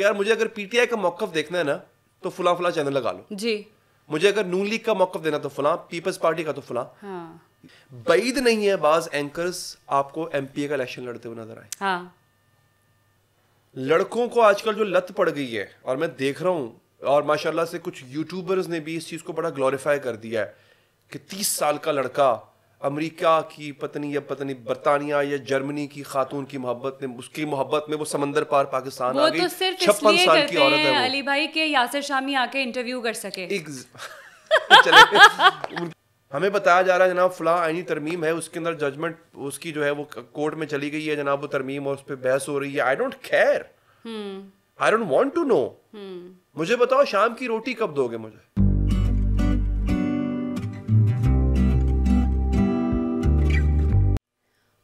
कि यार मुझे अगर पीटीआई का मौकफ देखना है ना तो फुला फुला चैनल लगा लो जी मुझे अगर नून लीग का मौकफ देना तो फुला पीपल्स पार्टी का तो फुला हाँ। बैद नहीं है बाज एंकर्स आपको एमपीए का इलेक्शन लड़ते हुए नजर आए हाँ। लड़कों को आजकल जो लत पड़ गई है और मैं देख रहा हूं और माशाल्लाह से कुछ यूट्यूबर्स ने भी इस चीज को बड़ा ग्लोरीफाई कर दिया है कि तीस साल का लड़का अमेरिका की पत्नी या पत्नी बरतानिया या जर्मनी की खातून की मोहब्बत में उसकी मोहब्बत में वो समंदर पार पाकिस्तान वो आ गई तो सिर्फ छप्पन साल की औरत है अली भाई के यासर शामी आके इंटरव्यू कर सके हमें बताया जा रहा है जनाब फला आईनी तरमीम है उसके अंदर जजमेंट उसकी जो है वो कोर्ट में चली गई है जनाब वो तरमीम और उस पर बहस हो रही है I don't care I don't want to know मुझे बताओ शाम की रोटी कब दोगे मुझे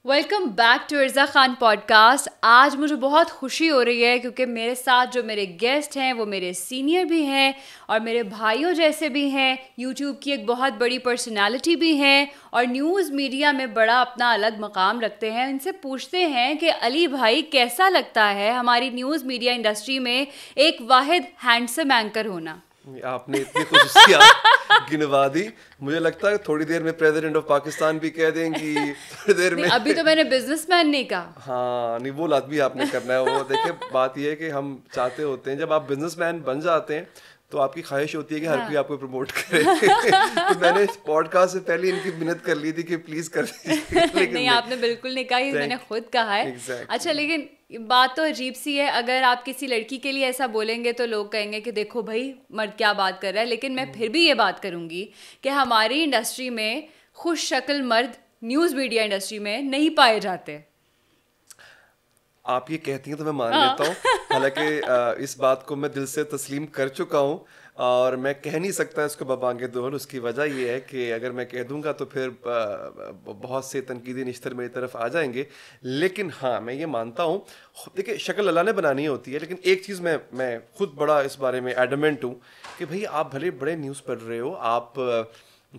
welcome back to Irza Khan podcast आज मुझे बहुत खुशी हो रही है क्योंकि मेरे साथ जो मेरे गेस्ट हैं वो मेरे सीनियर भी हैं और मेरे भाइयों जैसे भी हैं यूट्यूब की एक बहुत बड़ी पर्सनालिटी भी हैं और न्यूज़ मीडिया में बड़ा अपना अलग मकाम रखते हैं इनसे पूछते हैं कि अली भाई कैसा लगता है हमारी न्यूज़ मीडिया इंडस्ट्री में एक वाद हैंडसम एंकर होना आपने इतनी खुशियाँ गिनवा दी मुझे लगता है थोड़ी देर में प्रेसिडेंट ऑफ पाकिस्तान भी कह देंगी थोड़ी देर में अभी तो मैंने बिजनेसमैन नहीं कहा हाँ नहीं वो भी आपने करना है वो देखिए बात यह है कि हम चाहते होते हैं जब आप बिजनेसमैन बन जाते हैं तो आपकी ख्वाहिश होती है कि हर हाँ। कोई आपको प्रमोट करे तो मैंने इस पॉडकास्ट से पहले इनकी मिन्नत कर ली थी कि प्लीज कर नहीं आपने बिल्कुल नहीं कहा मैंने खुद कहा है exactly. अच्छा लेकिन बात तो अजीब सी है अगर आप किसी लड़की के लिए ऐसा बोलेंगे तो लोग कहेंगे कि देखो भाई मर्द क्या बात कर रहा है लेकिन मैं हम्म। फिर भी ये बात करूंगी कि हमारी इंडस्ट्री में खुश शक्ल मर्द न्यूज़ मीडिया इंडस्ट्री में नहीं पाए जाते आप ये कहती हैं तो मैं मान हाँ। लेता हूँ हालांकि इस बात को मैं दिल से तस्लीम कर चुका हूँ और मैं कह नहीं सकता इसको बबांगे दोहल उसकी वजह यह है कि अगर मैं कह दूंगा तो फिर बहुत से तनकीदी नश्तर मेरी तरफ आ जाएंगे लेकिन हाँ मैं ये मानता हूँ देखिए शक्ल अल्लाह ने बनानी होती है लेकिन एक चीज़ मैं मैं खुद बड़ा इस बारे में एडमेंट हूँ कि भाई आप भले बड़े न्यूज़ पढ़ रहे हो आप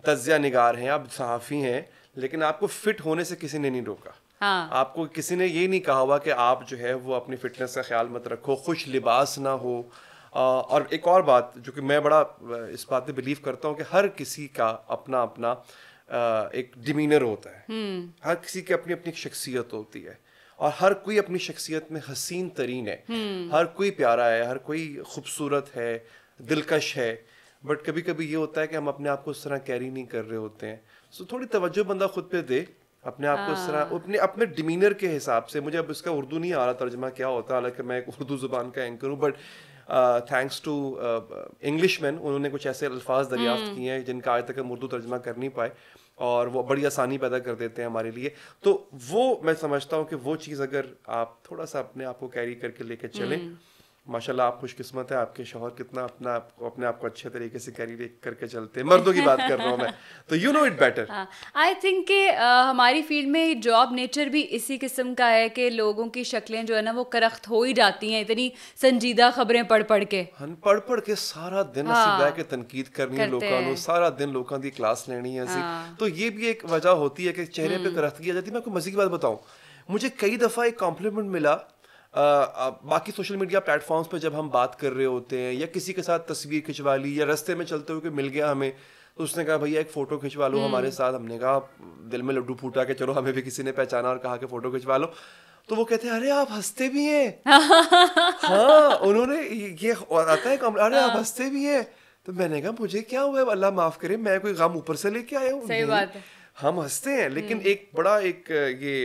तजिया निगार हैं आप सहाफ़ी हैं लेकिन आपको फ़िट होने से किसी ने नहीं रोका हाँ. आपको किसी ने ये नहीं कहा हुआ कि आप जो है वो अपनी फिटनेस का ख्याल मत रखो खुश लिबास ना हो आ, और एक और बात जो कि मैं बड़ा इस बात पे बिलीव करता हूँ कि हर किसी का अपना अपना आ, एक डिमीनर होता है हम्म। हर किसी की अपनी अपनी शख्सियत होती है और हर कोई अपनी शख्सियत में हसीन तरीन है हम्म। हर कोई प्यारा है हर कोई खूबसूरत है दिलकश है बट कभी कभी ये होता है कि हम अपने आप को उस तरह कैरी नहीं कर रहे होते हैं सो थोड़ी तवज्जो बंदा खुद पे दे अपने आप को इस तरह हाँ। अपने अपने डिमीनर के हिसाब से मुझे अब इसका उर्दू नहीं आ रहा तर्जमा क्या होता है हालांकि मैं एक उर्दू ज़ुबान का एंकर हूँ but thanks to English man उन्होंने कुछ ऐसे अल्फाज दरियाफ्त हम्म। किए हैं जिनका आज तक हम उर्दू तर्जमा कर नहीं पाए और वो बड़ी आसानी पैदा कर देते हैं हमारे लिए तो वो मैं समझता हूँ कि वो चीज़ अगर आप थोड़ा सा अपने आप को कैरी करके लेके चलें हम्म। माशाला आप खुशकिस्मत है आपके शोहर कितना अपना अपने आप को अच्छे तरीके से कैरी करके चलते हैं मर्दों की बात कर रहा हूँ मैं तो you know it better I think कि हमारी फील्ड में जॉब नेचर भी इसी किस्म का है कि लोगों की शक्लें जो है ना वो करख्त हो ही जाती हैं इतनी संजीदा खबरें पढ़ पढ़ के हम हाँ, पढ़ पढ़ के सारा दिन हाँ, के तनकीद करनी है लोगों को सारा दिन लोगों की क्लास लेनी है हाँ, तो ये भी एक वजह होती है कि चेहरे पर हम्म। करख्त किया जाती है मैं आपको मजे की बात बताऊँ मुझे कई दफ़ा एक कॉम्प्लीमेंट मिला बाकी सोशल मीडिया प्लेटफॉर्म्स पे जब हम बात कर रहे होते हैं या किसी के साथ तस्वीर खिंचवा ली या रस्ते में चलते हुए मिल गया हमें तो उसने कहा भैया एक फ़ोटो खिंचवा लो हमारे हम्म। साथ हमने कहा दिल में लड्डू फूटा के चलो हमें भी किसी ने पहचाना और कहा कि फ़ोटो खिंचवा लो तो वो कहते हैं अरे आप हंसते भी हैं हाँ उन्होंने ये आता है कमरा अरे आप हाँ। हंसते भी हैं तो मैंने कहा मुझे क्या हुआ है अल्लाह माफ़ करे मैं कोई गम ऊपर से लेके आया हूँ हम हंसते हैं लेकिन हम्म। एक बड़ा एक ये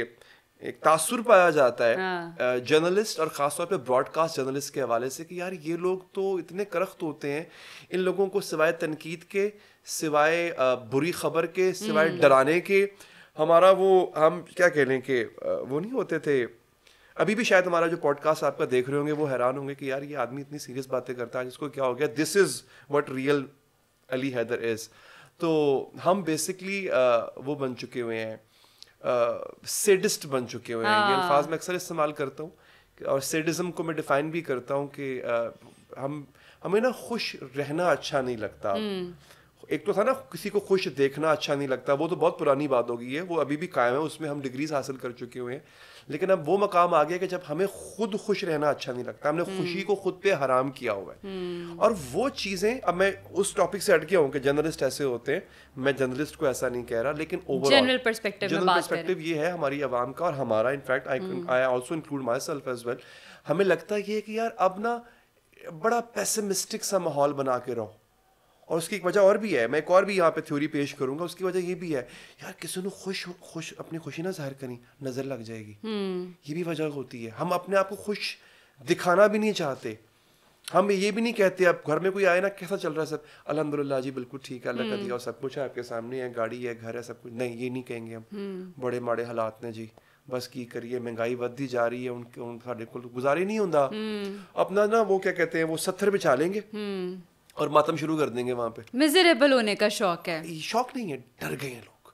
एक तासुर पाया जाता है हाँ। जर्नलिस्ट और ख़ासतौर पे ब्रॉडकास्ट जर्नलिस्ट के हवाले से कि यार ये लोग तो इतने करख्त होते हैं इन लोगों को सिवाय तनकीद के सिवाय बुरी खबर के सिवाय हम्म। डराने के हमारा वो हम क्या कह लें कि वो नहीं होते थे अभी भी शायद हमारा जो पॉडकास्ट आपका देख रहे होंगे वो हैरान होंगे कि यार ये आदमी इतनी सीरियस बातें करता है जिसको क्या हो गया this is what real Ali Haider is तो हम बेसिकली वो बन चुके हुए हैं सेडिस्ट बन चुके हुए हैं ये हाँ। अल्फाज मैं अक्सर इस्तेमाल करता हूँ और सेडिज्म को मैं डिफाइन भी करता हूँ कि हम हमें ना खुश रहना अच्छा नहीं लगता हम्म। एक तो था ना किसी को खुश देखना अच्छा नहीं लगता वो तो बहुत पुरानी बात हो गई है वो अभी भी कायम है उसमें हम डिग्रीज हासिल कर चुके हुए हैं लेकिन अब वो मकाम आ गया कि जब हमें खुद खुश रहना अच्छा नहीं लगता हमने हम्म। खुशी को खुद पे हराम किया हुआ है हम्म। और वो चीज़ें अब मैं उस टॉपिक से अटके हूँ कि जर्नलिस्ट ऐसे होते हैं मैं जर्नलिस्ट को ऐसा नहीं कह रहा लेकिन ओवरऑल जनरल ये है हमारी आवाम का और हमारा in fact I also include myself as well हमें लगता ये है कि यार अब ना बड़ा पैसमिस्टिक सा माहौल बना के रहो और उसकी एक वजह और भी है मैं एक और भी यहाँ पे थ्योरी पेश करूंगा उसकी वजह ये भी है यार किसी ने खुश खुश अपनी खुशी ना जाहिर करी नज़र लग जाएगी हम्म। ये भी वजह होती है हम अपने आप को खुश दिखाना भी नहीं चाहते हम ये भी नहीं कहते अब घर में कोई आए ना कैसा चल रहा है सब अलहमदुल्ला जी बिल्कुल ठीक है अल्लाह का हम्म। दिया सब कुछ है आपके सामने है गाड़ी है घर है सब कुछ नहीं ये नहीं कहेंगे हम हम्म। बड़े माड़े हालात ने जी बस की करिए महंगाई वी जा रही है उनके उन साढ़े को गुजारी नहीं होंगे अपना ना वो क्या कहते हैं वो सत्थर बिछा लेंगे और मातम शुरू कर देंगे वहां पे मिजरेबल होने का शौक है शौक नहीं है डर गए हैं लोग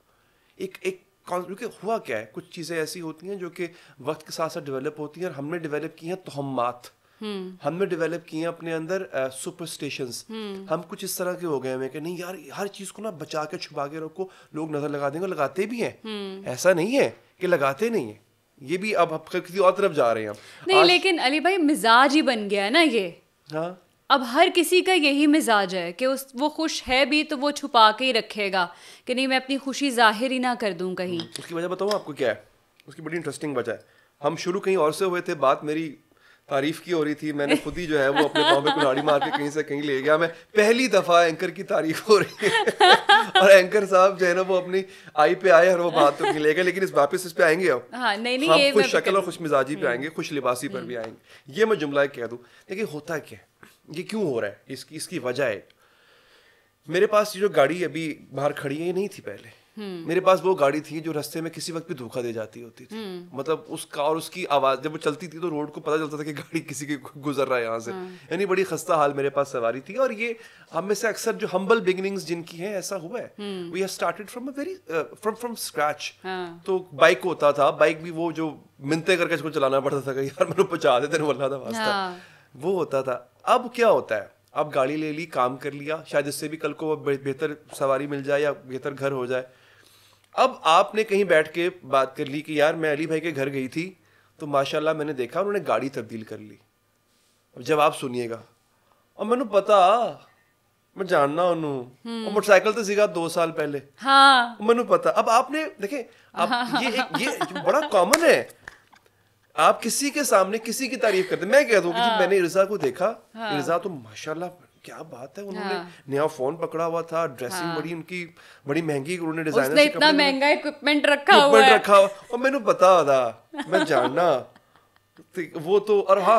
एक एक क्योंकि हुआ क्या है कुछ चीज़ें ऐसी होती हैं जो कि वक्त के साथ साथ डेवलप होती हैं और हमने डेवलप की हैं तोहमात हम्म। हमने डेवलप किए हैं अपने अंदर सुपरस्टिशंस हम्म। हम कुछ इस तरह के हो गए हैं कि नहीं यार हर चीज़ को ना बचा के छुपा के रखो लोग नज़र लगा देंगे लगाते भी हैं हम्म। ऐसा नहीं है कि लगाते नहीं है ये भी अब किसी और तरफ जा रहे हैं नहीं आज... लेकिन अली भाई मिजाज ही बन गया है ना ये हाँ अब हर किसी का यही मिजाज है कि उस वो खुश है भी तो वो छुपा के ही रखेगा कि नहीं मैं अपनी खुशी जाहिर ही ना कर दूं कहीं हम्म, उसकी वजह बताऊँ आपको क्या है उसकी बड़ी इंटरेस्टिंग वजह है हम शुरू कहीं और से हुए थे बात मेरी तारीफ की हो रही थी मैंने खुद ही जो है वो अपने पाँव में कुल्हाड़ी मार के कहीं से कहीं ले गया मैं पहली दफ़ा एंकर की तारीफ हो रही है और एंकर साहब जो है ना वो अपनी आई पे आए और वो बात तो ले गए लेकिन इस वापस इस पे आएंगे अब हाँ, नहीं, नहीं, हम खुश शक्ल और खुश मिजाजी पे हम्म। आएंगे खुश लिबासी पर भी हम्म। आएंगे ये मैं जुमला कह दूँ देखिए होता क्या है ये क्यों हो रहा है इसकी इसकी वजह है मेरे पास ये जो गाड़ी अभी बाहर खड़ी है ये नहीं थी पहले हम्म। मेरे पास वो गाड़ी थी जो रास्ते में किसी वक्त भी धोखा दे जाती होती थी हम्म। मतलब उसका और उसकी आवाज जब वो चलती थी तो रोड को पता चलता था कि गाड़ी किसी के गुजर रहा है यहाँ से हाँ। यानी बड़ी खस्ता हाल मेरे पास सवारी थी और ये हम में से अक्सर जो हम्बल बिगनिंग जिनकी है ऐसा हुआ है we have started from a very from from scratch तो बाइक होता था बाइक भी वो जो मिनते करके इसको चलाना पड़ता था यार मैंने पहुंचा देते था वास्ता हाँ। वो होता था अब क्या होता है अब गाड़ी ले ली काम कर लिया शायद इससे भी कल को बेहतर सवारी मिल जाए या बेहतर घर हो जाए अब आपने कहीं बैठ के बात कर ली कि यार मैं अली भाई के घर गई थी तो माशाल्लाह मैंने देखा उन्होंने गाड़ी तब्दील कर ली अब जब आप सुनिएगा और मैं पता मैं जानना ਉਹਨੂੰ ਉਹ ਮੋਟਰਸਾਈਕਲ ਤੇ ਸੀਗਾ 2 ਸਾਲ ਪਹਿਲੇ ਹਾਂ ਮੈਨੂੰ ਪਤਾ ਅਬ ਆਪਨੇ ਦੇਖੇ ਆਪ ये, ये बड़ा कॉमन है आप किसी के सामने किसी की तारीफ करते मैं कहता हूँ हाँ। मैंने इर्जा को देखा हाँ। इर्जा तो माशाल्लाह क्या बात है उन्होंने हाँ। नया फोन पकड़ा हुआ था ड्रेसिंग हाँ। बड़ी उनकी बड़ी महंगी उन्होंने डिजाइनर उसने इतना महंगा इक्विपमेंट रखा हुआ है रखा और मैंने बता था मैं जानना वो तो और हाँ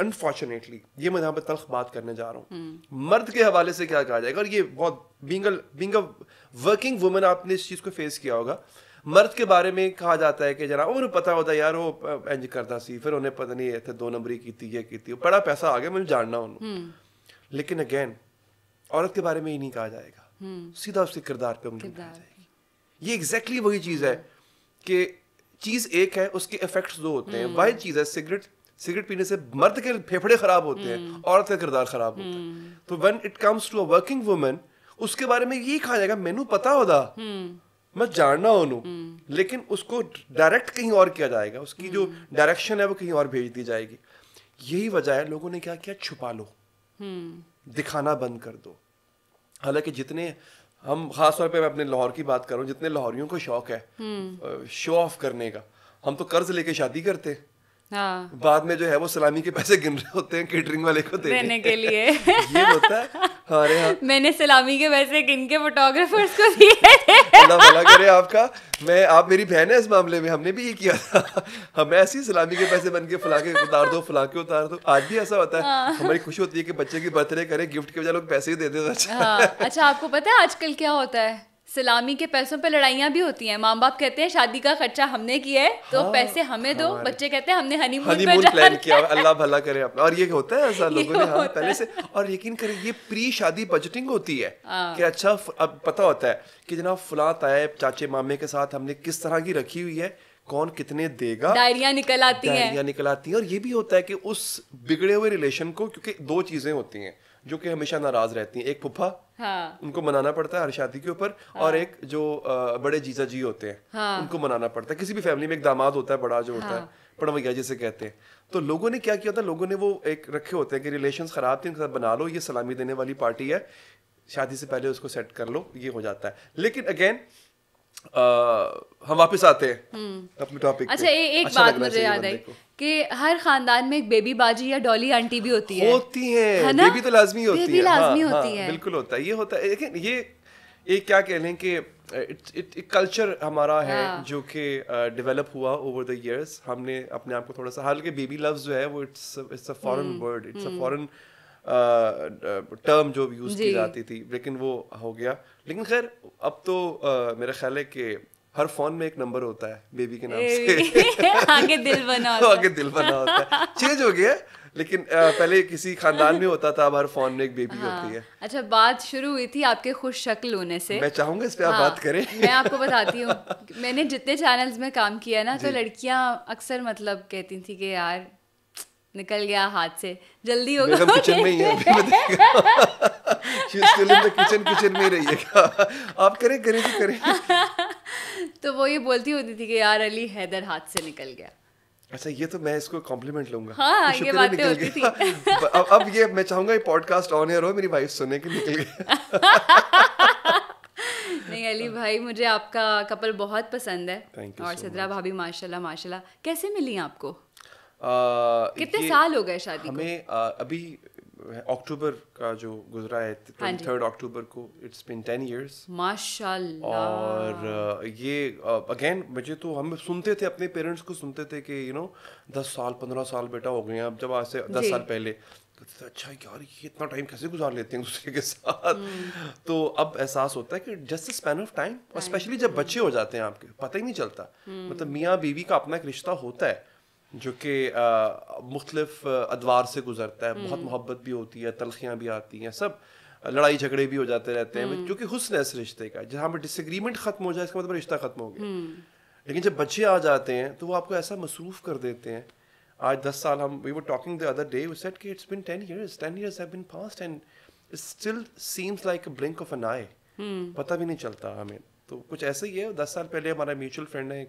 अनफॉर्चुनेटली ये मैं यहाँ पे तलख बात करने जा रहा हूँ हम्म। मर्द के हवाले से क्या कहा जाएगा और ये बहुत बींग बींग वर्किंग वुमेन आपने इस चीज को फेस किया होगा मर्द के बारे में कहा जाता है कि जना उन्हें पता होता यार वो इंज करता सी फिर उन्हें पता नहीं इतने दो नंबरी की ये की बड़ा पैसा आ गया मैंने जानना उन्होंने हम्म। लेकिन अगेन औरत के बारे में ही नहीं कहा जाएगा हम्म। सीधा उसके किरदार पर उंगली उठाई जाएगी ये एग्जैक्टली वही चीज़ है कि चीज़ एक है उसके इफेक्ट्स दो होते हैं हम्म। वही चीज़ है सिगरेट सिगरेट पीने से मर्द के फेफड़े खराब होते हैं औरत का किरदार खराब होता है तो when it comes to a working woman उसके बारे में यही कहा जाएगा मैनू पता होता मैं जानना उन्हों लेकिन उसको डायरेक्ट कहीं और किया जाएगा उसकी जो डायरेक्शन है वो कहीं और भेज दी जाएगी यही वजह है लोगों ने क्या किया छुपा लो दिखाना बंद कर दो हालांकि जितने हम खास तौर पे मैं अपने लाहौर की बात करूं जितने लाहौरियों को शौक है शो ऑफ करने का हम तो कर्ज लेके शादी करते हैं हाँ। बाद में जो है वो सलामी के पैसे गिन रहे होते हैं केटरिंग वाले को देने, देने के लिए ये होता है अरे हाँ, हाँ। मैंने सलामी के पैसे गिन के फोटोग्राफर्स को दिए अल्लाह भला करे आपका मैं आप मेरी बहन है इस मामले में हमने भी ये किया था हमें ऐसी सलामी के पैसे बन के फुला के उतार दो फुला के उतार दो आज भी ऐसा होता है हाँ। हमारी खुशी होती है कि बच्चे की बर्थडे करे गिफ्ट के बजाय लोग पैसे ही दे देते हाँ। अच्छा आपको पता है आजकल क्या होता है सलामी के पैसों पे लड़ाइयाँ भी होती हैं माँ बाप कहते हैं शादी का खर्चा हमने किया है तो हाँ, पैसे हमें दो बच्चे कहते हैं हमने हनीमून हनीमून प्लान किया अल्लाह भला करे अपना और ये होता है ऐसा लोगों ने हाँ, पहले से और यकीन करें ये प्री शादी बजटिंग होती है हाँ। कि अच्छा अब पता होता है कि जनाब फुलात आए चाचे मामे के साथ हमने किस तरह की रखी हुई है कौन कितने देगा डायरिया निकल आती है डायरिया निकल आती है और ये भी होता है कि उस बिगड़े हुए रिलेशन को क्योंकि दो चीजें होती हैं जो कि हमेशा नाराज रहती हैं एक फुफा हाँ. उनको मनाना पड़ता है हर शादी के ऊपर हाँ. और एक जो बड़े जीजा जी होते हैं हाँ. उनको मनाना पड़ता है किसी भी फैमिली में एक दामाद होता है बड़ा जो होता हाँ. है पड़वैया जिसे कहते हैं तो लोगों ने क्या किया था लोगों ने वो एक रखे होते हैं कि रिलेशन खराब थे उनके साथ बना लो ये सलामी देने वाली पार्टी है शादी से पहले उसको सेट कर लो ये हो जाता है लेकिन अगेन हम वापस आते हैं हम्म। अपने टॉपिक अच्छा ए, एक अच्छा बात मुझे याद आई कि हर खानदान में एक बेबी बाजी या डॉली आंटी भी होती है होती है, है बेबी तो लाजमी होती है हाँ, लाजमी हाँ, होती है बिल्कुल होता है ये होता है लेकिन ये एक क्या कह लें कि इट कल्चर हमारा है हाँ। जो कि डेवलप हुआ ओवर द इयर्स हमने अपने आप को थोड़ा सा हालांकि बेबी लव्स जो है वो it's it's a foreign word it's a foreign term जो यूज की जाती थी लेकिन वो हो गया लेकिन खैर अब तो मेरा ख्याल है कि हर फोन में एक नंबर होता है बेबी के नाम से आगे दिल बना होता आगे दिल बना होता है चेंज हो गया लेकिन पहले किसी खानदान में होता था अब हर फोन में एक बेबी हाँ, होती है अच्छा बात शुरू हुई थी आपके खुश शक्ल होने से मैं चाहूंगा इस पे हाँ, आप बात करें मैं आपको बताती हूँ मैंने जितने चैनल्स में काम किया ना तो लड़कियाँ अक्सर मतलब कहती थी कि यार निकल गया हाथ से जल्दी होगा किचन तो में ही है अभी मैं किचन किचन में रही है आप करें करें तो करें तो वो ये बोलती होती थी कि यार अली हैदर हाथ से निकल गया अच्छा ये तो मैं इसको कॉम्प्लीमेंट लूंगा हाँ, तो ये बातें होती थी अब अब ये मैं चाहूंगा ये पॉडकास्ट ऑन एयर हो मेरी वाइफ सुने के निकल गया नहीं अली भाई मुझे आपका कपल बहुत पसंद है और सिद्रा भाभी माशाल्लाह माशाल्लाह कैसे मिली आपको कितने साल हो गए शादी हमें को? आ, अभी अक्टूबर का जो गुजरा है हाँ थर्ड अक्टूबर को इट्स बिन टेन इयर्स माशाल्लाह और ये अगेन मुझे तो हम सुनते थे अपने पेरेंट्स को सुनते थे कि यू नो दस साल पंद्रह साल बेटा हो गए अब जब आज से दस साल पहले तो, तो अच्छा यार ये इतना टाइम कैसे गुजार लेते हैं दूसरे के साथ हम्म। तो अब एहसास होता है कि जस्ट स्पैन ऑफ टाइम और स्पेशली जब बच्चे हो जाते हैं आपके पता ही नहीं चलता हम्म। मतलब मियाँ बीवी का अपना एक रिश्ता होता है जो कि मुख्तलिफ अदवार से गुजरता है बहुत हम्म। मोहब्बत भी होती है तलखियाँ भी आती हैं सब लड़ाई झगड़े भी हो जाते रहते हैं जो हम्म। कि हुसन है इस रिश्ते का जहाँ पर डिसग्रीमेंट ख़त्म हो जाए इसका मतलब रिश्ता ख़त्म हो गया हम्म। लेकिन जब बच्चे आ जाते हैं तो वो आपको ऐसा मसरूफ़ कर देते हैं आज दस साल हम we were talking the day said that it's been ten years ten years been past and still seems like a of an I पता भी नहीं चलता हमें तो कुछ ऐसा ही है दस साल पहले हमारा म्यूचुअल फ्रेंड है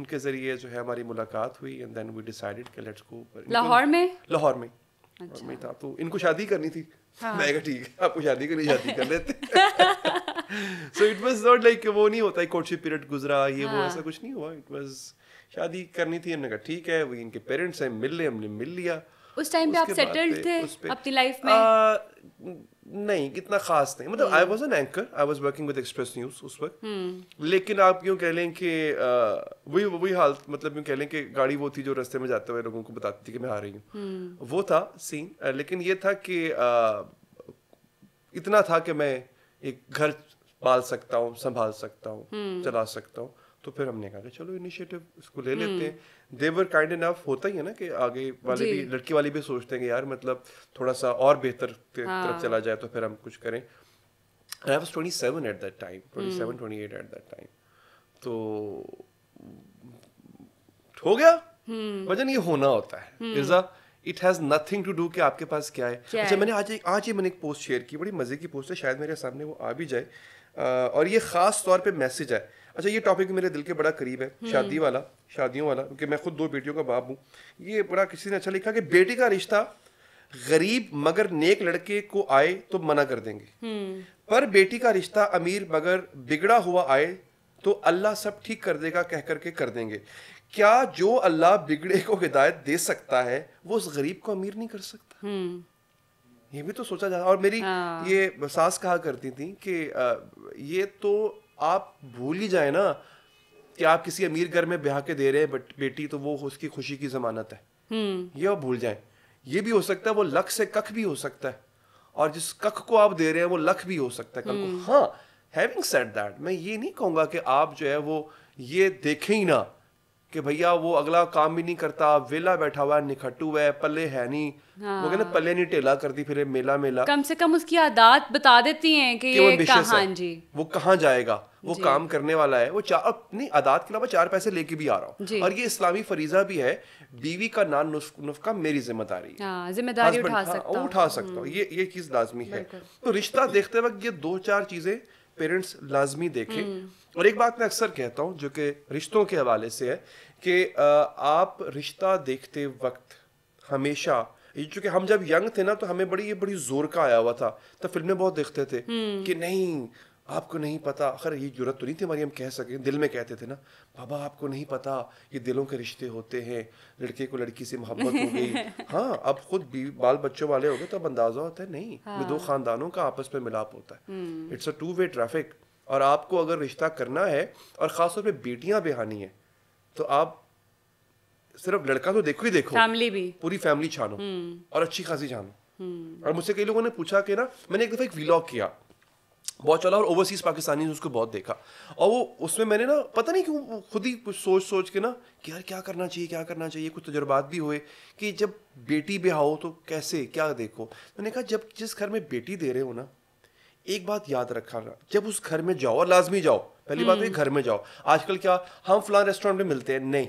उनके ज़रिए जो है हमारी मुलाकात हुई एंड देन वी डिसाइडेड कि लेट्स गो लाहौर में लाहौर में अच्छा। में था तो इनको शादी करनी थी हाँ। मैं कहा ठीक है आपको शादी करनी शादी कर लेते so it was not like वो नहीं होता कोर्टशिप पीरियड गुजरा ये हाँ। वो ऐसा कुछ नहीं हुआ इट वाज शादी करनी थी हमने कहा ठीक है वही इनके पेरेंट्स हैं मिल ले हमने मिल लिया उस टाइम पे आप सेटल्ड थे अपनी लाइफ में नहीं इतना खास नहीं मतलब I was an anchor I was working with Express News उस वक्त हम्म। लेकिन आप यूँ कह लें कि वही वही हाल मतलब यूँ कह लें कि गाड़ी वो थी जो रास्ते में जाते हुए लोगों को बताती थी कि मैं आ रही हूँ हम्म। वो था सीन लेकिन ये था कि इतना था कि मैं एक घर पाल सकता हूँ संभाल सकता हूँ हम्म। चला सकता हूँ तो फिर हमने कहा कि चलो इनिशिएटिव इसको ले हम्म। लेते हैं देवर काइंड इनफ होता ही है ना कि आगे वाले भी लड़की वाली भी सोचते हैं कि यार मतलब थोड़ा सा और बेहतर हाँ। तरफ चला जाए तो फिर हम कुछ करें I was 27 at that time 27 28 at that time तो हो गया हम्म। वजन ये होना होता है is a it has nothing to do कि आपके पास क्या है अच्छा मैंने आज आज ही मैंने एक पोस्ट शेयर की बड़ी मजे की पोस्ट है शायद मेरे सामने वो आ भी जाए और ये खास तौर पे मैसेज है अच्छा ये टॉपिक मेरे दिल के बड़ा करीब है हम्म। शादी वाला शादियों वाला क्योंकि मैं खुद दो बेटियों का बाप हूँ ये बड़ा किसी ने अच्छा लिखा कि बेटी का रिश्ता गरीब मगर नेक लड़के को आए तो मना कर देंगे हम्म। पर बेटी का रिश्ता अमीर मगर बिगड़ा हुआ आए तो अल्लाह सब ठीक कर देगा कह करके कर देंगे क्या जो अल्लाह बिगड़े को हिदायत दे सकता है वो उस गरीब को अमीर नहीं कर सकता हम्म। ये भी तो सोचा जा और मेरी हाँ। ये सास कहा करती थी कि ये तो आप भूल ही जाए ना कि आप किसी अमीर घर में ब्याह के दे रहे हैं बट बेटी तो वो उसकी खुशी की जमानत है हम्म। ये आप भूल जाए ये भी हो सकता है वो लख से कख भी हो सकता है और जिस कख को आप दे रहे हैं वो लख भी हो सकता है कल को हम्म। हाँ हैविंग सेट दैट मैं ये नहीं कहूंगा कि आप जो है वो ये देखें ही ना कि भैया वो अगला काम भी नहीं करता वेला बैठा हुआ है निखटू है पल्ले है नहीं हाँ। वो कहते हाँ। पल्ले नहीं टेला करती फिर मेला मेला कम से कम उसकी आदत बता देती है कि, कि ये कहाँ हाँ जी वो कहाँ जाएगा वो काम करने वाला है वो चार नहीं आदात के अलावा चार पैसे लेके भी आ रहा हूँ और ये इस्लामी फरीजा भी है बीवी का नान नुस्खा मेरी जिम्मेदारी हाँ, जिम्मेदारी उठा सकता उठा सकता हूँ हम्म। ये ये चीज लाजमी है तो रिश्ता देखते वक्त ये दो चार चीजें पेरेंट्स लाजमी देखें हम्म। और एक बात मैं अक्सर कहता हूँ जो कि रिश्तों के हवाले से है कि आप रिश्ता देखते वक्त हमेशा क्योंकि हम जब यंग थे ना तो हमें बड़ी ये बड़ी जोर का आया हुआ था तब तो फिल्में बहुत देखते थे हम्म। कि नहीं आपको नहीं पता अगर ये जरूरत तो नहीं थी हमारी हम कह सके दिल में कहते थे ना बाबा आपको नहीं पता ये दिलों के रिश्ते होते हैं लड़के को लड़की से मोहब्बत हो गई हाँ अब खुद बाल बच्चों वाले हो गए तो अब अंदाजा होता है नहीं हाँ। दो खानदानों का आपस में मिलाप होता है it's a two way traffic और आपको अगर रिश्ता करना है और ख़ासतौर पर बेटियाँ बेहानी है तो आप सिर्फ लड़का तो देखो ही देखो फैमिली भी पूरी फैमिली छानो हम्म। और अच्छी खासी छानो हम्म। और मुझसे कई लोगों ने पूछा कि ना मैंने एक दफ़ा एक व्लॉग किया बहुत चला और ओवरसीज पाकिस्तानी उसको बहुत देखा और वो उसमें मैंने ना पता नहीं क्यों खुद ही कुछ सोच सोच के ना कि यार क्या करना चाहिए क्या करना चाहिए कुछ तजुर्बात भी हुए कि जब बेटी हो तो कैसे क्या देखो मैंने कहा जब जिस घर में बेटी दे रहे हो ना एक बात याद रखा जब उस घर में जाओ और लाजमी जाओ पहली बात तो हम्म। घर में जाओ आजकल क्या हम फला रेस्टोरेंट में मिलते हैं नहीं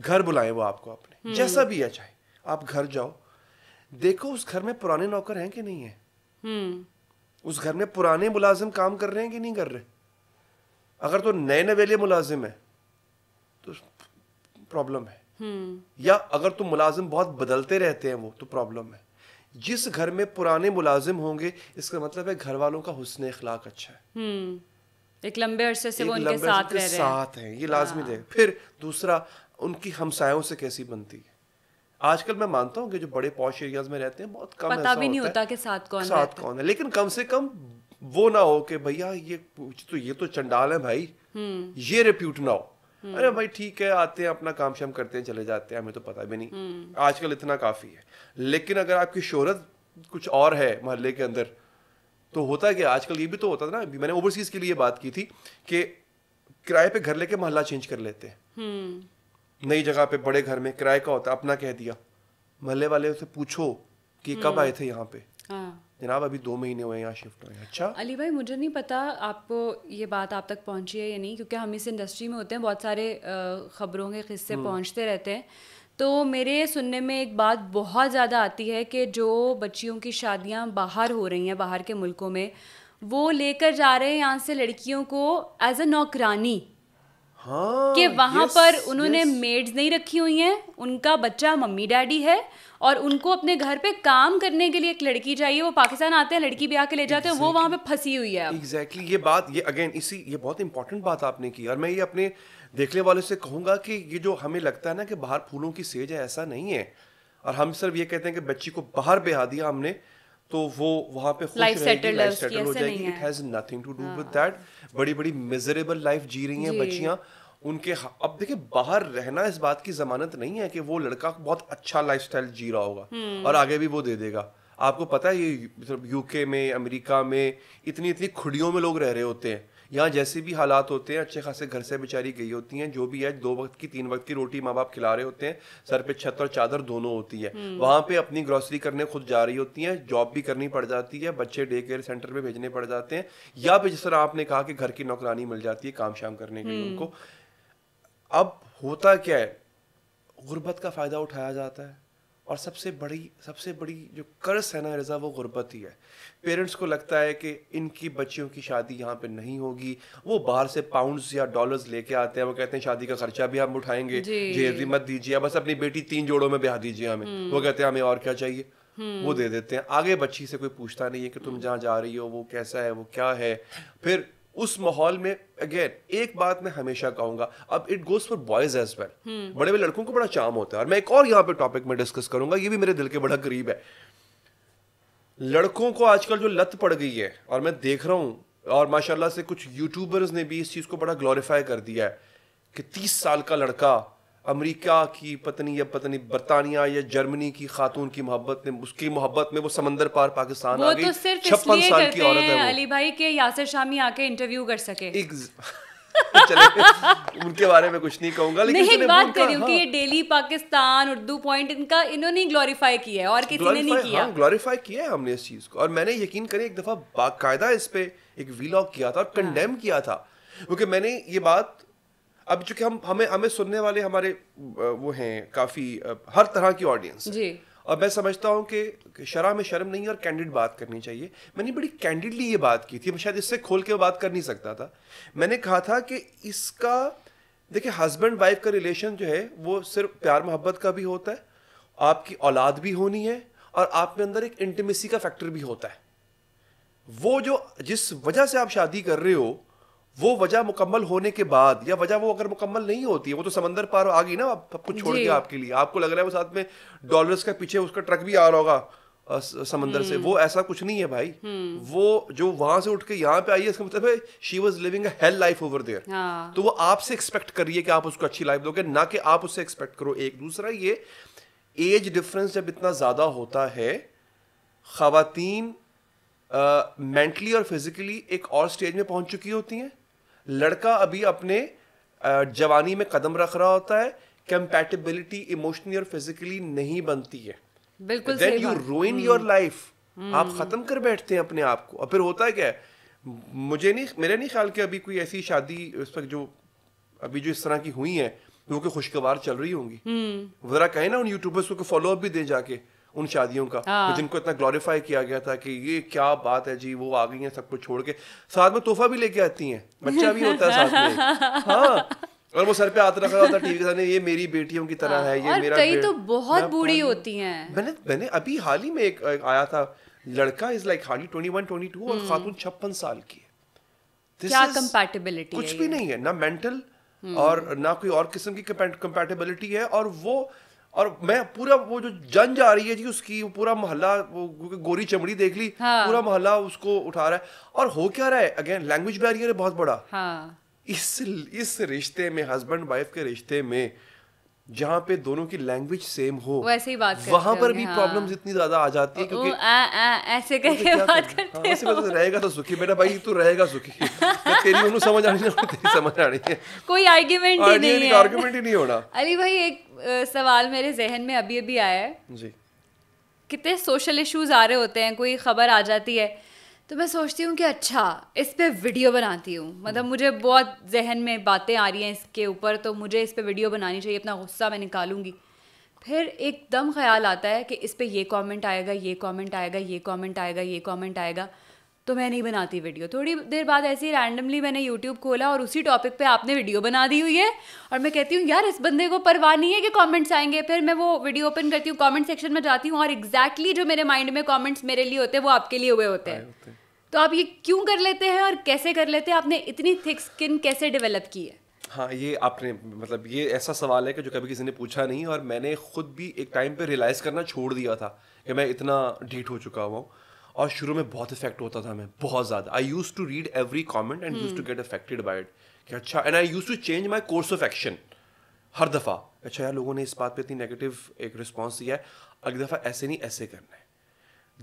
घर बुलाए वो आपको अपने हम्म। जैसा भी है चाहे आप घर जाओ देखो उस घर में पुराने नौकर हैं कि नहीं है हम्म। उस घर में पुराने मुलाजिम काम कर रहे हैं कि नहीं कर रहे अगर तो नए नवेले मुलाजिम तो है तो प्रॉब्लम है या अगर तुम तो मुलाजिम बहुत बदलते रहते हैं वो तो प्रॉब्लम है जिस घर में पुराने मुलाजिम होंगे इसका मतलब है घर वालों का हुसन अखलाक अच्छा है हम्म, एक लंबे अरसे से वो उनके साथ रह रहे साथ हैं ये लाजमी है हाँ। फिर दूसरा उनकी हमसायों से कैसी बनती है आजकल मैं मानता हूँ कि जो बड़े पॉश एरियाज में रहते हैं बहुत कम पता भी नहीं होता, होता कि साथ कौन साथ कौन है लेकिन कम से कम वो ना हो कि भैया ये तो ये तो चंडाल है भाई हम्म। ये रिप्यूट ना हो हम्म। अरे भाई ठीक है आते हैं अपना काम शाम करते हैं चले जाते हैं हमें तो पता भी नहीं आजकल इतना काफी है लेकिन अगर आपकी शोहरत कुछ और है महल्ले के अंदर तो होता क्या आजकल ये भी तो होता था ना मैंने ओवरसीज के लिए बात की थी कि किराए पे घर लेके मोहल्ला चेंज कर लेते हैं हम्म। नई जगह पे बड़े घर में किराए का होता है अपना कह दिया महल्ले वाले से पूछो कि कब आए हम्म। थे यहाँ पे हाँ। जनाब अभी दो महीने हुए यहाँ शिफ्ट हुए अच्छा अली भाई मुझे नहीं पता आपको ये बात आप तक पहुँची है या नहीं क्योंकि हम इस इंडस्ट्री में होते हैं बहुत सारे खबरों के किस्से हम्म। पहुँचते रहते हैं तो मेरे सुनने में एक बात बहुत ज़्यादा आती है कि जो बच्चियों की शादियाँ बाहर हो रही हैं बाहर के मुल्कों में वो लेकर जा रहे हैं यहाँ से लड़कियों को एज अ नौकरानी हाँ, कि वहाँ yes, पर उन्होंने yes. मेड्स नहीं रखी हुई हैं उनका बच्चा मम्मी डैडी है और उनको अपने घर पे काम करने के लिए एक लड़की चाहिए वो पाकिस्तान आते हैं लड़की ब्याह के ले जाते हैं exactly. वो वहाँ पे फंसी हुई है एग्जैक्टली exactly, ये बात ये अगेन इसी ये बहुत इंपॉर्टेंट बात आपने की और मैं ये अपने देखने वाले से कहूँगा कि ये जो हमें लगता है ना कि बाहर फूलों की सेज है ऐसा नहीं है और हम सिर्फ ये कहते हैं कि बच्ची को बाहर बिहा दिया हमने तो वो वहाँ पे लाइफ सेटल हो जाएगी it has nothing to do with that बड़ी बड़ी मिजरेबल लाइफ जी रही हैं बच्चियाँ उनके अब देखिए बाहर रहना इस बात की जमानत नहीं है कि वो लड़का बहुत अच्छा लाइफस्टाइल जी रहा होगा हम्म। और आगे भी वो दे देगा आपको पता है ये यूके मतलब में अमेरिका में इतनी इतनी खुड़ियों में लोग रह रहे होते हैं यहाँ जैसे भी हालात होते हैं अच्छे खासे घर से बेचारी गई होती हैं जो भी है दो वक्त की तीन वक्त की रोटी माँ बाप खिला रहे होते हैं सर पे छत और चादर दोनों होती है हम्म। वहाँ पे अपनी ग्रोसरी करने खुद जा रही होती हैं जॉब भी करनी पड़ जाती है बच्चे डे केयर सेंटर में भेजने पड़ जाते हैं या फिर जिस तरह आपने कहा कि घर की नौकरानी मिल जाती है काम शाम करने के लिए हम्म। उनको अब होता क्या है गुर्बत का फायदा उठाया जाता है और सबसे बड़ी सबसे बड़ी जो कर्ज है ना रज़ा वो गुर्बत ही है पेरेंट्स को लगता है कि इनकी बच्चियों की शादी यहाँ पे नहीं होगी वो बाहर से पाउंड्स या डॉलर्स लेके आते हैं वो कहते हैं शादी का खर्चा भी हम उठाएंगे जेवरी मत दीजिए बस अपनी बेटी तीन जोड़ों में ब्याह दीजिए हमें हम्म। वो कहते हैं हमें और क्या चाहिए हम्म। वो दे देते हैं आगे बच्ची से कोई पूछता नहीं है कि तुम जहाँ जा रही हो वो कैसा है वो क्या है फिर उस माहौल में अगेन एक बात मैं हमेशा कहूंगा अब it goes for boys as well बड़े बड़े लड़कों को बड़ा चाम होता है और मैं एक और यहां पे टॉपिक में डिस्कस करूंगा ये भी मेरे दिल के बड़ा करीब है लड़कों को आजकल जो लत पड़ गई है और मैं देख रहा हूं और माशाल्लाह से कुछ यूट्यूबर्स ने भी इस चीज़ को बड़ा ग्लोरीफाई कर दिया है कि तीस साल का लड़का अमेरिका की पत्नी या पत्नी बरतानिया या जर्मनी की खातून की मोहब्बत में उसकी मोहब्बत में वो समंदर पार पाकिस्तान वो आ गई तो सिर्फ छप्पन साल की औरत है अली भाई के यासर शामी आके इंटरव्यू कर सके उनके बारे में कुछ नहीं कहूंगा लेकिन नहीं बात कर रही हूँ कि ये हाँ। डेली पाकिस्तान उर्दू पॉइंट इनका इन्होंने ग्लोरीफाई किया है और किसी ने नहीं किया हाँ, ग्लोरीफाई किया है हमने इस चीज को और मैंने यकीन करें एक दफा बाकायदा इस पे एक वीलॉग किया था और कंडेम हाँ। किया था क्योंकि मैंने ये बात अब चूंकि हम हमें हमें सुनने वाले हमारे वो हैं काफ़ी हर तरह की ऑडियंस जी और मैं समझता हूँ कि शरा में शर्म नहीं है और कैंडिड बात करनी चाहिए मैंने बड़ी कैंडिडली ये बात की थी मैं शायद इससे खोल के बात कर नहीं सकता था मैंने कहा था कि इसका देखिए हस्बैंड वाइफ का रिलेशन जो है वो सिर्फ प्यार मोहब्बत का भी होता है आपकी औलाद भी होनी है और आप में अंदर एक इंटीमेसी का फैक्टर भी होता है वो जो जिस वजह से आप शादी कर रहे हो वो वजह मुकम्मल होने के बाद या वजह वो अगर मुकम्मल नहीं होती है वो तो समंदर पार आ गई ना कुछ छोड़ दिया आपके लिए आपको लग रहा है वो साथ में डॉलर्स का पीछे उसका ट्रक भी आ रहा होगा समंदर से हम्म। वो ऐसा कुछ नहीं है भाई हम्म। वो जो वहां से उठ के यहाँ पे आई है इसका मतलब है she was living hell life over there तो वो आपसे एक्सपेक्ट करिए कि आप उसको अच्छी लाइफ दोगे ना कि आप उससे एक्सपेक्ट करो एक दूसरा ये एज डिफरेंस जब इतना ज़्यादा होता है खातन मेंटली और फिजिकली एक और स्टेज में पहुंच चुकी होती हैं लड़का अभी अपने जवानी में कदम रख रहा होता है कंपैटिबिलिटी इमोशनली और फिजिकली नहीं बनती है बिल्कुल then you ruin your life आप खत्म कर बैठते हैं अपने आप को और फिर होता है क्या मुझे नहीं मेरे नहीं ख्याल कि अभी कोई ऐसी शादी उस वक्त जो अभी जो इस तरह की हुई है तो वो कि खुशगवार चल रही होंगी हम्म। जरा कहे ना उन यूट्यूबर्स को फॉलोअप भी दें जाके उन शादियों का हाँ। तो जिनको इतना ग्लोरीफाई किया गया था कि ये क्या बात है जी वो आ गई हैं सब कुछ छोड़ के साथ में तोहफा भी लेके आती हैं बच्चा भी होता है साथ में हाँ और वो सर पे आता रखा होता टीवी के सामने ये मेरी बेटियों की तरह हाँ, है ये और मेरा कई तो बहुत बूढ़ी होती हैं मैंने मैंने अभी हाल ही में एक, आया था लड़का is like hardly twenty one twenty two और हम्म। खातून छप्पन साल की है This क्या कंपैटिबिलिटी कुछ भी नहीं है ना मेंटल हम्म। और ना कोई और किस्म की कंपैटिबिलिटी है और वो और मैं पूरा वो जो जन जा रही है जी उसकी पूरा मोहल्ला वो गोरी चमड़ी देख ली हाँ. पूरा मोहल्ला उसको उठा रहा है और हो क्या रहा है अगेन लैंग्वेज बैरियर है बहुत बड़ा हाँ. इस इस रिश्ते में हस्बैंड वाइफ के रिश्ते में जहाँ पे दोनों की लैंग्वेज सेम हो वैसे ही बात वहां पर भी प्रॉब्लम्स हाँ। इतनी ज्यादा आ जाती है क्योंकि आ, आ, ऐसे करके बात करते हाँ, हो रहेगा तो सुखी बेटा भाई तू रहेगा सुखी तेरी उन्होंने समझ आनी ना तेरी समझ आनी है कोई आर्गुमेंट ही नहीं है आर्गुमेंट ही नहीं होना अली भाई एक सवाल मेरे जहन में अभी अभी आया है जी कितने सोशल इश्यूज आ रहे होते हैं कोई खबर आ जाती है तो मैं सोचती हूँ कि अच्छा इस पर वीडियो बनाती हूँ मतलब मुझे बहुत जहन में बातें आ रही हैं इसके ऊपर तो मुझे इस पर वीडियो बनानी चाहिए अपना गुस्सा मैं निकालूंगी फिर एकदम ख्याल आता है कि इस पर यह कमेंट आएगा ये कमेंट आएगा ये कमेंट आएगा ये कमेंट आएगा तो मैं नहीं बनाती वीडियो थोड़ी देर बाद ऐसे ही रैंडमली मैंने यूट्यूब खोला और उसी टॉपिक पे आपने वीडियो बना दी हुई है और मैं कहती हूँ यार इस बंदे को परवाह नहीं है कि कमेंट्स आएंगे फिर मैं वो वीडियो ओपन करती हूँ कमेंट सेक्शन में जाती हूँ और एग्जैक्टली exactly जो मेरे माइंड में कॉमेंट्स मेरे लिए होते हैं वो आपके लिए हुए होते हैं तो आप ये क्यों कर लेते हैं और कैसे कर लेते हैं आपने इतनी थिक स्किन कैसे डेवलप की है हाँ ये आपने मतलब ये ऐसा सवाल है कि जो कभी किसी ने पूछा नहीं और मैंने खुद भी एक टाइम पर रियलाइज़ करना छोड़ दिया था कि मैं इतना ढीठ हो चुका हुआ हूँ और शुरू में बहुत इफेक्ट होता था मैं बहुत ज़्यादा I used to read every comment and used to get affected by it कि अच्छा and I used to change my course of action हर दफ़ा अच्छा यार लोगों ने इस बात पे इतनी नेगेटिव एक रिस्पॉन्स दिया है अगली दफ़ा ऐसे नहीं ऐसे करना है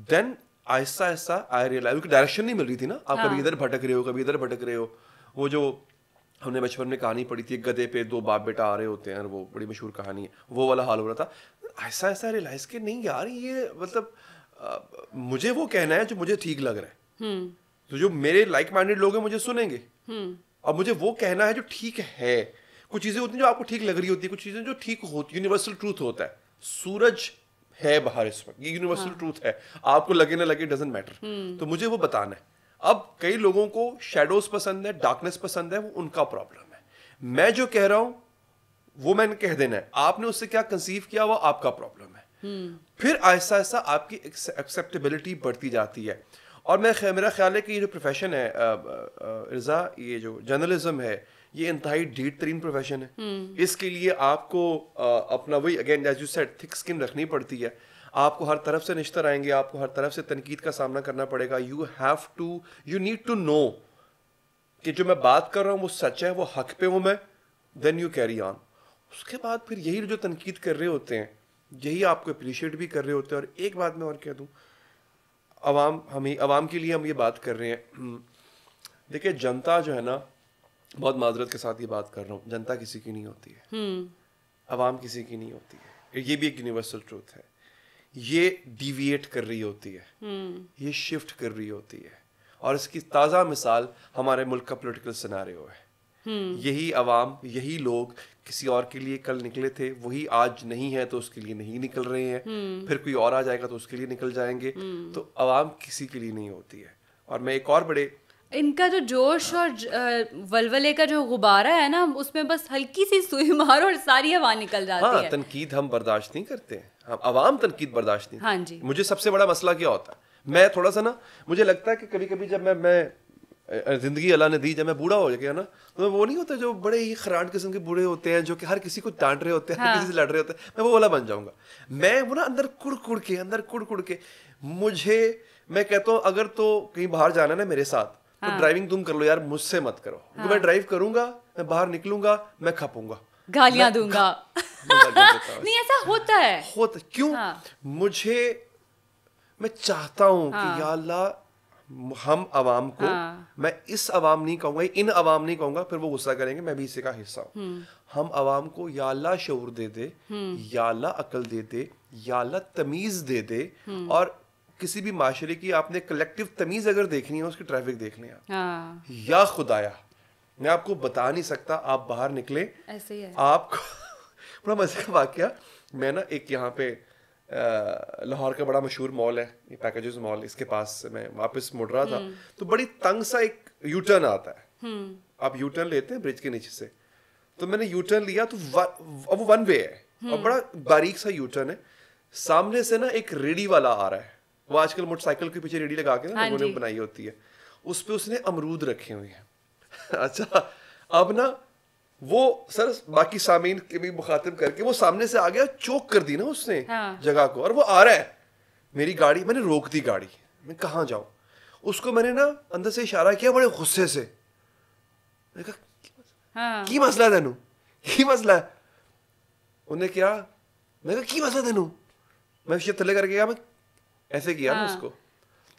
देन आहिस्ता आहिस्ता आई रियलाइज क्योंकि डायरेक्शन नहीं मिल रही थी ना आप हाँ. कभी इधर भटक रहे हो कभी इधर भटक रहे हो वो जो हमने बचपन में कहानी पढ़ी थी गधे पे दो बाप बेटा आ रहे होते हैं वो बड़ी मशहूर कहानी है वो वाला हाल हो रहा था ऐसा ऐसा रियलाइज कि नहीं यार ये मतलब मुझे वो कहना है जो मुझे ठीक लग रहा है हम्म। तो जो मेरे लाइक माइंडेड लोग हैं मुझे सुनेंगे हम्म। और मुझे वो कहना है जो ठीक है कुछ चीज़ें होती हैं जो आपको ठीक लग रही होती है कुछ चीज़ें जो ठीक होती यूनिवर्सल ट्रूथ होता है सूरज है बाहर इस वक्त ये यूनिवर्सल ट्रूथ हाँ। है आपको लगे ना लगे डजेंट मैटर हम्म। तो मुझे वो बताना है अब कई लोगों को शेडोज पसंद है डार्कनेस पसंद है वो उनका प्रॉब्लम है मैं जो कह रहा हूं वो मैंने कह देना है आपने उससे क्या कंसीव किया वो आपका प्रॉब्लम है फिर आहिस्ता आहिस्ता आपकी एक्सेप्टेबिलिटी बढ़ती जाती है और मैं मेरा ख्याल है कि ये जो प्रोफेशन है रज़ा ये जो जर्नलिज्म है ये इंतहाई ढीठ तरीन प्रोफेशन है हम्म। इसके लिए आपको आ, अपना वही again as you said thick skin रखनी पड़ती है आपको हर तरफ से निश्तर आएंगे आपको हर तरफ से तनकीद का सामना करना पड़ेगा you have to you need to know कि जो मैं बात कर रहा हूँ वो सच है वो हक पे हूँ मैं देन यू कैरी ऑन उसके बाद फिर यही जो तनकीद कर रहे होते हैं यही आपको अप्रिशिएट भी कर रहे होते हैं और एक बात मैं और कह दूँ आवाम हम ही आवाम के लिए हम ये बात कर रहे हैं हम्म, देखिए जनता जो है ना बहुत माजरत के साथ ये बात कर रहा हूँ जनता किसी की नहीं होती है आवाम हम्म। किसी की नहीं होती है ये भी एक यूनिवर्सल ट्रूथ है ये डिविएट कर रही होती है हम्म। ये शिफ्ट कर रही होती है और इसकी ताज़ा मिसाल हमारे मुल्क का पोलिटिकल सिनारियो है यही आवाम यही लोग किसी और के लिए कल निकले थे वही आज नहीं है तो उसके लिए नहीं निकल रहे हैं हम्म। फिर कोई और आ जाएगा तो उसके लिए निकल जाएंगे हम्म। तो आवाम किसी के लिए नहीं होती है और मैं एक और बड़े इनका जो जोश और वलवले का जो गुब्बारा है ना उसमें बस हल्की सी सुई मारो और सारी हवा निकल जाती हाँ, है तनकीद हम बर्दाश्त नहीं करते हम हाँ, आवाम तनकीद बर्दाश्त नहीं हाँ जी मुझे सबसे बड़ा मसला क्या होता है मैं थोड़ा सा ना मुझे लगता है कि कभी कभी जब मैं मैं ज़िंदगी अल्लाह ने दी जब मैं बूढ़ा हो गया ना तो वो नहीं होता जो बड़े ही खराट किस्म के बूढ़े होते हैं जो कि हर किसी को डांट रहे होते हैं हाँ। हर किसी से लड़ रहे होते हैं मैं वो वाला बन जाऊंगा मैं वो ना अंदर कुड़ कुड़ के अंदर कुड़ कुड़ के मुझे मैं कहता हूँ अगर तो कहीं बाहर जाना ना मेरे साथ तो ड्राइविंग हाँ। तुम कर लो यार मुझसे मत करो हाँ। तो मैं ड्राइव हाँ। करूंगा मैं बाहर निकलूंगा मैं खपूंगा गालियां दूंगा नहीं ऐसा होता है होता क्यों हाँ। मुझे मैं चाहता हूँ कि या अल्लाह हम आवाम को हाँ। मैं इस आवाम नहीं कहूंगा इन आवाम नहीं कहूंगा फिर वो गुस्सा करेंगे मैं भी इसी का हिस्सा हूँ हम्म। हम आवाम को याला शोर दे दे हम्म। याला अकल दे दे याला तमीज दे दे हम्म। और किसी भी माशरे की आपने कलेक्टिव तमीज अगर देखनी है उसकी ट्रैफिक देख लें हाँ। या खुदाया मैं आपको बता नहीं सकता आप बाहर निकले ऐसे ही है। आप बड़ा मजे का वाक्य मैं ना एक यहाँ पे लाहौर का बड़ा मशहूर मॉल है ये पैकेजेस मॉल इसके पास मैं वापस मुड़ रहा था हम्म। तो बड़ी तंग सा एक यू टर्न आता है हम्म। आप यू टर्न लेते हैं ब्रिज के नीचे से तो मैंने यू टर्न लिया तो वो वन वे है हम्म। और बड़ा बारीक सा यू टर्न है सामने से ना एक रेडी वाला आ रहा है वो आजकल मोटरसाइकिल के पीछे रेडी लगा के ना हाँ लोगों ने बनाई होती है उस पर उसने अमरूद रखे हुए हैं अच्छा अब ना वो सर बाकी सामीन के भी मुखातिब करके वो सामने से आ गया चोक कर दी ना उसने हाँ। जगह को और वो आ रहा है मेरी गाड़ी मैंने रोक दी गाड़ी मैं कहाँ जाऊं उसको मैंने ना अंदर से इशारा किया बड़े गुस्से से मैंने कहा हाँ। की मसला तेनू की मसला है उन्होंने क्या मैंने कहा की मसला तेनू मैं थले करके गया मैं ऐसे किया हाँ। ना उसको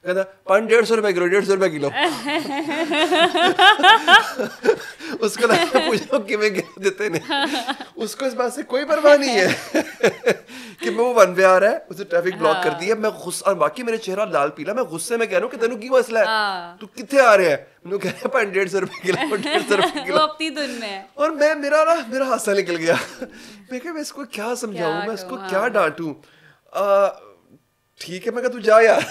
कहता पान डेढ़ सौ रुपये किलो डेढ़ सौ रुपये किलो उसको पूछो कि मैं गिरा देते नहीं उसको इस बात से कोई परवाह नहीं है कि मैं वो वन वे आ रहा है उसे ट्रैफिक ब्लॉक कर दिया हाँ। मैं गुस्सा बाकी मेरे चेहरा लाल पीला मैं गुस्से में कह रहा हूँ कि तेन की मसला है हाँ। तू कितने आ रहे हैं कह रहा पान डेढ़ सौ किलो डेढ़ सौ किलो और मैं मेरा ना मेरा हादसा निकल गया मैं मैं इसको क्या समझाऊ मैं इसको क्या हाँ। डांटू ठीक है मैं तू जा यार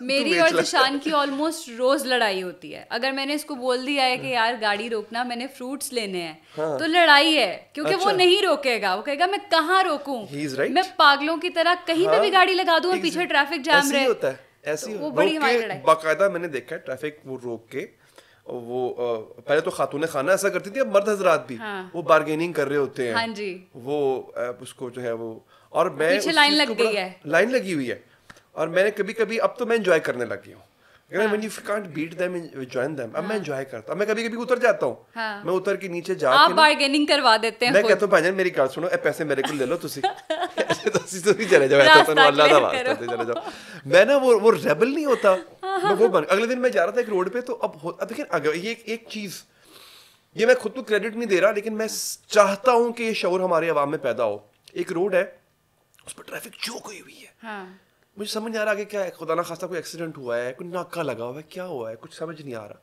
मेरी और निशान की ऑलमोस्ट रोज लड़ाई होती है अगर मैंने इसको बोल दिया है कि हाँ। यार गाड़ी रोकना मैंने फ्रूट्स लेने हैं हाँ। तो लड़ाई है क्योंकि अच्छा। वो नहीं रोकेगा वो कहेगा मैं कहाँ रोकू right. मैं पागलों की तरह कहीं हाँ। पे भी हाँ। गाड़ी लगा दू और पीछे ट्रैफिक जाम रहे होता है ऐसी तो वो बड़ी हमारी बाकायदा मैंने देखा है ट्रैफिक वो रोक के वो पहले तो खातून खाना ऐसा करती थी अब मर्द हजरात भी हाँ। वो बार्गेनिंग कर रहे होते हैं हाँ जी वो उसको जो है वो और मैं लाइन लग गई है लाइन लगी हुई है और मैंने कभी कभी अब तो मैं इंजॉय करने लगी हूँ अब मैं हाँ। करता मैं कभी कभी उतर जाता हूँ हाँ। मैं उतर के नीचे जा आप करवा देते हैं मैं कहता हूँ मेरी सुनो ए पैसे मेरे को ले लो तुसी तुसी तो चले जाओ ऐसा तो अल्लाह दा वास्ता चले जाओ मैं ना वो वो रेबल नहीं होता हाँ, मैं वो बन अगले दिन मैं जा रहा था एक रोड पे तो अब देखिए अगर ये एक चीज ये मैं खुद को क्रेडिट नहीं दे रहा लेकिन मैं चाहता हूँ कि ये शोर हमारे आवाम में पैदा हो एक रोड है उस पर ट्रैफिक चौक हुई हुई है मुझे समझ नहीं आ रहा कि क्या खुदा ना खासा कोई एक्सीडेंट हुआ है कोई नाका लगा हुआ है क्या हुआ है कुछ समझ नहीं आ रहा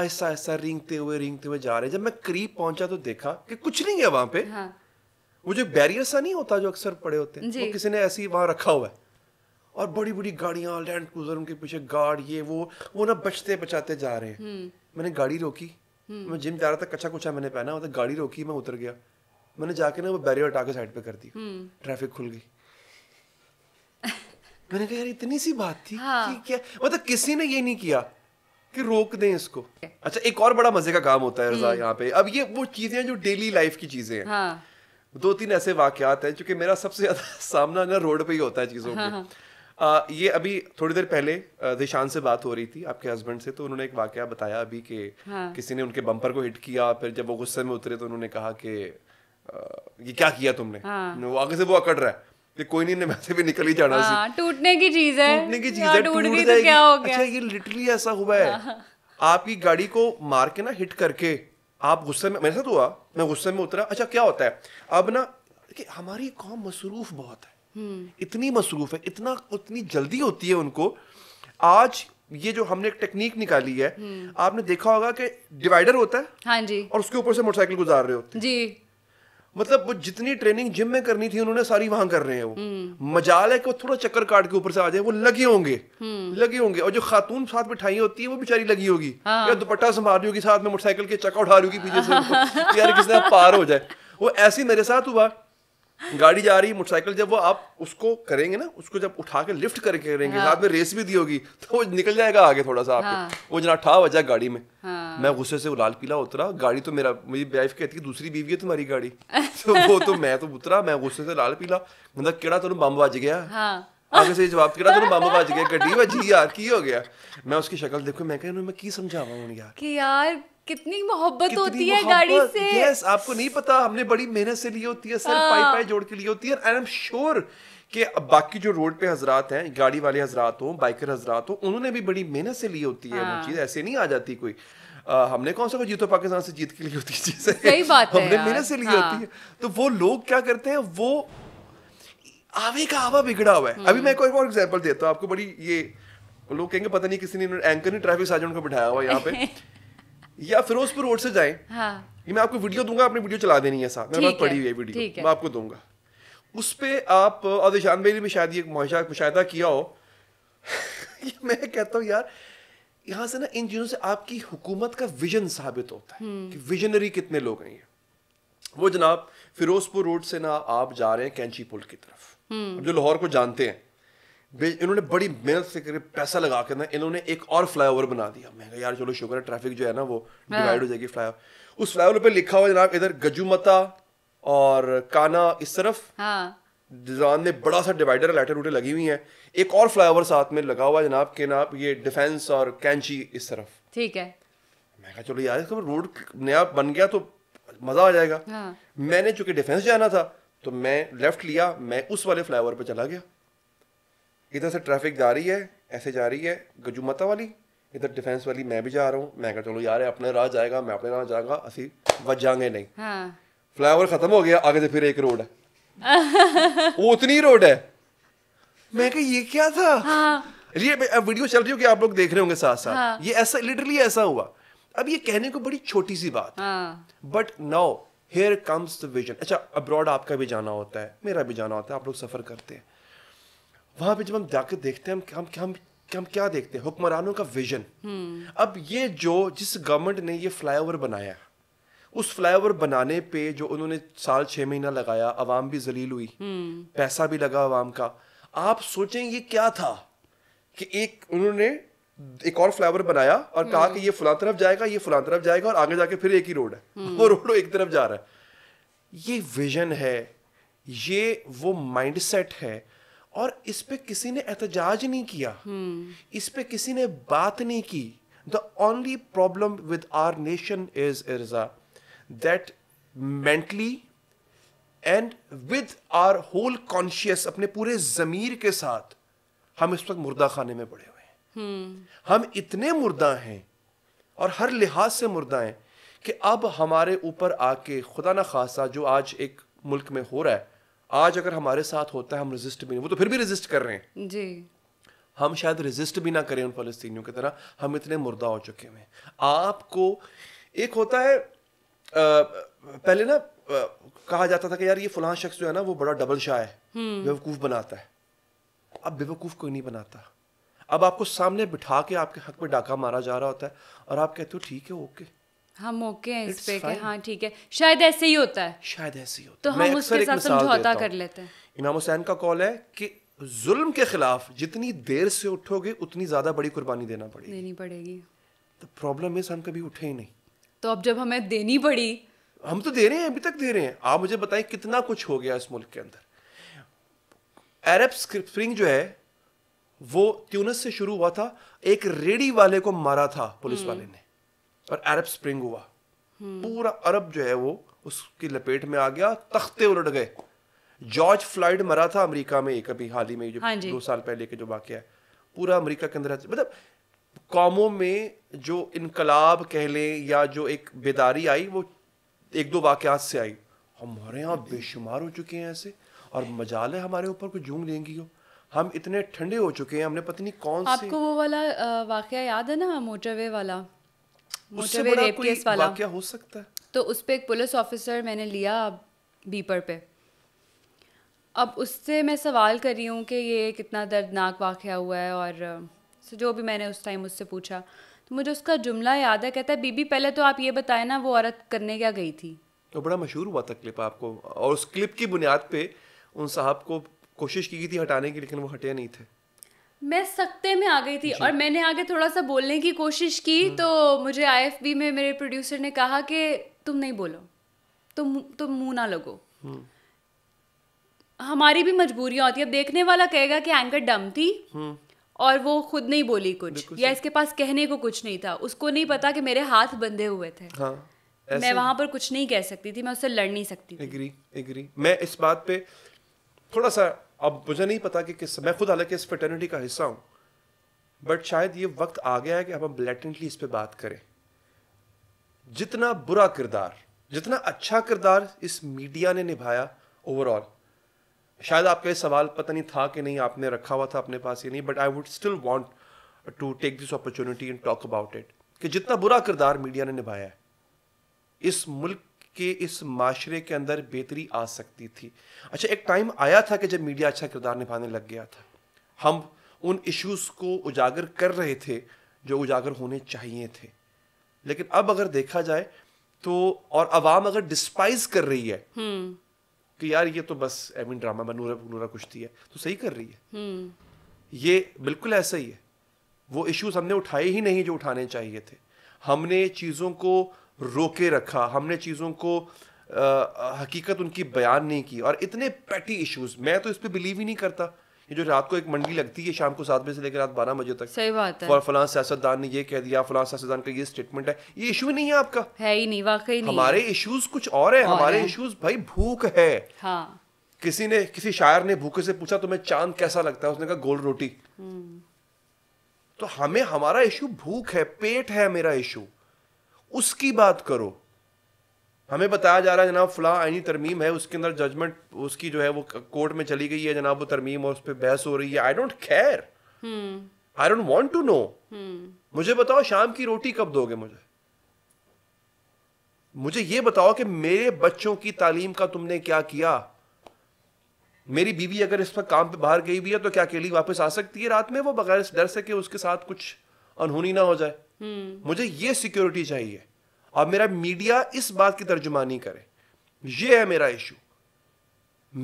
आहिस्ता ऐसा रिंगते हुए रिंगते हुए जा रहे जब मैं करीब पहुंचा तो देखा कि कुछ नहीं है वहां पे हाँ। वो जो बैरियर सा नहीं होता जो अक्सर पड़े होते हैं वो किसी ने ऐसे ही वहां रखा हुआ है और बड़ी बड़ी गाड़ियां लैंड क्रूजर उनके पीछे गार्ड ये वो वो ना बचते बचाते जा रहे हैं हम्म। मैंने गाड़ी रोकी हम्म। मैं जिम जा रहा था कच्चा कुचा मैंने पहना गाड़ी रोकी मैं उतर गया मैंने जाके ना वो बैरियर हटा के साइड पे कर दी ट्रैफिक हम्म। खुल गई मैंने कहा यार इतनी सी बात थी हाँ। कि क्या मतलब किसी ने ये नहीं किया कि रोक दें इसको अच्छा एक और बड़ा मजे का काम होता है रजा हम्म। यहाँ पे अब ये वो चीजें जो डेली लाइफ की चीजें हैं हाँ। दो तीन ऐसे वाकयात हैं क्योंकि मेरा सबसे ज्यादा सामना ना रोड पे ही होता है चीजों हाँ। आ, हाँ। ये अभी थोड़ी देर पहले दिशान से बात हो रही थी आपके हस्बैंड से तो उन्होंने एक वाकया बताया अभी कि हाँ। किसी ने उनके बम्पर को हिट किया फिर जब वो गुस्से में उतरे तो उन्होंने कहा कि ये क्या किया तुमने हाँ। वो आगे से वो अकड़ रहा है कि कोई नहीं इनमें से भी निकल ही जाना सी हाँ, टूटने की चीज है टूटने की चीज हाँ, है टूट गई तो क्या हो गया अच्छा ये लिटरली ऐसा हुआ है हाँ, आपकी गाड़ी को मार के ना हिट करके आप गुस्से में मेरे साथ हुआ मैं गुस्से में उतरा अच्छा क्या होता है अब ना कि हमारी कौम मसरूफ बहुत है हम्म। इतनी मसरूफ है इतना उतनी जल्दी होती है उनको आज ये जो हमने एक टेक्निक निकाली है हम्म। आपने देखा होगा कि डिवाइडर होता है हाँ जी और उसके ऊपर से मोटरसाइकिल गुजार रहे होते हैं जी मतलब वो जितनी ट्रेनिंग जिम में करनी थी उन्होंने सारी वहां कर रहे हैं वो मजाल है कि वो थोड़ा चक्कर काट के ऊपर से आ जाए वो लगे होंगे लगे होंगे और जो खातून साथ बिठाई होती है वो बेचारी लगी होगी हाँ। या दुपट्टा संभाल रही होगी साथ में मोटरसाइकिल के चक्का उठा रही होगी पीछे से तो यार किसी पार हो जाए वो ऐसी मेरे साथ हुआ गाड़ी जा रही है मोटरसाइकिल जब वो आप उसको करेंगे ना उसको जब उठा के लिफ्ट करके करेंगे हाँ। साथ में रेस भी दी होगी तो वो निकल जाएगा आगे थोड़ा सा आपके हाँ। वो जना ठा वजह गाड़ी में हाँ। मैं गुस्से से लाल पीला उतरा गाड़ी तो मेरा मेरी वाइफ कहती है दूसरी बीवी है तुम्हारी गाड़ी तो वो तो मैं तो उतरा मैं गुस्से से लाल पीला मतलब केड़ा तेन बम बज गया हाँ। आगे से जवाब किया तेन बम बज गया गड्डी वजी यार की हो गया मैं उसकी शक्ल देखो मैं कह मैं की समझावा यार यार कितनी मोहब्बत होती है गाड़ी से यस आपको नहीं पता हमने बड़ी मेहनत से ली होती है सर पाई हाँ। पाई जोड़ के लिए होती है आई एम श्योर कि बाकी जो रोड पे हजरात हैं गाड़ी वाले हजरात हो बाइकर हजरात हो उन्होंने भी बड़ी मेहनत से ली होती है वो हाँ। चीज़ ऐसे नहीं आ जाती कोई आ, हमने कौन सा जीतो पाकिस्तान से जीत के लिए होती है सही बात हमने मेहनत से ली हाँ। होती है तो वो लोग क्या करते हैं वो आवे का आवा बिगड़ा हुआ है अभी मैं कोई और एग्जाम्पल देता हूँ आपको बड़ी ये लोग कहेंगे पता नहीं किसी ने एंकर ने ट्रैफिक साजन को बिठाया हुआ यहाँ पे या फिरोजपुर रोड से जाए हाँ. मैं आपको वीडियो दूंगा आपने वीडियो चला देनी है साहब मैं पड़ी हुई है वीडियो मैं आपको दूंगा उस पर आप और भाई ने भी शायद ये मुशाह किया हो मैं कहता हूँ यार यहाँ से ना इन चीज़ों से आपकी हुकूमत का विजन साबित होता है हम्म। कि विजनरी कितने लोग हैं ये वो जनाब फिरोजपुर रोड से ना आप जा रहे हैं कैंची पुल की तरफ हम्म। जो लाहौर को जानते हैं इन्होंने बड़ी मेहनत से करके पैसा लगा के ना इन्होंने एक और फ्लाईओवर बना दिया मैं यार चलो शुक्र है ट्रैफिक जो है ना वो डिवाइड हाँ। हो जाएगी फ्लाईओवर उस फ्लाईओवर पे लिखा हुआ जनाब इधर गजुमता और काना इस तरफ हाँ। डिजान ने बड़ा सा डिवाइडर लाइटर रूटे लगी हुई है एक और फ्लाईओवर साथ में लगा हुआ जनाब के नाप ये डिफेंस और कैंची इस तरफ ठीक है मैं कहा चलो यार रोड नया बन गया तो मजा आ जाएगा हाँ। मैंने चूंकि डिफेंस जाना था तो मैं लेफ्ट लिया मैं उस वाले फ्लाईओवर पे चला गया इधर से ट्रैफिक जा रही है ऐसे जा रही है गजुमता वाली इधर डिफेंस वाली मैं भी जा रहा हूँ मैं कहा चलो यार अपने राह जाएगा मैं अपने राह जाऊंगा असी वजांगे नहीं हाँ। फ्लाईओवर खत्म हो गया आगे से फिर एक रोड है वो उतनी रोड है मैं कहा ये क्या था ये हाँ। वीडियो चल रही होगी आप लोग देख रहे होंगे साथ साथ हाँ। ये ऐसा लिटरली ऐसा हुआ अब ये कहने को बड़ी छोटी सी बात but now here comes the vision अच्छा अब्रॉड आपका भी जाना होता है मेरा भी जाना होता है आप लोग सफर करते हैं वहां पे जब हम जाकर देखते हैं हम हम हम क्या देखते हैं हुक्मरानों का विजन हम्म। अब ये जो जिस गवर्नमेंट ने ये फ्लाईओवर बनाया उस फ्लाईओवर बनाने पे जो उन्होंने साल छह महीना लगाया आवाम भी जलील हुई हम्म। पैसा भी लगा आवाम का आप सोचें ये क्या था कि एक उन्होंने एक और फ्लाईओवर बनाया और कहा हम्म। कि ये फुला तरफ जाएगा ये फुला तरफ जाएगा और आगे जाके फिर एक ही रोड है वो रोड एक तरफ जा रहा है ये विजन है ये वो माइंडसेट है और इस पे किसी ने एहतजाज नहीं किया hmm. इस पे किसी ने बात नहीं की the only problem with our nation is Irza that mentally and with our whole conscious अपने पूरे जमीर के साथ हम इस वक्त मुर्दा खाने में पड़े हुए हैं hmm. हम इतने मुर्दा हैं और हर लिहाज से मुर्दा हैं कि अब हमारे ऊपर आके खुदा न खासा जो आज एक मुल्क में हो रहा है आज अगर हमारे साथ होता है हम रेजिस्ट भी नहीं वो तो फिर भी रेजिस्ट कर रहे हैं जी हम शायद रेजिस्ट भी ना करें उन फलस्तियों की तरह हम इतने मुर्दा हो चुके हैं आपको एक होता है आ, पहले ना आ, कहा जाता था कि यार ये फलां शख्स जो है ना वो बड़ा डबल शाह है हम्म। बेवकूफ़ बनाता है अब बेवकूफ़ कोई नहीं बनाता अब आपको सामने बिठा के आपके हक में डाका मारा जा रहा होता है और आप कहते हो ठीक है ओके हम ओके हैं इस पे के हाँ ठीक है शायद ऐसे ही होता है शायद ऐसे ही होता है तो हम उसके साथ समझौता कर लेते हैं इमाम हुसैन का कॉल है कि जुल्म के खिलाफ जितनी देर से उठोगे उतनी ज्यादा बड़ी कुर्बानी देना पड़ेगी देनी पड़ेगी तो प्रॉब्लम इज हम कभी उठे ही नहीं तो अब जब हमें देनी पड़ी हम तो दे रहे हैं अभी तक दे रहे हैं आप मुझे बताएं कितना कुछ हो गया इस मुल्क के अंदर अरब स्प्रिंग जो है वो ट्यूनस से शुरू हुआ था एक रेडी वाले को मारा था पुलिस हम्म। वाले ने और अरब स्प्रिंग हुआ हम्म। पूरा अरब जो है वो उसकी लपेट में आ गया तख्ते उलट गए जॉर्ज फ्लाइड मरा था अमेरिका में एक अभी हाल ही में जो हाँ दो साल पहले के जो वाक्य है पूरा अमेरिका के अंदर मतलब कौमों में जो इनकलाब कह लें या जो एक बेदारी आई वो एक दो वाक़ात से आई हमारे यहाँ बेशुमार हो चुके हैं ऐसे और मजाल है हमारे ऊपर कोई जूंग देंगी हो हम इतने ठंडे हो चुके हैं हमने पता नहीं कौन आपको से... वो वाला वाक़ याद है ना मोटरवे वाला उससे बड़ा कोई वाला हो सकता है तो उस पर एक पुलिस ऑफिसर मैंने लिया बीपर पे अब उससे मैं सवाल कर रही हूँ कि ये कितना दर्दनाक वाक़ हुआ है और uh, जो भी मैंने उस टाइम उससे पूछा तो मुझे उसका जुमला याद है कहता है बीबी पहले तो आप ये बताएं ना वो औरत करने क्या गई थी तो बड़ा मशहूर हुआ था क्लिप आपको और उस क्लिप की बुनियाद पे उन साहब को कोशिश की गई थी हटाने की लेकिन वो हटे नहीं थे मैं सकते में आ गई थी और मैंने आगे थोड़ा सा बोलने की कोशिश की हम्म। तो मुझे आईएफबी में मेरे प्रोड्यूसर ने कहा कि तुम नहीं बोलो तुम तुम मुंह ना लगो हम्म। हमारी भी मजबूरियां होती है अब देखने वाला कहेगा कि एंकर डम थी हम्म। और वो खुद नहीं बोली कुछ या इसके पास कहने को कुछ नहीं था उसको नहीं पता कि मेरे हाथ बंधे हुए थे हाँ, मैं वहां पर कुछ नहीं कह सकती थी मैं उससे लड़ नहीं सकती एग्री एग्री मैं इस बात पे थोड़ा सा अब मुझे नहीं पता कि किस मैं खुद हालांकि इस फटर्निटी का हिस्सा हूँ बट शायद ये वक्त आ गया है कि हम ब्लैटेंटली इस पर बात करें जितना बुरा किरदार जितना अच्छा किरदार इस मीडिया ने निभाया ओवरऑल शायद आपका ये सवाल पता नहीं था कि नहीं आपने रखा हुआ था अपने पास ये नहीं but I would still want to take this opportunity and talk about it कि जितना बुरा किरदार मीडिया ने निभाया है इस मुल्क कि इस माशरे के अंदर बेहतरी आ सकती थी अच्छा एक टाइम आया था कि जब मीडिया अच्छा किरदार निभाने लग गया था हम उन इश्यूज़ को उजागर कर रहे थे जो उजागर होने चाहिए थे लेकिन अब अगर देखा जाए तो और आवाम अगर डिस्पाइज कर रही है हम्म। कि यार ये तो बस एमिन ड्रामा बनूरा बनूरा कुश्ती है तो सही कर रही है हम्म। ये बिल्कुल ऐसा ही है वो इश्यूज हमने उठाए ही नहीं जो उठाने चाहिए थे हमने चीज़ों को रोके रखा हमने चीज़ों को आ, हकीकत उनकी बयान नहीं की और इतने पैटी इश्यूज मैं तो इस पर बिलीव ही नहीं करता ये जो रात को एक मंडी लगती है शाम को सात बजे से लेकर रात बारह बजे तक सही बात है और फलां सियासतदान ने ये कह दिया फलां सियासतदान का ये स्टेटमेंट है ये इशू नहीं है आपका है ही नहीं वाकई नहीं हमारे इश्यूज कुछ और है और हमारे इश्यूज भाई भूख है हाँ। किसी ने किसी शायर ने भूखे से पूछा तुम्हें चांद कैसा लगता है उसने कहा गोल रोटी हम्म। तो हमें हमारा इशू भूख है पेट है मेरा इशू उसकी बात करो हमें बताया जा रहा है जनाब फला आईनी तरमीम है उसके अंदर जजमेंट उसकी जो है वो कोर्ट में चली गई है जनाब वो तरमीम और उस पर बहस हो रही है I don't care I don't want to know मुझे बताओ शाम की रोटी कब दोगे मुझे मुझे ये बताओ कि मेरे बच्चों की तालीम का तुमने क्या किया मेरी बीवी अगर इस पर काम पे बाहर गई भी है तो क्या अकेली वापस आ सकती है रात में वो बगैर डर से कि उसके साथ कुछ अनहोनी ना हो जाए हम्म। मुझे ये सिक्योरिटी चाहिए और मेरा मीडिया इस बात की तर्जुमानी करे ये है मेरा इशू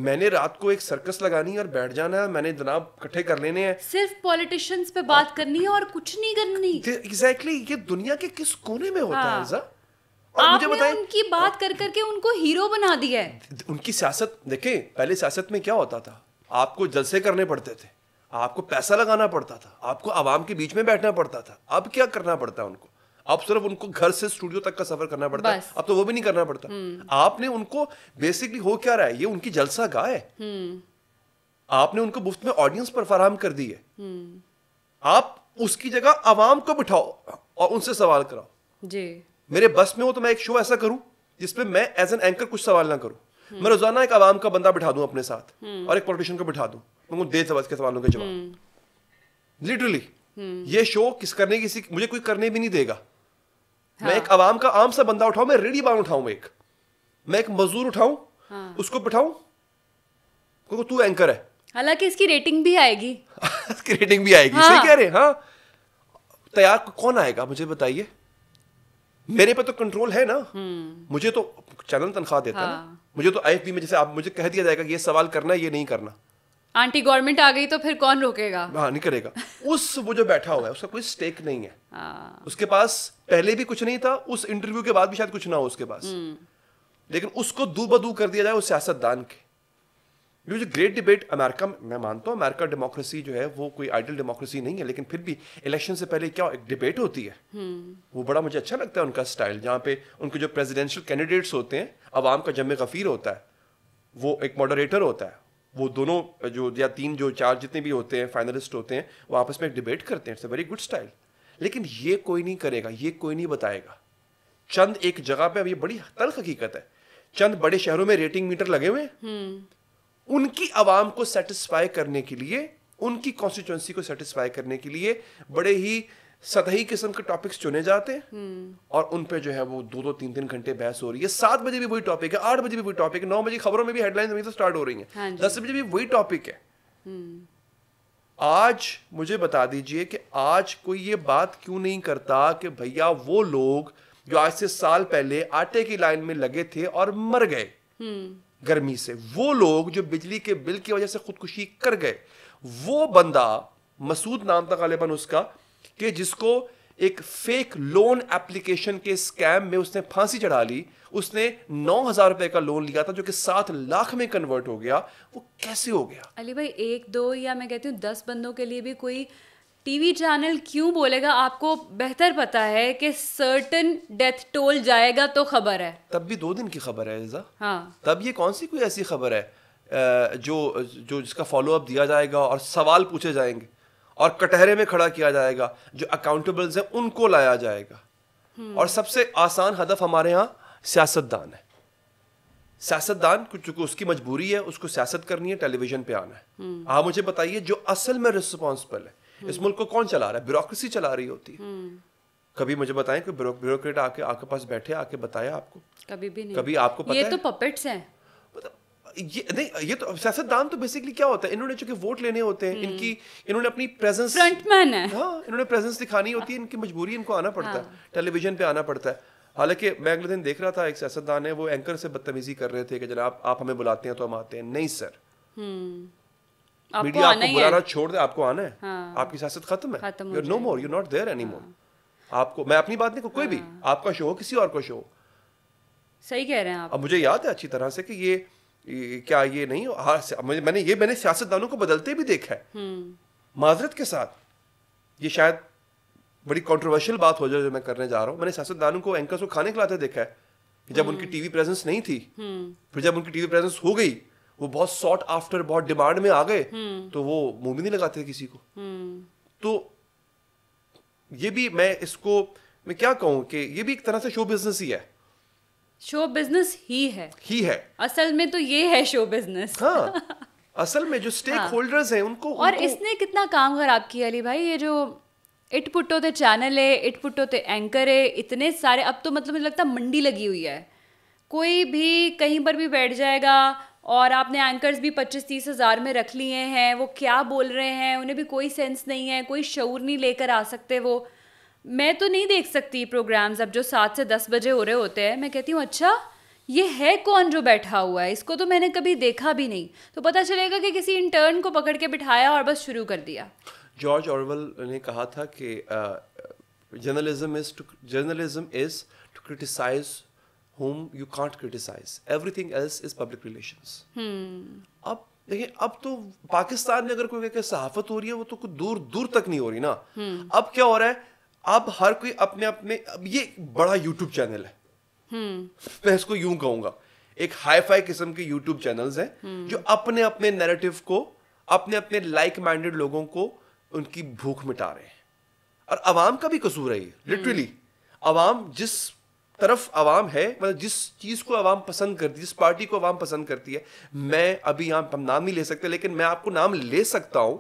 मैंने रात को एक सर्कस लगानी और बैठ जाना है मैंने जनाब इकट्ठे कर लेने हैं सिर्फ पॉलिटिशियंस पे बात करनी है और कुछ नहीं करनी एग्जैक्टली exactly, ये दुनिया के किस कोने में होता हाँ। है और मुझे बताएं उनकी बात कर करके उनको हीरो बना दिया है उनकी सियासत देखें पहले सियासत में क्या होता था आपको जलसे करने पड़ते थे आपको पैसा लगाना पड़ता था आपको आवाम के बीच में बैठना पड़ता था अब क्या करना पड़ता है उनको अब सिर्फ उनको घर से स्टूडियो तक का सफर करना पड़ता है अब तो वो भी नहीं करना पड़ता हम्म। आपने उनको बेसिकली हो क्या रहा है ये उनकी जलसा गाय है हम्म। आपने उनको मुफ्त में ऑडियंस पर फराम कर दी है हम्म। आप उसकी जगह आवाम को बिठाओ और उनसे सवाल कराओ जी मेरे बस में हो तो मैं एक शो ऐसा करूं जिसमें मैं एज एन एंकर कुछ सवाल ना करूं मैं रोजाना एक आवाम का बंदा बिठा दूं अपने साथ और एक पॉलिटिशियन को बिठा दूं उनको देर समझ के सवालों के जवाब लिटरली हम्म। हम्म। ये शो किस करने की किसी मुझे कोई करने भी नहीं देगा हाँ। मैं एक आवाम का आम सा बंदा उठाऊं मैं रेडी बार उठाऊं एक मैं एक मजदूर उठाऊं हाँ। उसको बिठाऊं क्योंकि तू एंकर है हालांकि इसकी रेटिंग भी आएगी इसकी रेटिंग भी आएगी हाँ। सही कह रहे हाँ तैयार कौन आएगा मुझे बताइए मेरे पे तो कंट्रोल है ना हम्म। मुझे तो चैनल तनख्वाह देता है हाँ। मुझे तो आई में जैसे आप मुझे कह दिया जाएगा ये सवाल करना है ये नहीं करना आंटी गवर्नमेंट आ गई तो फिर कौन रोकेगा हाँ नहीं करेगा उस वो जो बैठा हुआ है उसका कोई स्टेक नहीं है आ, हाँ। उसके पास पहले भी कुछ नहीं था उस इंटरव्यू के बाद भी शायद कुछ ना हो उसके पास हम्म। लेकिन उसको दू दू कर दिया जाए उस सियासतदान के जो ग्रेट डिबेट अमेरिका मैं मानता हूँ अमेरिका डेमोक्रेसी जो है वो कोई आइडियल डेमोक्रेसी नहीं है लेकिन फिर भी इलेक्शन से पहले क्या एक डिबेट होती है हम्म। वो बड़ा मुझे अच्छा लगता है उनका स्टाइल जहाँ पे उनके जो प्रेसिडेंशियल कैंडिडेट्स होते हैं अवाम का जम गफीर होता है वो एक मॉडरेटर होता है वो दोनों जो या तीन जो चार जितने भी होते हैं फाइनलिस्ट होते हैं वो आपस में डिबेट करते हैं it's a very good style लेकिन ये कोई नहीं करेगा ये कोई नहीं बताएगा चंद एक जगह पे अब ये बड़ी तल्ख हकीकत है चंद बड़े शहरों में रेटिंग मीटर लगे हुए हैं हम्म। उनकी आवाम को सेटिस्फाई करने के लिए उनकी कॉन्स्टिट्यूंसी को सेटिस्फाई करने के लिए बड़े ही सतही किस्म के टॉपिक्स चुने जाते हैं हम्म। और उन पे जो है वो दो दो तीन तीन घंटे बहस हो रही है सात बजे भी वही टॉपिक है आठ बजे भी वही टॉपिक है नौ बजे खबरों में भी हेडलाइन वहीं से स्टार्ट हो रही है हाँ दस बजे भी वही टॉपिक है हम्म। आज मुझे बता दीजिए कि आज कोई ये बात क्यों नहीं करता कि भैया वो लोग जो आज से साल पहले आटे की लाइन में लगे थे और मर गए हम्म। गर्मी से वो लोग जो बिजली के बिल की वजह से खुदकुशी कर गए वो बंदा मसूद नाम था गालिबन उसका कि जिसको एक फेक लोन एप्लीकेशन के स्कैम में उसने फांसी चढ़ा ली उसने नौ हजार रुपए का लोन लिया था जो कि सात लाख में कन्वर्ट हो गया वो कैसे हो गया अली भाई एक दो या मैं कहती हूँ दस बंदों के लिए भी कोई टीवी चैनल क्यों बोलेगा आपको बेहतर पता है कि सर्टन डेथ टोल जाएगा तो खबर है तब भी दो दिन की खबर है हाँ तब ये कौन सी कोई ऐसी खबर है जो जो जिसका फॉलोअप दिया जाएगा और सवाल पूछे जाएंगे और कटहरे में खड़ा किया जाएगा जो अकाउंटेबल्स हैं उनको लाया जाएगा हम्म। और सबसे आसान हदफ हमारे यहाँ सियासतदान है सियासतदान चूंकि उसकी मजबूरी है उसको सियासत करनी है टेलीविजन पे आना है हम्म। आप मुझे बताइए जो असल में रिस्पॉन्सिबल है हम्म। इस मुल्क को कौन चला रहा है ब्यूरोक्रेसी चला रही होती है कभी मुझे बताएं कि ब्यूरोक्रेट आके आपके पास बैठे आके बताया आपको कभी भी नहीं कभी आपको पता ये तो है? तो पपेट्स हैं मतलब ये नहीं ये तो सियासतदान तो बेसिकली क्या होता है इन्होंने चूंकि वोट लेने होते हैं इनकी हम्म। इन्होंने अपनी प्रेजेंस फ्रंटमैन है हाँ इन्होंने प्रेजेंस दिखानी होती है इनकी मजबूरी इनको आना पड़ता है टेलीविजन हाँ। पे आना पड़ता है हालांकि मैं अगले दिन देख रहा था एक सियासतदान है वो एंकर से बदतमीजी कर रहे थे कि जनाब आप हमें बुलाते हैं तो हम आते हैं नहीं सर मीडिया हम्म। आपको बुलाना छोड़ दे आपको आना है हाँ। आपकी सियासत खत्म है you no more you not there anymore आपको मैं अपनी बात नहीं कोई भी हाँ। आपका शो हो किसी और का शो सही कह रहे हैं आप अब मुझे याद है अच्छी तरह से कि ये क्या ये नहीं हाँ मैंने ये मैंने सियासतदानों को बदलते भी देखा है हम्म। माजरत के साथ ये शायद बड़ी कॉन्ट्रोवर्शियल बात हो जाए जो मैं करने जा रहा हूँ मैंने सियासतदानों को एंकर को खाने खिलाते देखा है कि जब उनकी टीवी हम्म। प्रेजेंस नहीं थी हम्म। फिर जब उनकी टीवी प्रेजेंस हो गई वो बहुत सॉर्ट आफ्टर बहुत डिमांड में आ गए तो वो मुंह भी नहीं लगाते किसी को तो ये भी मैं इसको मैं क्या कहूँ कि ये भी एक तरह से शो बिजनेस ही है शो बिजनेस ही है ही है असल में तो ये है शो बिजनेस हाँ असल में जो स्टेक होल्डर्स हाँ. हैं उनको और उनको... इसने कितना काम खराब किया अली भाई ये जो इट पुटो थे चैनल है इट पुटो थे एंकर है इतने सारे अब तो मतलब मुझे लगता मंडी लगी हुई है कोई भी कहीं पर भी बैठ जाएगा और आपने एंकर्स भी पच्चीस तीस हज़ार में रख लिए हैं वो क्या बोल रहे हैं उन्हें भी कोई सेंस नहीं है कोई शौर नहीं लेकर आ सकते वो मैं तो नहीं देख सकती प्रोग्राम्स अब जो सात से दस बजे हो रहे होते हैं मैं कहती हूँ अच्छा ये है कौन जो बैठा हुआ है इसको तो मैंने कभी देखा भी नहीं तो पता चलेगा कि किसी इंटर्न को पकड़ के बिठाया और बस शुरू कर दिया जॉर्ज ऑरवल ने कहा था कि journalism is to journalism is to criticize whom you can't criticize everything else is public relation अब देखिए अब तो पाकिस्तान में अगर कोई कहकर सहाफत हो रही है वो तो कुछ दूर दूर तक नहीं हो रही ना हम्म। अब क्या हो रहा है अब हर कोई अपने अपने अब ये बड़ा यूट्यूब चैनल है हम्म। मैं इसको यूं कहूंगा एक हाई फाई किस्म के यूट्यूब चैनल हैं हम्म। जो अपने अपने नैरेटिव को अपने अपने लाइक माइंडेड लोगों को उनकी भूख मिटा रहे हैं और आवाम का भी कसूर है ये लिटरली हम्म। आवाम जिस तरफ आवाम है मतलब जिस चीज़ को आवाम पसंद करती है जिस पार्टी को आवाम पसंद करती है मैं अभी यहां हम नाम नहीं ले सकते लेकिन मैं आपको नाम ले सकता हूं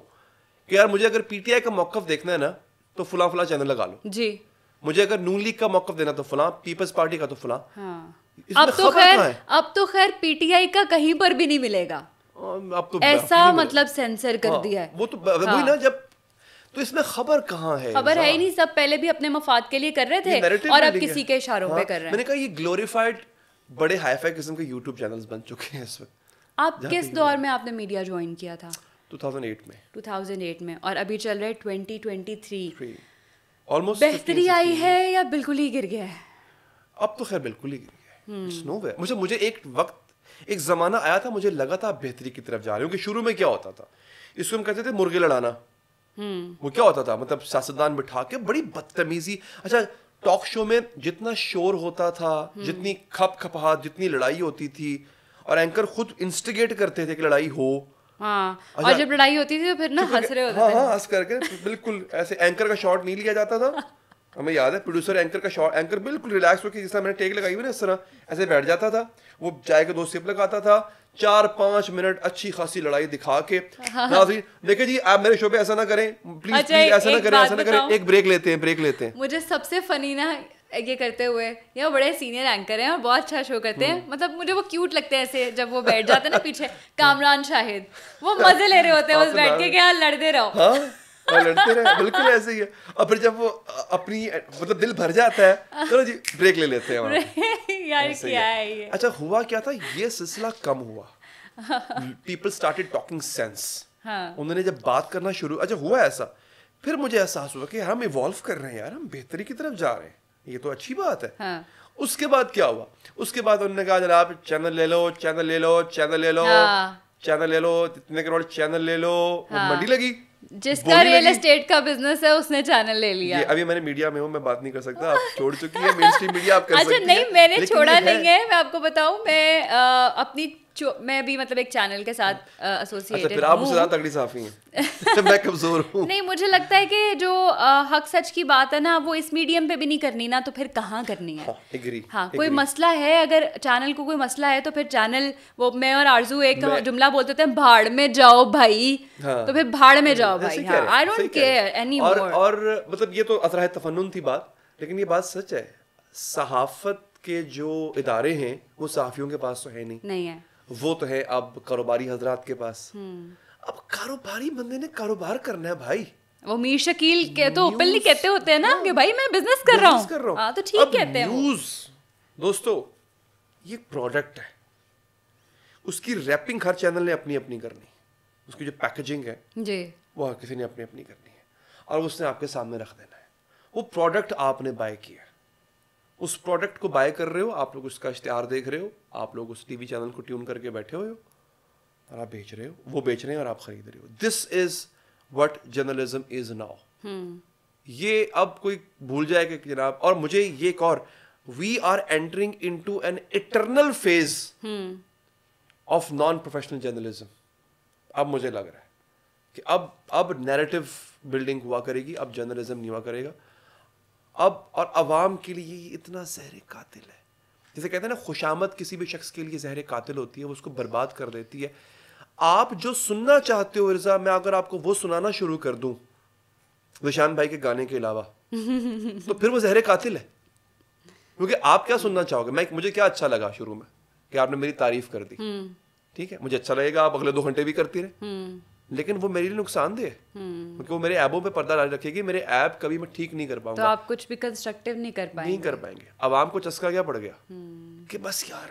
कि यार मुझे अगर पीटीआई का मौकफ देखना है ना तो फुला फुला चैनल लगा लो जी मुझे अगर नून लीग का मौका देना तो फुला पीपल्स पार्टी का तो फुला हाँ। तो अब तो खैर अब तो खैर पीटीआई का कहीं पर भी नहीं मिलेगा अब तो ऐसा मतलब सेंसर कर हाँ, दिया है वो तो वही ना हाँ। जब तो इसमें खबर कहाँ है खबर है ही हाँ। नहीं सब पहले भी अपने मफाद के लिए कर रहे थे और अब किसी के इशारों पे कर रहे हैं मैंने कहा ये ग्लोरीफाइड बड़े हाईफाई किस्म के यूट्यूब चैनल्स बन चुके हैं इस वक्त आप किस दौर में आपने मीडिया ज्वाइन किया था 2008 में 2008 में और अभी चल रहा है 2023 ऑलमोस्ट बेहतरी आई है या बिल्कुल ही गिर गया है अब तो खैर बिल्कुल ही गिर गया है इट्स हम्म। नोवेयर मुझे मुझे एक वक्त एक जमाना आया था मुझे लगा था बेहतरी की तरफ जा रही हूँ कि शुरू में क्या होता था इसको हम कहते थे मुर्गे लड़ाना हम्म। वो क्या होता था मतलब सियासतदान बिठा के बड़ी बदतमीजी अच्छा टॉक शो में जितना शोर होता था हम्म। जितनी खप खपहा जितनी लड़ाई होती थी और एंकर खुद इंस्टिगेट करते थे कि लड़ाई हो हाँ अच्छा। और जब लड़ाई होती थी तो फिर ना हंस रहे हाँ, होते हाँ हाँ हंस करके बिल्कुल ऐसे एंकर का शॉट नहीं लिया जाता था हमें याद है प्रोड्यूसर एंकर का शॉट एंकर बिल्कुल रिलैक्स होकर जिस मैंने टेक लगाई हुई ना इस तरह ऐसे बैठ जाता था वो चाय के दो सिप लगाता था चार पांच मिनट अच्छी खासी लड़ाई दिखा के हाँ। देखिए जी आप मेरे शो पे ऐसा ना करें प्लीज अच्छा, प्लीज ऐसा ना करें ऐसा ना करें एक ब्रेक लेते हैं ब्रेक लेते हैं मुझे सबसे फनी ना ये करते हुए या बड़े सीनियर एंकर हैं और बहुत अच्छा शो करते हैं हम्म। मतलब मुझे वो क्यूट लगते हैं ऐसे जब वो बैठ जाते हैं ना पीछे कामरान शाहिद वो मजे ले रहे होते हैं बस बैठ के क्या हाँ, लड़ते रहो हाँ, हाँ, लड़ते रहे बिल्कुल ऐसे ही है और फिर जब वो अपनी मतलब दिल भर जाता है चलो जी ब्रेक ले लेते हैं यार क्या है ये अच्छा हुआ क्या था ये सिलसिला कम हुआ पीपल स्टार्टेड टॉकिंग सेंस उन्होंने जब बात करना शुरू अच्छा हुआ ऐसा फिर मुझे एहसास हुआ कि हम इवॉल्व कर रहे हैं यार हम बेहतरी की तरफ जा रहे हैं ये तो अच्छी बात है हाँ। उसके बाद क्या हुआ उसके बाद उन्होंने कहा जरा आप चैनल ले लो चैनल ले लो चैनल ले लो हाँ। चैनल ले लो इतने करोड़ चैनल ले लो हाँ। मंडी लगी जिसका रियल एस्टेट का बिजनेस है उसने चैनल ले लिया ये अभी मैंने मीडिया में हूँ मैं बात नहीं कर सकता आप छोड़ चुकी है मीडिया आप कर अच्छा नहीं मैंने छोड़ा नहीं है मैं आपको बताऊँ मैं अपनी मैं भी मतलब एक चैनल के साथ एसोसिएटेड अच्छा, अच्छा, नहीं मुझे लगता है कि जो uh, हक सच की बात है ना वो इस मीडियम पे भी नहीं करनी ना तो फिर कहाँ करनी है एग्री हाँ agree. हाँ, कोई मसला है अगर चैनल को कोई मसला है तो फिर चैनल वो मैं और आरजू एक जुमला बोलते थे भाड़ में जाओ भाई हाँ। तो फिर भाड़ में जाओ भाई आई डोंट केयर एनी और मतलब ये तो असरा तफन थी बात लेकिन ये बात सच है सहाफत के जो इदारे हैं वो सहाफियों के पास तो है नहीं नहीं है वो तो है अब कारोबारी हजरात के पास हम्म। अब कारोबारी बंदे ने कारोबार करना है भाई वो मीर शकील के तो ओपनली कहते होते हैं ना हाँ। कि भाई मैं बिजनेस कर रहा हूँ हाँ, तो ठीक कहते हैं न्यूज दोस्तों ये प्रोडक्ट है उसकी रैपिंग हर चैनल ने अपनी अपनी करनी उसकी जो पैकेजिंग है जी वो किसी ने अपनी अपनी करनी है और उसने आपके सामने रख देना है वो प्रोडक्ट आपने बाय किया उस प्रोडक्ट को बाय कर रहे हो आप लोग उसका इश्तेहार देख रहे हो आप लोग उस टीवी चैनल को ट्यून करके बैठे हुए हो और आप बेच रहे हो वो बेच रहे हैं और आप खरीद रहे हो this is what journalism is now ये अब कोई भूल जाएगा जनाब और मुझे ये एक और we are entering into an eternal phase of non professional journalism अब मुझे लग रहा है कि अब अब नैरेटिव बिल्डिंग हुआ करेगी अब जर्नलिज्म नहीं हुआ करेगा अब और आवाम के लिए ये इतना जहर कातिल है जैसे कहते हैं ना खुशामद किसी भी शख्स के लिए जहर कातिल होती है वो उसको बर्बाद कर देती है आप जो सुनना चाहते हो रिजा मैं अगर आपको वो सुनाना शुरू कर दूं विशान भाई के गाने के अलावा तो फिर वो जहर कातिल है क्योंकि आप क्या सुनना चाहोगे मैं मुझे क्या अच्छा लगा शुरू में कि आपने मेरी तारीफ कर दी हम्म। ठीक है मुझे अच्छा लगेगा आप अगले दो घंटे भी करती रहे हम्म। लेकिन वो मेरे लिए नुकसान दे हम्म। क्योंकि वो मेरे ऐबों पे पर्दा डाल रखेगी मेरे ऐप कभी मैं ठीक नहीं कर पाऊंगा तो आप कुछ भी कंस्ट्रक्टिव नहीं कर पाएंगे नहीं कर पाएंगे आवाम को चस्का क्या पड़ गया हम्म। कि बस यार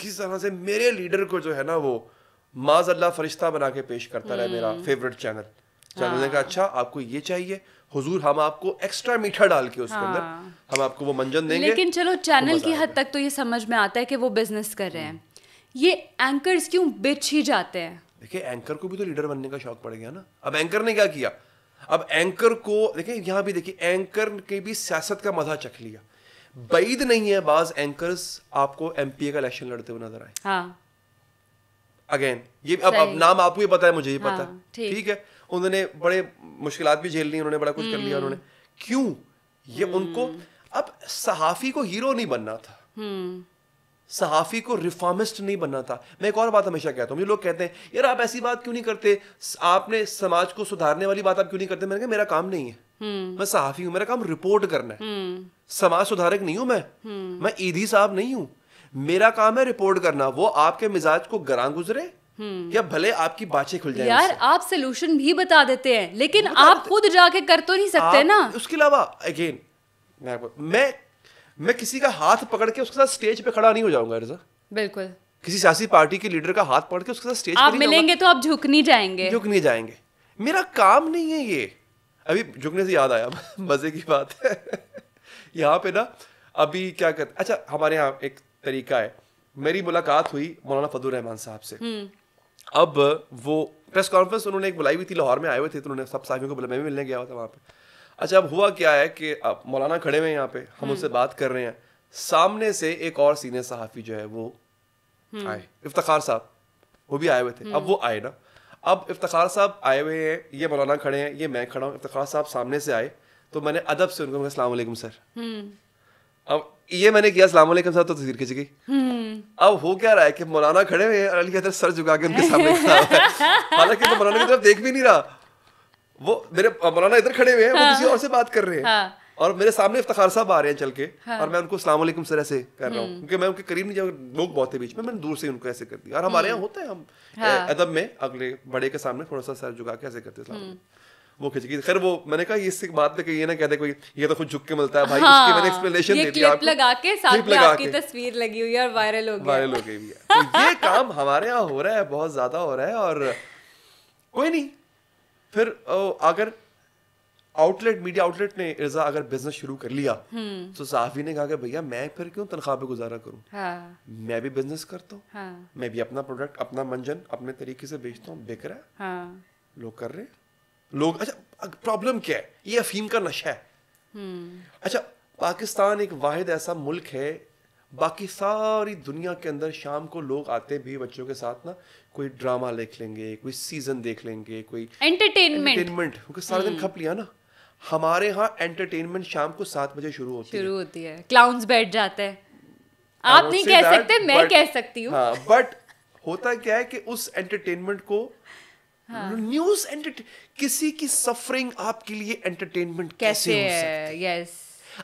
किस तरह से मेरे लीडर को जो है ना वो माज अल्लाह फरिश्ता बना के पेश करता रहे मेरा फेवरेट हम्म। चैनल चैनल ने कहा हाँ। अच्छा आपको ये चाहिए हुजूर हम आपको एक्स्ट्रा मीठा डाल के उसके अंदर हाँ। हम आपको वो मंजन देंगे लेकिन चलो चैनल की हद तक तो ये समझ में आता है कि वो बिजनेस कर रहे हैं ये एंकर्स क्यों बेच ही जाते हैं देखिए एंकर को भी तो लीडर बनने का शौक पड़ गया ना अब एंकर ने क्या किया अब एंकर को देखिए यहां भी देखिए एंकर के भी सियासत का मजा चख लिया बैद नहीं है बाज एंकर आपको एमपीए का इलेक्शन लड़ते हुए नजर आए अगेन हाँ। ये अब अब नाम आपको ही पता है मुझे ही हाँ, पता ठीक है उन्होंने बड़े मुश्किल भी झेल ली उन्होंने बड़ा कुछ कर लिया उन्होंने हम्म। क्यों ये उनको हम्म। अब सहाफी को हीरो नहीं बनना था हम्म। सहाफ़ी को रिफॉर्मिस्ट नहीं बनना था मैं एक और बात हमेशा कहता हूँ मुझे लोग कहते हैं यार आप ऐसी बात क्यों नहीं करते आपने समाज को सुधारने वाली बात आप क्यों नहीं करते मैंने कहा मेरा काम नहीं है हम्म। मैं सहाफ़ी हूँ मेरा काम रिपोर्ट करना है हम्म। समाज सुधारक नहीं हूँ मैं हम्म। मैं ईदी साहब नहीं हूँ मेरा काम है रिपोर्ट करना वो आपके मिजाज को गरा गुजरे या भले आपकी बातें खुल जाए यार आप सोल्यूशन भी बता देते हैं लेकिन आप खुद जाके कर तो नहीं सकते ना उसके अलावा अगेन मैं मैं किसी का हाथ पकड़ के उसके साथ स्टेज पे खड़ा नहीं हो जाऊंगा रिजा बिल्कुल किसी सियासी पार्टी के लीडर का हाथ पकड़ के उसके साथ स्टेज आप मिलेंगे तो आप झुक नहीं जाएंगे झुक नहीं जाएंगे मेरा काम नहीं है ये अभी झुकने से याद आया मजे की बात है यहाँ पे ना अभी क्या कर अच्छा हमारे यहाँ एक तरीका है मेरी मुलाकात हुई मौलाना फदुर रहमान साहब से हम्म। अब वो प्रेस कॉन्फ्रेंस उन्होंने एक बुलाई हुई थी लाहौर में आए हुए थे तो उन्होंने सब साहियों को बुला मैं भी मिलने गया था वहाँ पर अच्छा अब हुआ क्या है कि आप मौलाना खड़े हुए यहाँ पे हम हम्म। उससे बात कर रहे हैं सामने से एक और सीनियर सहाफ़ी जो है वो हम्म। आए इफ्तार साहब वो भी आए हुए थे अब वो हम्म। आए ना अब इफ्तार साहब आए हुए हैं ये मौलाना खड़े हैं ये मैं खड़ा हूँ इफ्तार साहब सामने से आए तो मैंने अदब से उनको असलम सर अब ये मैंने किया असलम सर तो तस्वीर खिंच गई अब हो क्या रहा है कि मौलाना खड़े हुए हैं अली सर झुका के उनके सामने हालांकि तो मौलाना की तरफ देख भी नहीं रहा वो मेरे मौलाना इधर खड़े हुए हैं हाँ, वो किसी और से बात कर रहे हैं हाँ, और मेरे सामने इफ्तार साहब आ रहे हैं चल के हाँ। और मैं उनको सलाम वालेकुम सर ऐसे कर रहा हूँ हम्म। क्योंकि मैं उनके करीब नहीं जब लोग बहुत थे बीच में मैंने दूर से उनको ऐसे कर दिया और हमारे यहाँ हम्म। होता है हम हाँ। अदब में अगले बड़े के सामने थोड़ा सा सर झुका के ऐसे करते हैं हम्म। वो खिंच गई खैर वो मैंने कहा ये इससे बात में ये ना कहते कोई ये तो खुद झुक के मिलता है भाई हाँ, मैंने एक्सप्लेनेशन दे दिया लगा के साथ में आपकी तस्वीर लगी हुई है और वायरल हो गई वायरल हो गई भी है तो ये काम हमारे यहाँ हो रहा है बहुत ज्यादा हो रहा है और कोई नहीं फिर अगर आउटलेट मीडिया आउटलेट ने इर्जा अगर बिजनेस शुरू कर लिया हम्म। तो साफी ने कहा कि भैया मैं फिर क्यों तनख्वाह पे गुजारा करूँ हाँ। मैं भी बिजनेस करता हूँ हाँ। मैं भी अपना प्रोडक्ट अपना मंजन अपने तरीके से बेचता हूँ बिक रहा है हाँ। लोग कर रहे हैं लोग अच्छा प्रॉब्लम क्या है ये अफीम का नशा है हम्म। अच्छा पाकिस्तान एक वाहिद ऐसा मुल्क है बाकी सारी दुनिया के अंदर शाम को लोग आते भी बच्चों के साथ ना कोई ड्रामा देख लेंगे कोई सीजन देख लेंगे कोई एंटरटेनमेंट क्योंकि सारा दिन हम्म। खप लिया ना हमारे यहाँ एंटरटेनमेंट शाम को सात बजे शुरू होती है शुरू होती है क्लाउंस बैठ जाते हैं आप नहीं कह सकते मैं कह सकती हूँ बट हाँ, होता क्या है कि उस एंटरटेनमेंट को न्यूज हाँ. एंटरटेन किसी की सफरिंग आपके लिए एंटरटेनमेंट कैसे, कैसे हो सकती है यस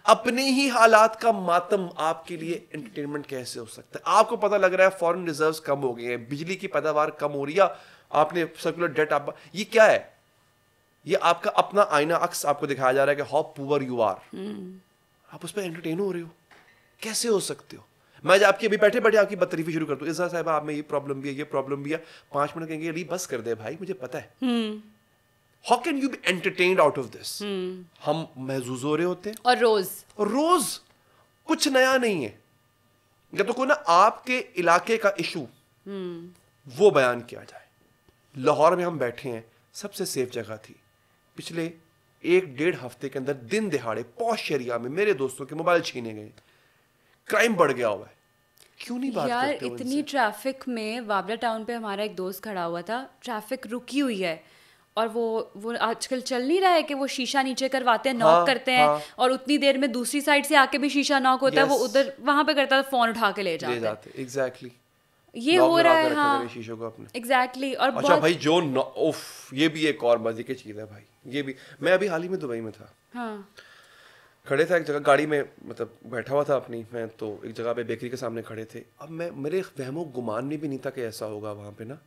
अपने ही हालात का मातम आपके लिए एंटरटेनमेंट कैसे हो सकता है आपको पता लग रहा है फॉरेन रिजर्व्स कम हो गए हैं बिजली की पैदावार कम हो रही है आपने सर्कुलर डेट आप ये क्या है ये आपका अपना आईना अक्स आपको दिखाया जा रहा है कि हाउ पुअर यू आर आप उस पर एंटरटेन हो रहे हो कैसे हो सकते हो मैं जब आपके अभी बैठे बैठे आपकी बदतरीफी शुरू कर दूँ इज्जा साहब आप में ये प्रॉब्लम भी है ये प्रॉब्लम भी है पांच मिनट कहेंगे अली बस कर दे भाई मुझे पता है हम्म। How can you be entertain out of this हम महजूज हो रहे होते हैं और रोज और रोज कुछ नया नहीं है या तो को ना आपके इलाके का इशू hmm. वो बयान किया जाए लाहौर में हम बैठे हैं सबसे सेफ जगह थी पिछले एक डेढ़ हफ्ते के अंदर दिन दिहाड़े पौश एरिया में मेरे दोस्तों के मोबाइल छीने गए क्राइम बढ़ गया हुआ है क्यों नहीं बात यार इतनी ट्रैफिक में वाबला टाउन पे हमारा एक दोस्त खड़ा हुआ था ट्रैफिक रुकी हुई है और वो वो आजकल चल नहीं रहा है कि वो शीशा नीचे करवाते हैं नॉक हाँ, करते हैं हाँ, और उतनी देर में दूसरी साइड से आके भी शीशा नॉक होता yes, है वो उधर वहां पे करता है फोन उठा के ले जाते हैं एग्जैक्टली ये हो रहा है हाँ शीशों को अपने exactly, और अच्छा बहुत... भाई जो उफ ये भी एक और मजे की चीज है भाई ये भी मैं अभी हाल ही में दुबई में था हाँ खड़े था एक जगह गाड़ी में मतलब बैठा हुआ था अपनी मैं तो एक जगह पे बेकरी के सामने खड़े थे अब मैं मेरे वहमो गुमान में भी नहीं था कि ऐसा होगा वहाँ पे ना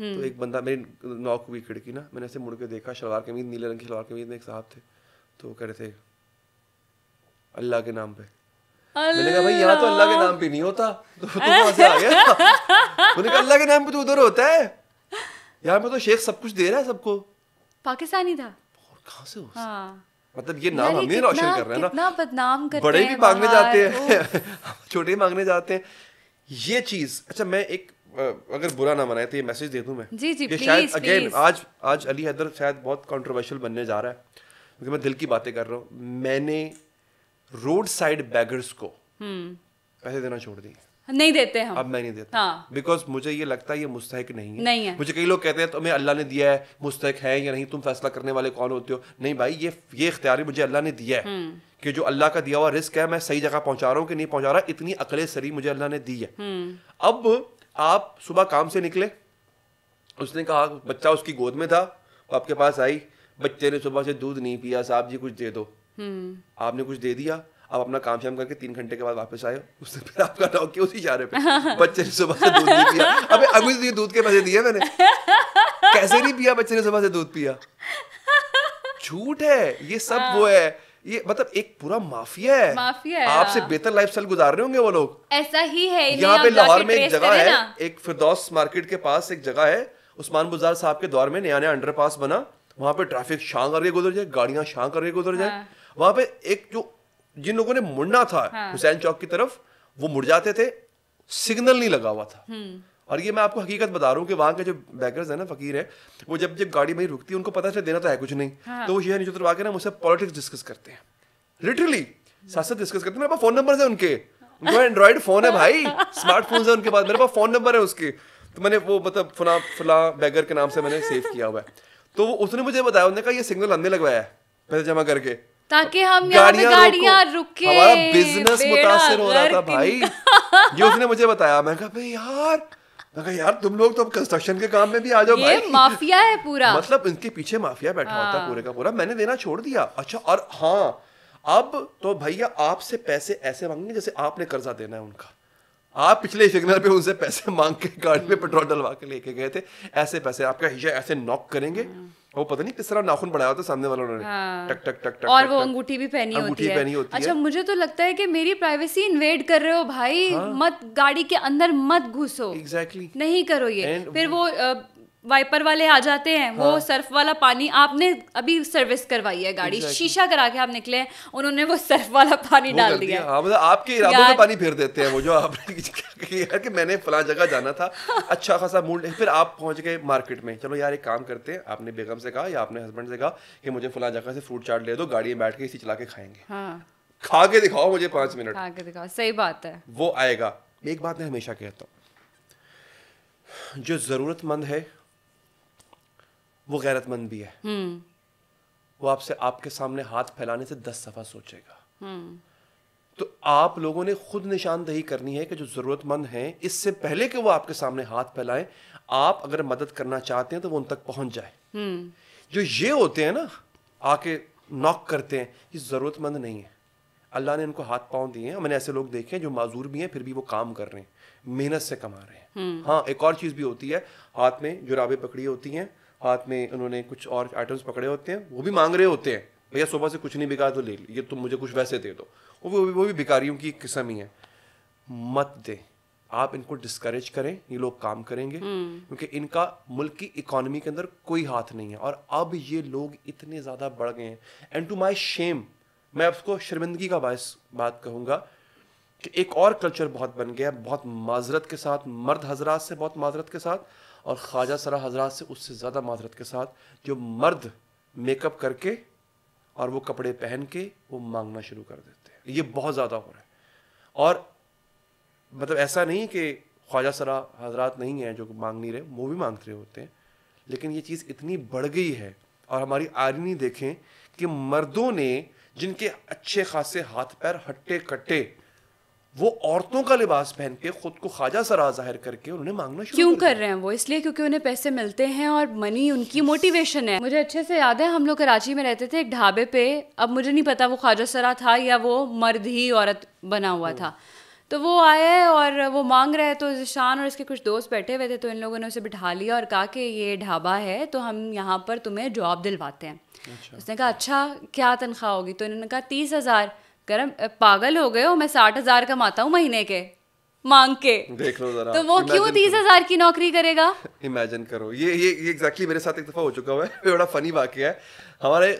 तो एक बंदा मेरी नॉक हुई खिड़की ना मैंने ऐसे मुड़ के देखा शलवार कमीज नीले रंग की शलवार कमीज में एक साहब थे तो वो कह रहे थे अल्लाह के नाम पे मैंने कहा भाई यहाँ तो अल्लाह के नाम पे नहीं होता तो तुम कहाँ से आ गया मैंने कहा अल्लाह के नाम पे तो उधर होता है यहाँ पे तो शेख सब कुछ दे रहा है सबको पाकिस्तानी था और कहाँ से हो हाँ। मतलब ये नाम हम ही रोशन कर रहे हैं ना बदनाम कर बड़े तो। भी मांगने जाते हैं छोटे मांगने जाते हैं ये चीज अच्छा मैं एक अगर बुरा ना मनाए तो ये मैसेज दे दूं मैं जी जी प्लीज शायद अगेन आज आज अली हैदर शायद बहुत कंट्रोवर्शियल बनने जा रहा है क्योंकि मैं दिल की बातें कर रहा हूँ मैंने रोड साइड बैगर्स को हम्म। पैसे देना छोड़ दी नहीं देते हम अब मैं नहीं देता बिकॉज हाँ. मुझे ये लगता है ये मुस्तक नहीं है नहीं है मुझे कई लोग कहते हैं तुम्हें अल्लाह ने दिया है मुस्तक है या नहीं तुम फैसला करने वाले कौन होते हो नहीं भाई ये ये इख्तियार मुझे अल्लाह ने दिया है हम्म। कि जो अल्लाह का दिया हुआ रिस्क है मैं सही जगह पहुंचा रहा हूँ कि नहीं पहुंचा रहा इतनी अकले सरी मुझे अल्लाह ने दी है हम्म। अब आप सुबह काम से निकले उसने कहा बच्चा उसकी गोद में था वो आपके पास आई बच्चे ने सुबह से दूध नहीं पिया साहब जी कुछ दे दो हम्म। आपने कुछ दे दिया आप अपना काम शाम करके तीन घंटे के बाद वापस आए उसने फिर आपका डॉग क्यों उसी इशारे पे बच्चे ने सुबह से दूध नहीं पिया अबे अभी तो ये दूध के पैसे दिए मैंने कैसे नहीं पिया बच्चे ने सुबह से दूध पिया झूठ है ये सब वो है ये मतलब एक पूरा माफिया है माफिया है आपसे हाँ। बेहतर लाइफ स्टाइल गुजार रहे होंगे वो लोग ऐसा ही है यहाँ पे लाहौर में एक जगह है एक फिरदौस मार्केट के पास एक जगह है उस्मान बुजार साहब के दौर में नया नया अंडर बना वहां पे ट्रैफिक शां करके गुजर जाए गाड़ियां शां करके गुजर जाए हाँ। वहां पे एक जो जिन लोगों ने मुड़ना था हाँ। हुसैन चौक की तरफ वो मुड़ जाते थे सिग्नल नहीं लगा हुआ था हम्म। और ये मैं आपको हकीकत बता रहा हूँ कि वहाँ के जो बैकर्स हैं ना फकीर हैं वो जब जब गाड़ी में रुकती है उनको पता चले देना तो है कुछ नहीं हाँ। तो वो शहर नीचे उतरवा के ना मुझसे पॉलिटिक्स डिस्कस करते हैं लिटरली साथ साथ डिस्कस करते हैं मेरे पास फोन नंबर है उनके उनको एंड्रॉयड फोन है भाई स्मार्टफोन है उनके पास मेरे पास फोन नंबर है उसके तो मैंने वो मतलब फला फला बैगर के नाम से मैंने सेव किया हुआ है तो उसने मुझे बताया उन्होंने कहा ये सिग्नल हमने लगवाया है पैसे जमा करके ताकि हम गाड़ियां गाड़ियां रुके हमारा बिजनेस मुतासर हो रहा था भाई ये उसने मुझे बताया मैं कहा भाई यार कहा यार तुम लोग तो कंस्ट्रक्शन के काम में भी आ जाओ ये माफिया है पूरा मतलब इनके पीछे माफिया बैठा हाँ। होता पूरे का पूरा मैंने देना छोड़ दिया अच्छा और हाँ अब तो भैया आपसे पैसे ऐसे मांगेंगे जैसे आपने कर्जा देना है उनका आप पिछले सिग्नल पे उनसे पैसे मांग के गाड़ी में हम्म। पेट्रोल डलवा के लेके गए थे ऐसे पैसे आपका हिजा ऐसे नॉक करेंगे हाँ। वो पता नहीं किस तरह नाखून बढ़ाया होता सामने वालों ने हाँ। टक टक टक टक और वो अंगूठी भी पहनी होती है पहनी होती अच्छा है। मुझे तो लगता है कि मेरी प्राइवेसी इन्वेड कर रहे हो भाई हाँ। मत गाड़ी के अंदर मत घुसो एग्जैक्टली exactly. नहीं करो ये फिर वो वाइपर वाले आ जाते हैं हाँ। वो सर्फ वाला पानी आपने अभी सर्विस करवाई है गाड़ी exactly. शीशा करा के आप निकले उन्होंने वो सर्फ वाला पानी डाल दिया हाँ, मतलब आपके इरादों में पानी फेर देते हैं वो जो आपने किया कि मैंने फला जगह जाना था अच्छा खासा मूड फिर आप पहुंच गए मार्केट में चलो यार एक काम करते हैं आपने बेगम से कहा या आपने हस्बैंड से कहा कि मुझे फला जगह से फ्रूट चाट ले दो गाड़ी में बैठ के इसी चला के खाएंगे हाँ। खा के दिखाओ मुझे पांच मिनट खा के दिखाओ सही बात है वो आएगा एक बात मैं हमेशा कहता हूँ जो जरूरतमंद है वो गैरतमंद भी है हम्म। वो आपसे आपके सामने हाथ फैलाने से दस दफा सोचेगा हम्म। तो आप लोगों ने खुद निशानदही करनी है कि जो जरूरतमंद हैं इससे पहले कि वो आपके सामने हाथ फैलाएं आप अगर मदद करना चाहते हैं तो वो उन तक पहुंच जाए हम्म। जो ये होते हैं ना आके नॉक करते हैं ये ज़रूरतमंद नहीं है अल्लाह ने इनको हाथ पांव दिए हैं मैंने ऐसे लोग देखे हैं जो माजूर भी हैं फिर भी वो काम कर रहे हैं मेहनत से कमा रहे हैं हाँ एक और चीज़ भी होती है हाथ में जुराबे पकड़ी होती हैं हाथ में उन्होंने कुछ और आइटम्स पकड़े होते हैं वो भी मांग रहे होते हैं भैया सुबह से कुछ नहीं बिका तो ले ये तुम मुझे कुछ वैसे दे दो वो भी वो भी भिकारियों की किस्म ही है मत दे आप इनको डिस्करेज करें ये लोग काम करेंगे हम्म। क्योंकि इनका मुल्क की इकोनॉमी के अंदर कोई हाथ नहीं है और अब ये लोग इतने ज़्यादा बढ़ गए हैं एंड टू माई शेम मैं आपको शर्मिंदगी का बायस बात कहूंगा कि एक और कल्चर बहुत बन गया बहुत माजरत के साथ मर्द हजरात से बहुत माजरत के साथ और ख्वाजा सरा हजरात से उससे ज़्यादा माजरत के साथ जो मर्द मेकअप करके और वो कपड़े पहन के वो मांगना शुरू कर देते हैं ये बहुत ज़्यादा हो रहा है और मतलब ऐसा नहीं कि ख्वाजा सरा हजरात नहीं हैं जो मांग नहीं रहे वो भी मांग रहे होते हैं लेकिन ये चीज़ इतनी बढ़ गई है और हमारी आर्मी देखें कि मर्दों ने जिनके अच्छे खासे हाथ पैर हट्टे कट्टे वो औरतों का लिबास पहन के खुद को खाजा सरा जाहिर करके उन्हें मांगना शुरू क्यों कर रहे हैं वो इसलिए क्योंकि उन्हें पैसे मिलते हैं और मनी उनकी मोटिवेशन है मुझे अच्छे से याद है हम लोग कराची में रहते थे एक ढाबे पे अब मुझे नहीं पता वो खाजा सरा था या वो मर्द ही औरत बना हुआ था हम्म। तो वो आए और वो मांग रहे तो शान और इसके कुछ दोस्त बैठे हुए थे तो इन लोगों ने उसे बिठा लिया और कहा कि ये ढाबा है तो हम यहाँ पर तुम्हें जॉब दिलवाते हैं अच्छा। उसने कहा अच्छा क्या तनख्वाह होगी तो इन्होंने कहा तीस हज़ार करम पागल हो गए हो मैं साठ हजार कमाता हूँ महीने के मांग के देख लो जरा तो वो क्यों तीस हजार की नौकरी करेगा इमेजिन करो ये ये ये एग्जैक्टली मेरे साथ एक दफा हो चुका हुआ है बड़ा फनी वाक्य है हमारे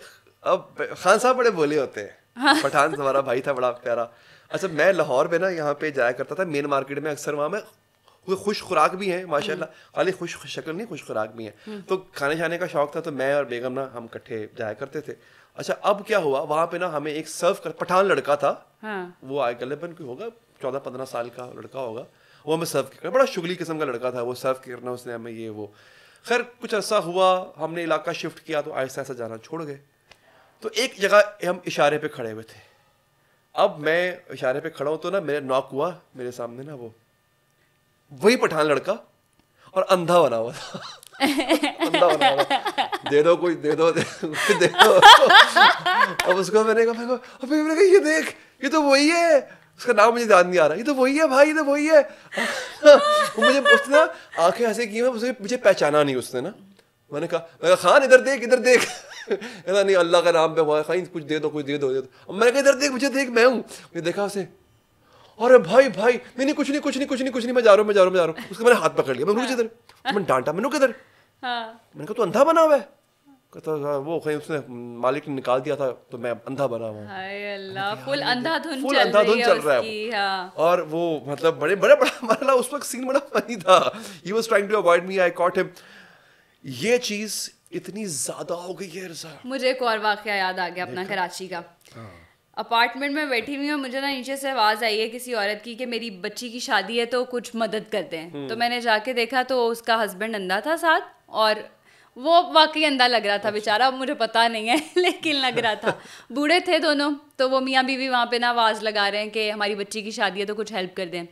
अब खान साहब बड़े बोले होते हैं हाँ। पठान हमारा भाई था बड़ा प्यारा अच्छा मैं लाहौर में ना यहाँ पे जाया करता था मेन मार्केट में अक्सर वहाँ में खुश खुराक भी है माशाल्लाह हम्म। खाली खुश शक्ल नहीं खुश खुराक भी है हम्म। तो खाने जाने का शौक था तो मैं और बेगम ना हम इकट्ठे जाया करते थे अच्छा अब क्या हुआ वहां पे ना हमें एक सर्व कर पठान लड़का था हाँ। वो आए गलेबन कोई होगा चौदह पंद्रह साल का लड़का होगा वो हमें सर्व किया बड़ा शुगली किस्म का लड़का था वो सर्व करना उसने हमें ये वो खैर कुछ ऐसा हुआ हमने इलाका शिफ्ट किया तो आहिस्ता आहिस्ता जाना छोड़ गए तो एक जगह हम इशारे पे खड़े हुए थे अब मैं इशारे पे खड़ा हूँ तो ना मेरे नॉक हुआ मेरे सामने ना वो वही पठान लड़का और अंधा बना हुआ था दे दो कुछ दे दो दे दो अब उसको मैंने कहा मैंने कहा अभी मैंने कहा ये देख ये तो वही है उसका नाम मुझे याद नहीं आ रहा ये तो वही है भाई ये तो वही है वो मुझे उसने ना आंखें ऐसे की मैं उसे मुझे पहचाना नहीं उसने ना मैंने कहा कहा खान इधर देख इधर देख कहता नहीं अल्लाह का नाम पे हुआ खान कुछ दे दो कुछ दे दो दे दो मैंने कहा इधर देख मुझे देख मैं हूँ मुझे देखा उसे अरे भाई भाई नहीं नहीं कुछ नहीं कुछ नहीं कुछ नहीं कुछ नहीं मैं जा रहा हूँ मैं जा रहा हूँ मैं जा रहा हूँ उसका मैंने हाथ पकड़ लिया मैं रुक इधर मैंने डांटा मैंने इधर हाँ। मैंने कहा तू अंधा बना हुआ है कहता हाँ, वो कहीं उसने मालिक ने निकाल दिया था तो मैं अंधा बना हुआ अल्लाह फुल अंधा धुन चल रहा है हाँ। और वो मतलब बड़े बड़े बड़ा मतलब उस वक्त सीन बड़ा फनी था he was trying to avoid me I caught him ये चीज इतनी ज्यादा हो गई है रजा मुझे एक और वाक्य याद आ गया अपना कराची का अपार्टमेंट हाँ। में बैठी हुई हूँ मुझे ना नीचे से आवाज़ आई है किसी औरत की कि मेरी बच्ची की शादी है तो कुछ मदद करते हैं हम्म। तो मैंने जाके देखा तो उसका हस्बैंड अंधा था साथ और वो वाकई अंधा लग रहा था अच्छा। बेचारा मुझे पता नहीं है लेकिन लग रहा था बूढ़े थे दोनों तो वो मियाँ बीवी वहाँ पे ना आवाज़ लगा रहे हैं कि हमारी बच्ची की शादी है तो कुछ हेल्प कर दें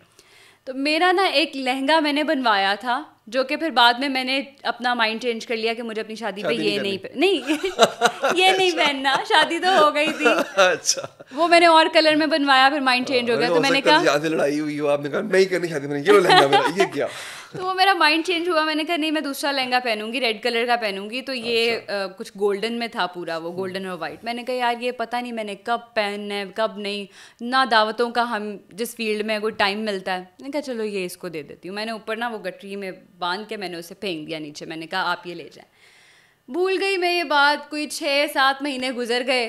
तो मेरा ना एक लहंगा मैंने बनवाया था जो कि फिर बाद में मैंने अपना माइंड चेंज कर लिया कि मुझे अपनी शादी, शादी पे ये नहीं पे, नहीं ये नहीं अच्छा। पहनना शादी तो हो गई थी अच्छा वो मैंने और कलर में बनवाया फिर माइंड चेंज हो हाँ, गया तो मैंने कहा लड़ाई हुई हो आपने कहा नहीं करनी शादी मैंने ये लहंगा मेरा ये क्या तो वो मेरा माइंड चेंज हुआ मैंने कहा नहीं मैं दूसरा लहंगा पहनूंगी रेड कलर का पहनूंगी तो ये अच्छा। कुछ गोल्डन में था पूरा वो गोल्डन हम्म। और वाइट मैंने कहा यार ये पता नहीं मैंने कब पहनना है कब नहीं ना दावतों का हम जिस फील्ड में कोई टाइम मिलता है मैंने कहा चलो ये इसको दे देती हूँ मैंने ऊपर ना वो गटरी में बांध के मैंने उसे फेंक दिया नीचे मैंने कहा आप ये ले जाए भूल गई मैं ये बात कोई छः सात महीने गुजर गए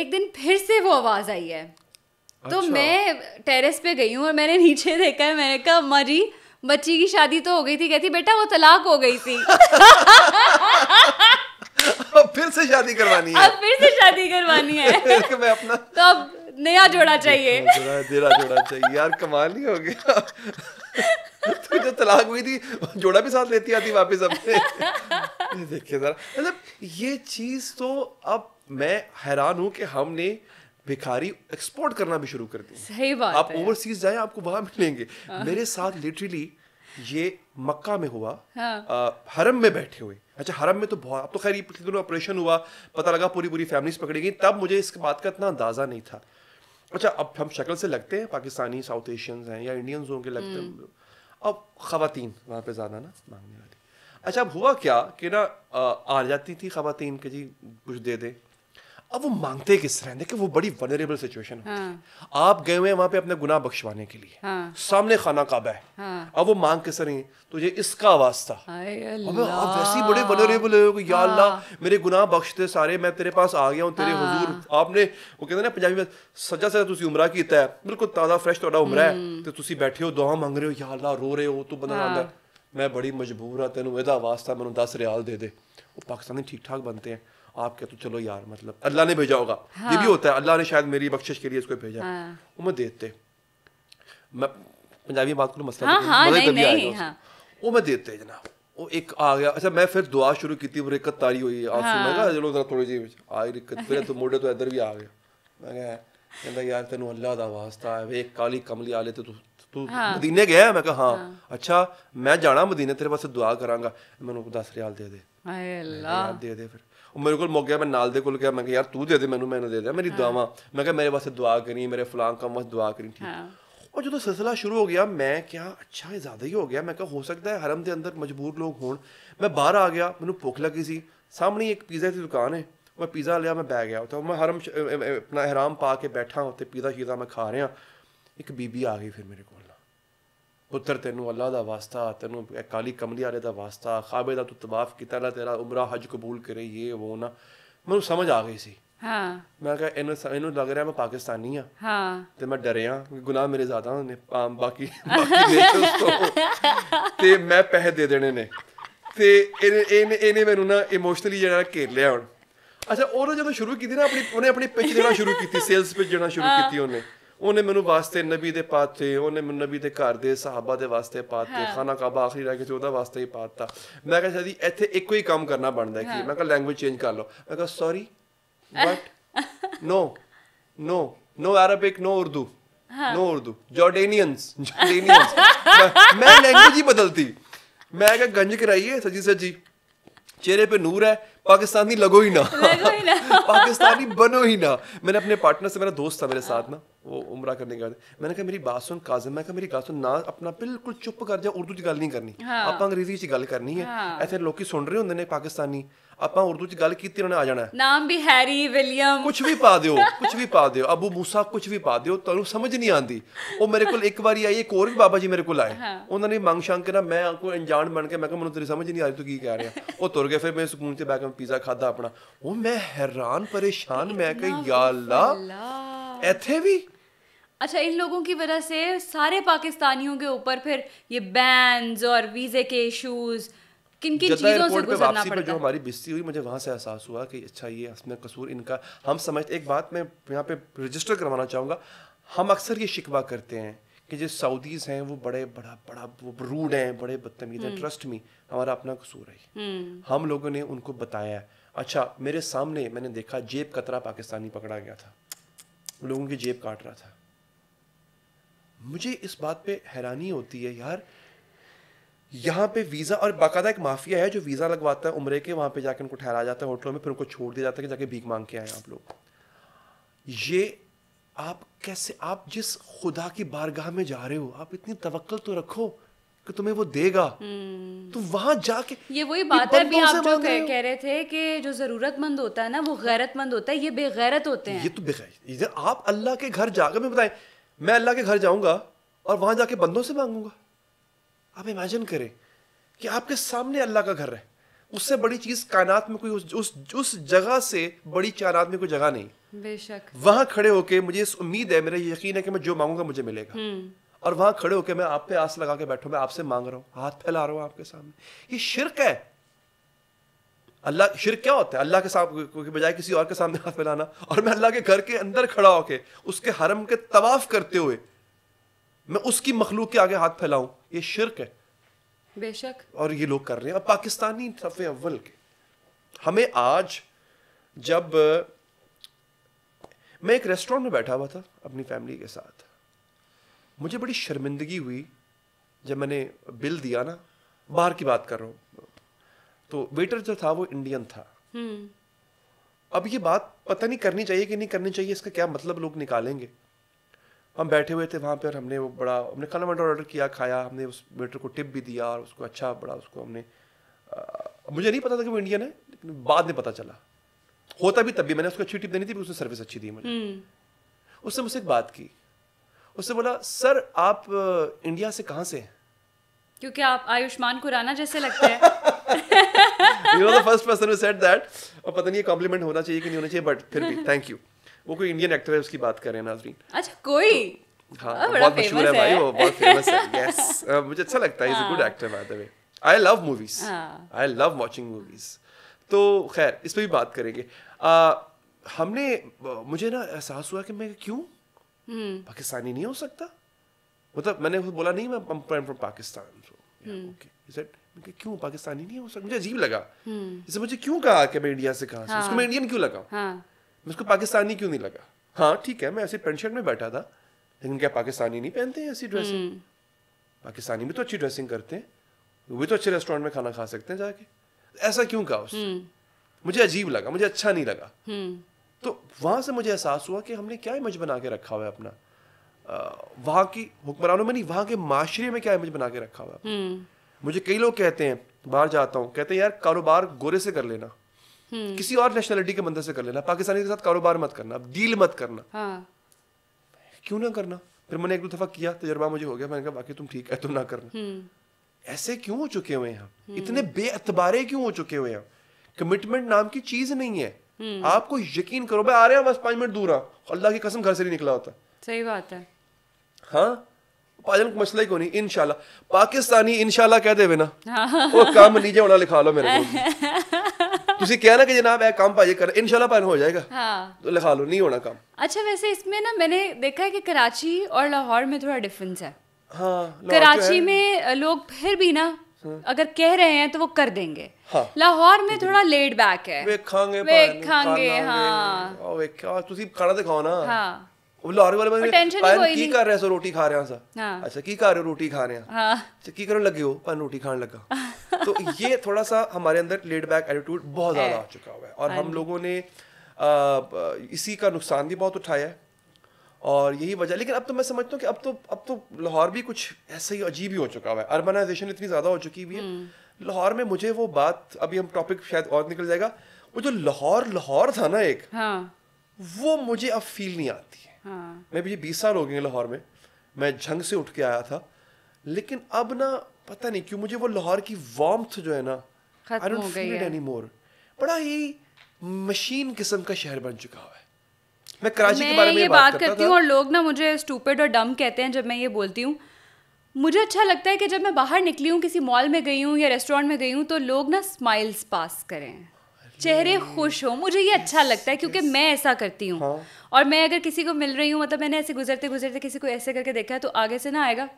एक दिन फिर से वो आवाज़ आई है तो अच्छा। तो मैं टेरेस पे गई हूँ और मैंने नीचे देखा है मैंने कहा अम्मा जी बच्ची की शादी तो हो गई थी कहती बेटा वो तलाक हो गई थी अब फिर से शादी करवानी है अब फिर से शादी करवानी है मैं अपना तो अब नया जोड़ा चाहिए जोड़ा जोड़ा चाहिए यार कमाल ही हो गया तो जो तलाक हुई थी जोड़ा भी साथ लेती आती वापस अपने देखिए जरा मतलब ये चीज तो अब मैं हैरान हूं कि हमने भिखारी एक्सपोर्ट करना भी शुरू कर दी सही बात आप ओवरसीज जाए आपको वहां मिलेंगे हाँ। मेरे साथ लिटरली ये मक्का में हुआ हाँ। आ, हरम में बैठे हुए अच्छा हरम में तो बहुत अब तो खैर पिछले दिनों ऑपरेशन हुआ पता लगा पूरी पूरी फैमिलीज पकड़ी गई तब मुझे इस बात का इतना अंदाजा नहीं था अच्छा अब हम शक्ल से लगते हैं पाकिस्तानी साउथ एशियंस हैं या इंडियंस होंगे लगते हम्म। हैं अब खातन वहाँ पे ज़्यादा ना मांगने वाली अच्छा अब हुआ क्या कि ना आ, आ जाती थी खातन के जी कुछ दे दें अब वो मांगते किस तरह देखिए वो बड़ी वनरेबल सिचुएशन है हाँ। आप गए हुए हैं वहाँ पे अपने गुनाह बख्शवाने के लिए हाँ। सामने खाना काबा है हाँ। अब वो मांग किस तरह तुझे तो इसका वास्ता आप वैसे ही बड़े वनरेबल हो या अल्लाह मेरे गुनाह बख्शते सारे मैं तेरे पास आ गया हूँ तेरे हजूर आपने वो कहते ना पंजाबी में सजा सजा तुसी उमरा कीता है बिल्कुल ताज़ा फ्रेश थोड़ा उमरा है हम्म। तो तुसी बैठे हो दुआ मांग रहे हो या अल्लाह रो रहे हो तू बंदा आंदा मैं बड़ी मजबूर हाँ तेन एदा वास्ता मैं दस रियाल दे दे वो पाकिस्तानी ठीक ठाक बनते हैं आप कहते तो चलो यार मतलब अल्लाह ने भेजा होगा हाँ। ये भी हाँ। होता है अल्लाह ने शायद मेरी बख्शिश के लिए इसको भेजा हाँ। वो मैं देते मैं पंजाबी बात करूँ मसला हाँ, तो हाँ, नहीं, नहीं, हाँ। वो मैं देते जनाब वो एक आ गया अच्छा मैं फिर दुआ शुरू की थी रिक्कत तारी हुई आप हाँ। सुना चलो जरा थोड़ी जी आई रिक्कत फिर तो मुड़े तो इधर भी आ गया मैं क्या कहता यार तेन अल्लाह का वास्ता है एक काली कमली आ लेते तू ਤੂੰ ਮਦੀਨੇ ਗਿਆ ਮੈਂ ਕਿਹਾ ਹਾਂ ਅੱਛਾ ਮੈਂ ਜਾਣਾ ਮਦੀਨੇ ਤੇਰੇ ਵਾਸਤੇ ਦੁਆ ਕਰਾਂਗਾ ਮੈਨੂੰ 10 ਰਿਆਲ ਦੇ दे ਹਾਏ ਅੱਲਾ ਦੇ ਦੇ ਫਿਰ ਉਹ ਮੇਰੇ ਕੋਲ ਮੌਕੇ ਮੈਂ ਨਾਲ ਦੇ ਕੋਲ ਕਿਹਾ ਮੈਂ ਕਿਹਾ ਯਾਰ ਤੂੰ ਦੇ ਦੇ ਮੈਨੂੰ ਮੈਨੂੰ ਦੇ ਦੇ ਮੇਰੀ ਦੁਆਵਾਂ ਮੈਂ ਕਿਹਾ ਮੇਰੇ ਵਾਸਤੇ ਦੁਆ ਕਰੀ ਮੇਰੇ ਫਲਾਂ ਕੰਮ ਵਾਸਤੇ ਦੁਆ ਕਰੀ ਠੀਕ ਔਰ ਜਦੋਂ ਸਿਲਸਿਲਾ ਸ਼ੁਰੂ ਹੋ ਗਿਆ ਮੈਂ ਕਿਹਾ ਅੱਛਾ ਇਹ ਜ਼ਿਆਦਾ ਹੀ ਹੋ ਗਿਆ ਮੈਂ ਕਿਹਾ ਹੋ ਸਕਦਾ ਹੈ ਹਰਮ ਦੇ ਅੰਦਰ ਮਜਬੂਰ ਲੋਕ ਹੋਣ ਮੈਂ ਬਾਹਰ ਆ ਗਿਆ ਮੈਨੂੰ ਭੁੱਖ ਲੱਗੀ ਸੀ ਸਾਹਮਣੇ ਇੱਕ ਪੀਜ਼ਾ ਦੀ ਦੁਕਾਨ ਹੈ ਮੈਂ ਪੀਜ਼ਾ ਲਿਆ ਮੈਂ ਬੈ ਗਿਆ ਉੱਥੇ ਮੈਂ ਹਰਮ ਆਪਣਾ ਹਰਾਮ ਪਾ ਕੇ ਬੈਠਾ ਉੱਥੇ ਪੀਜ਼ਾ ਸ਼ੀਜ਼ਾ ਮੈਂ ਖਾ ਰਿਹਾ ਇੱਕ ਬੀਬੀ ਆ ਗਈ ਫਿਰ ਮੇਰੇ ਕੋਲ ਪੁੱਤਰ ਤੈਨੂੰ ਅੱਲਾ ਦਾ ਵਾਸਤਾ ਤੈਨੂੰ ਕਾਲੀ ਕਮਲੀ ਵਾਲੇ ਦਾ ਵਾਸਤਾ ਖਾਬੇ ਦਾ ਤੂੰ ਤਵਾਫ ਕੀਤਾ ਲੈ ਤੇਰਾ ਉਮਰਾ ਹਜ ਕਬੂਲ ਕਰੇ ਇਹ ਉਹ ਨਾ ਮੈਨੂੰ ਸਮਝ ਆ ਗਈ ਸੀ ਹਾਂ ਮੈਂ ਕਿਹਾ ਇਹਨੂੰ ਇਹਨੂੰ ਲੱਗ ਰਿਹਾ ਮੈਂ ਪਾਕਿਸਤਾਨੀ ਆ ਹਾਂ ਤੇ ਮੈਂ ਡਰਿਆ ਕਿ ਗੁਨਾਹ ਮੇਰੇ ਜ਼ਿਆਦਾ ਨੇ ਆਮ ਬਾਕੀ ਤੇ ਮੈਂ ਪੈਸੇ ਦੇ ਦੇਣੇ ਨੇ ਤੇ ਇਹ ਇਹਨੇ ਮੈਨੂੰ ਨਾ ਇਮੋਸ਼ਨਲੀ ਜਿਹੜਾ ਘੇਰ ਲਿਆ ਹੁਣ ਅੱਛਾ ਉਹਨੇ ਜਦੋਂ ਸ਼ੁਰੂ ਕੀਤੀ ਨਾ ਆਪਣੀ ਉਹਨੇ ਆਪਣੀ ਪਿਚ ਦੇਣਾ ਸ਼ੁਰੂ ਕੀਤੀ ਸੇਲਸ ਪਿੱਚ ਦੇਣਾ ਸ਼ੁਰੂ ਕੀਤੀ ਉਹਨੇ ਉਹਨੇ ਮੈਨੂੰ ਵਾਸਤੇ ਨਬੀ ਦੇ ਪਾਤੇ ਉਹਨੇ ਮੈਨੂੰ ਨਬੀ ਦੇ ਘਰ ਦੇ ਸਾਹਬਾ ਦੇ ਵਾਸਤੇ ਪਾਤੇ ਖਾਨਾ ਕਾਬਾ ਆਖਰੀ ਰਹਿ ਕੇ ਤੇ ਉਹਦਾ ਵਾਸਤੇ ਹੀ ਪਾਤਾ ਮੈਂ ਕਿਹਾ ਸ਼ਾਦੀ ਇੱਥੇ ਇੱਕੋ ਹੀ ਕੰਮ ਕਰਨਾ ਬਣਦਾ ਕਿ ਮੈਂ ਕਿਹਾ ਲੈਂਗੁਏਜ ਚੇਂਜ ਕਰ ਲਓ ਮੈਂ ਕਿਹਾ sorry but no no no Arabic no Urdu no Urdu Jordanians Jordanians मैं लैंग्वेज ही बदलती मैं क्या गंज कराइए सजी सजी चेहरे पे नूर है पाकिस्तानी लगो ही ना ही ना पाकिस्तानी बनो ही ना मैंने अपने पार्टनर से मेरा दोस्त था मेरे साथ ना वो उम्र करने बाद मैंने कहा मेरी बात सुन काजम मैं कहा मेरी बात सुन ना अपना बिल्कुल चुप कर जा उर्दू की गल नहीं करनी हाँ। आप अंग्रेजी की गल करनी है हाँ। ऐसे लोग सुन रहे होंगे ने पाकिस्तानी ਆਪਾਂ ਉਰਦੂ ਚ ਗੱਲ ਕੀਤੀ ਉਹਨੇ ਆ ਜਾਣਾ ਨਾਮ ਵੀ ਹੈਰੀ ਵਿਲੀਅਮ ਕੁਝ ਵੀ ਪਾ ਦਿਓ ਕੁਝ ਵੀ ਪਾ ਦਿਓ ਅਬੂ ਮੂਸਾ ਕੁਝ ਵੀ ਪਾ ਦਿਓ ਤੁਹਾਨੂੰ ਸਮਝ ਨਹੀਂ ਆਂਦੀ ਉਹ ਮੇਰੇ ਕੋਲ ਇੱਕ ਵਾਰੀ ਆਈ ਇੱਕ ਹੋਰ ਵੀ ਬਾਬਾ ਜੀ ਮੇਰੇ ਕੋਲ ਆਏ ਉਹਨਾਂ ਨੇ ਮੰਗ ਸ਼ੰਕ ਕੇ ਨਾ ਮੈਂ ਕੋਈ ਅਣਜਾਣ ਬਣ ਕੇ ਮੈਂ ਕਿਹਾ ਮੈਨੂੰ ਤੇਰੀ ਸਮਝ ਨਹੀਂ ਆ ਰਹੀ ਤੂੰ ਕੀ ਕਹਿ ਰਿਹਾ ਉਹ ਤੁਰ ਗਏ ਫਿਰ ਮੈਂ ਸਕੂਨ ਤੇ ਬੈਕ ਮੈਂ ਪੀਜ਼ਾ ਖਾਦਾ ਆਪਣਾ ਉਹ ਮੈਂ ਹੈਰਾਨ ਪਰੇਸ਼ਾਨ ਮੈਂ ਕਿ ਯਾ ਅੱਲਾ ਇੱਥੇ ਵੀ अच्छा इन लोगों की वजह से सारे पाकिस्तानियों के ऊपर फिर ये बैंस और वीज़े के इश्यूज़ किन किन चीज़ों से गुजरना पड़ता जो हमारी बिस्ती हुई मुझे से एहसास हुआ कि अच्छा ये इसमें कसूर इनका हम समझते एक बात मैं यहाँ पे रजिस्टर करवाना हम अक्सर ये शिकवा करते हैं कि जो सऊदीज हैं वो बड़े बड़ा बड़ा वो रूड हैं बड़े बदतमीज हैं ट्रस्ट हम्म। मी हमारा अपना कसूर है हम्म। हम लोगों ने उनको बताया अच्छा मेरे सामने मैंने देखा जेब कतरा पाकिस्तानी पकड़ा गया था लोगों की जेब काट रहा था मुझे इस बात पे हैरानी होती है यार यहाँ पे वीज़ा और बाकायदा एक माफिया है जो वीज़ा लगवाता है उम्र के वहां पे जाके उनको ठहराया जाता है होटलों में फिर उनको छोड़ दिया जाता है कि जाके भीख मांग के आए आप लोग ये आप कैसे आप जिस खुदा की बारगाह में जा रहे हो आप इतनी तवक्ल तो रखो कि तुम्हें वो देगा हम्म। तो वहां जाके ये वही बात है भी आप जो कह, कह रहे थे कि जो जरूरतमंद होता है ना वो गैरतमंद होता है ये बेगैरत होते हैं ये तो बेगैर आप अल्लाह के घर जाकर मैं बताए मैं अल्लाह के घर जाऊंगा और वहां जाके बंदों से मांगूंगा आप इमेजिन करें कि आपके सामने अल्लाह का घर है उससे बड़ी चीज कायनात में कोई उस उस, जगह से बड़ी कायनात में कोई जगह नहीं बेशक वहां खड़े होके मुझे इस उम्मीद है मेरा यकीन है कि मैं जो मांगूंगा मुझे मिलेगा हम्म। और वहां खड़े होके मैं आप पे आस लगा के बैठू मैं आपसे मांग रहा हूँ हाथ फैला रहा हूँ आपके सामने ये शिरक है अल्लाह शिरक क्या होता है अल्लाह के सामने बजाय किसी और के सामने हाथ फैलाना और मैं अल्लाह के घर के अंदर खड़ा होके उसके हरम के तवाफ करते हुए मैं उसकी मखलूक के आगे हाथ फैलाऊं ये शिरक है बेशक और ये लोग कर रहे हैं अब पाकिस्तानी सफ़े अव्वल के हमें आज जब मैं एक रेस्टोरेंट में बैठा हुआ था अपनी फैमिली के साथ मुझे बड़ी शर्मिंदगी हुई जब मैंने बिल दिया ना बाहर की बात कर रहा हूँ तो वेटर जो था वो इंडियन था हम्म। अब ये बात पता नहीं करनी चाहिए कि नहीं करनी चाहिए इसका क्या मतलब लोग निकालेंगे हम बैठे हुए थे वहाँ पर हमने वो बड़ा हमने खाना वाना ऑर्डर किया खाया हमने उस वेटर को टिप भी दिया और उसको अच्छा बड़ा उसको हमने आ, मुझे नहीं पता था कि वो इंडियन है लेकिन बाद में पता चला होता भी तब भी मैंने उसको अच्छी टिप देनी थी उसने सर्विस अच्छी दी मुझे हम्म। उसने मुझसे एक बात की उसने बोला सर आप इंडिया से कहाँ से हैं क्योंकि आप आयुष्मान खुराना जैसे लगते हैं you know the first person who said that और पता नहीं ये कॉम्प्लीमेंट होना चाहिए कि नहीं होना चाहिए बट फिर भी थैंक यू वो कोई इंडियन एक्टर है उसकी बात कर रहे हैं नाजरीन अच्छा कोई तो, हाँ बहुत मशहूर है भाई वो बहुत फेमस है यस मुझे अच्छा लगता है is a good actor by the way I love movies I love watching movies तो खैर इस पे भी बात करेंगे हमने मुझे ना एहसास हुआ कि मैं क्यों हम्म। पाकिस्तानी नहीं हो सकता मतलब मैंने बोला नहीं मैं फ्रॉम पाकिस्तान ओके क्यों पाकिस्तानी नहीं हो सकता मुझे अजीब लगा जैसे हम्म। मुझे क्यों कहा कि मैं इंडिया से कहा उसको हाँ। मैं इंडियन क्यों लगा हां मुझको पाकिस्तानी क्यों नहीं लगा हाँ ठीक है मैं ऐसे पेंट शर्ट में बैठा था लेकिन क्या पाकिस्तानी नहीं पहनते ऐसी ड्रेसिंग हम्म। पाकिस्तानी भी तो अच्छी ड्रेसिंग करते हैं वो भी तो अच्छे रेस्टोरेंट में खाना खा सकते हैं जाके ऐसा क्यों कहा उस हम्म। मुझे अजीब लगा मुझे अच्छा नहीं लगा हम्म। तो वहां से मुझे एहसास हुआ कि हमने क्या इमेज बना के रखा हुआ है अपना वहां की हुक्मरानों में नहीं वहां के माशरे में क्या इमेज बना के रखा हुआ है मुझे कई लोग कहते हैं बाहर जाता हूँ कहते हैं यार कारोबार गोरे से कर लेना हम्म। किसी और नेशनलिटी के बंदे से कर लेना पाकिस्तानी के साथ कारोबार मत करना डील मत करना हाँ। क्यों ना करना फिर मैंने एक दो दफा किया तजर्बा मुझे हो गया मैंने कहा बाकी तुम ठीक है तुम ना करना हम्म। ऐसे क्यों हो चुके हुए हैं हम्म। इतने बेअतबारे क्यों हो चुके हुए हैं कमिटमेंट नाम की चीज नहीं है आपको यकीन करो मैं आ रहे हैं बस पांच मिनट दूर अल्लाह की कसम घर से नहीं निकला होता सही बात है हाँ पाजन को मसला ही को नहीं इनशाला पाकिस्तानी इनशाला कह हुए ना हाँ। वो काम लीजिए होना लिखा लो मेरे को ਤੁਸੀਂ ਕਿਹਾ ਨਾ ਕਿ ਜਨਾਬ ਇਹ ਕੰਮ ਭਾਜੀ ਕਰ ਇਨਸ਼ਾਅੱਲਾ ਭਾਜੀ ਹੋ ਜਾਏਗਾ ਹਾਂ तो लिखा लो नहीं होना काम अच्छा वैसे इसमें ना मैंने देखा है कि कराची और लाहौर में थोड़ा डिफरेंस है हाँ लाहौर तो कराची है। में अ, लोग फिर भी ना अगर कह रहे हैं तो वो कर देंगे हाँ। लाहौर में थोड़ा लेड बैक है ਵੇਖਾਂਗੇ ਵੇਖਾਂਗੇ, ਹਾਂ। ਉਹ ਵੇਖਿਆ ਤੁਸੀਂ ਖਾਣਾ ਤੇ ਨਾ हाँ ਉਹ ਲਾਹੌਰ ਵਾਲੇ ਉਹ tension ਹੀ ਕੀ ਕਰ ਰਿਹਾ ਸੋ ਰੋਟੀ ਖਾ ਰਿਹਾ ਸਾਂ हाँ ਅੱਛਾ ਕੀ ਕਰ ਰਹੇ ਹੋ ਰੋਟੀ ਖਾ ਰਹੇ ਆ हाँ ਤੇ ਕੀ ਕਰਨ ਲੱਗੇ ਹੋ ਭਾਨ ਰੋਟੀ ਖਾਣ ਲੱਗਾ तो ये थोड़ा सा हमारे अंदर लेड बैक एटीट्यूड बहुत ज़्यादा आ चुका हुआ है और हाँ हम लोगों ने इसी का नुकसान भी बहुत उठाया है और यही वजह लेकिन अब तो मैं समझता हूँ कि अब तो अब तो लाहौर भी कुछ ऐसा ही अजीब ही हो चुका हुआ है अर्बनाइजेशन इतनी ज़्यादा हो चुकी हुई है हम्म। लाहौर में मुझे वो बात अभी हम टॉपिक शायद और निकल जाएगा वो जो लाहौर लाहौर था ना एक हाँ। वो मुझे अब फील नहीं आती है हाँ। मैं भी बीस साल हो गए लाहौर में मैं झंग से उठ के आया था लेकिन अब ना पता नहीं क्यों मुझे वो लाहौर की वार्म जो है ना आई डोंट एनी मोर बड़ा ही मशीन किस्म का शहर बन चुका हुआ है मैं कराची मैं के बारे में ये बात, बात करती हूँ और लोग ना मुझे स्टूपेड और डम कहते हैं जब मैं ये बोलती हूँ मुझे अच्छा लगता है कि जब मैं बाहर निकली हूँ किसी मॉल में गई हूँ या रेस्टोरेंट में गई हूँ तो लोग ना स्माइल्स पास करें चेहरे खुश हो मुझे ये अच्छा लगता है क्योंकि मैं ऐसा करती हूँ हाँ। और मैं अगर किसी को मिल रही हूँ मतलब मैंने ऐसे गुजरते गुजरते किसी को ऐसे करके देखा है तो आगे से ना आएगा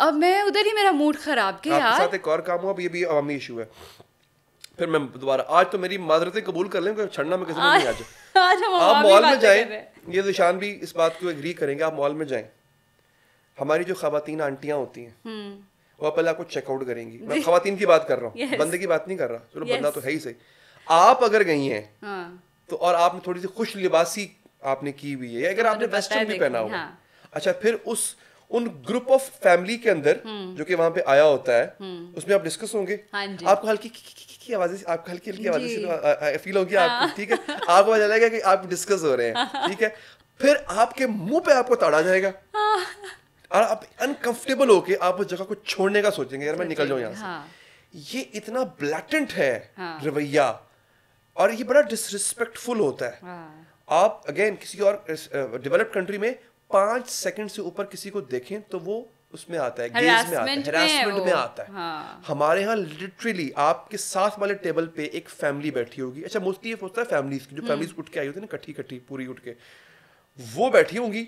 अब मैं उधर ही मेरा मूड खराब गया यार साथ एक और काम हुआ अब ये भी अवामी इशू है फिर मैं दोबारा आज तो मेरी माजरते कबूल कर लें छड़ना में किसी नहीं आज आज हम आप मॉल में जाएं ये निशान भी इस बात को एग्री करेंगे आप मॉल में जाएं हमारी जो खातन आंटियाँ होती हैं हम्म। वह पहले आपको चेकआउट करेंगी मैं खातन की बात कर रहा हूँ बंदे की बात नहीं कर रहा चलो बंदा तो है ही सही आप अगर गई हैं हाँ। तो और आपने थोड़ी सी खुश लिबासी आपने की हुई है अगर आपने वेस्टर्न भी पहना हुआ हाँ। अच्छा फिर उस उन ग्रुप ऑफ फैमिली के अंदर हम्म। जो कि वहां पे आया होता है हम्म। उसमें आप डिस्कस होंगे हाँ आपको हल्की की आवाजें आपको हल्की हल्की आवाजें से फील होगी आपको हाँ। ठीक है आपको पता चलेगा कि आप डिस्कस हो रहे हैं ठीक है फिर आपके मुंह पे आपको ताड़ा जाएगा हाँ। और आप अनकंफर्टेबल होके आप उस जगह को छोड़ने का सोचेंगे यार मैं निकल यहाँ से ये इतना ब्लैटेंट है रवैया और ये बड़ा डिसरिस्पेक्टफुल होता है आप अगेन किसी और डेवलप्ड कंट्री में पांच सेकंड से ऊपर किसी को देखें तो वो उसमें आता है गेज में आता है हेरासमेंट में आता है हाँ। हमारे यहाँ लिटरली आपके साथ वाले टेबल पे एक फैमिली बैठी होगी अच्छा मोस्टली ये होता है फैमिलीज की जो फैमिलीज हम्म। उठ के आई होती है ना इकट्ठी इकट्ठी पूरी उठ के वो बैठी होंगी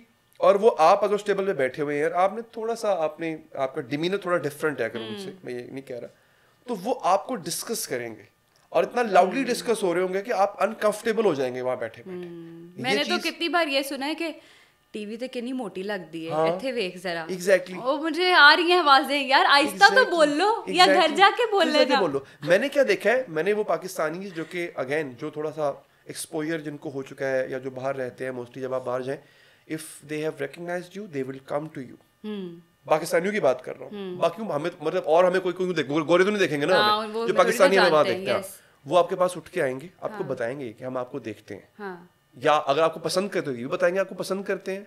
और वो आप अगर उस टेबल पे बैठे हुए हैं आपने थोड़ा सा आपने आपका डिमीनर थोड़ा डिफरेंट है अगर हम्म। उनसे मैं ये नहीं कह रहा तो वो आपको डिस्कस करेंगे और इतना लाउडली डिस्कस हम्म। हो रहे होंगे कि आप अनकंफर्टेबल हो जाएंगे वहां बैठे बैठे मैंने तो कितनी बार ये सुना है कि ਟੀਵੀ ਤੇ ਕਿੰਨੀ ਮੋਟੀ ਲੱਗਦੀ ਹੈ ਇੱਥੇ ਵੇਖ ਜ਼ਰਾ ਐਗਜ਼ੈਕਟਲੀ ਉਹ मुझे आ रही हैं आवाजें यार आहिस्ता तो बोल लो या घर जाके बोल लेना बोलो मैंने क्या देखा है मैंने वो पाकिस्तानी जो कि अगेन जो थोड़ा सा एक्सपोजर जिनको हो चुका है या जो बाहर रहते हैं मोस्टली जब आप बाहर जाएं if they have recognised you they will come to you पाकिस्तानियों की बात कर रहा हूँ हम्म। बाकी हमें मतलब और हमें कोई कोई देख गोरे तो नहीं देखेंगे ना हाँ, जो पाकिस्तानी हमें वहाँ देखते हैं वो आपके पास उठ के आएंगे आपको हाँ। बताएंगे कि हम आपको देखते हैं हाँ। या अगर आपको पसंद करते हो ये भी बताएंगे आपको पसंद करते हैं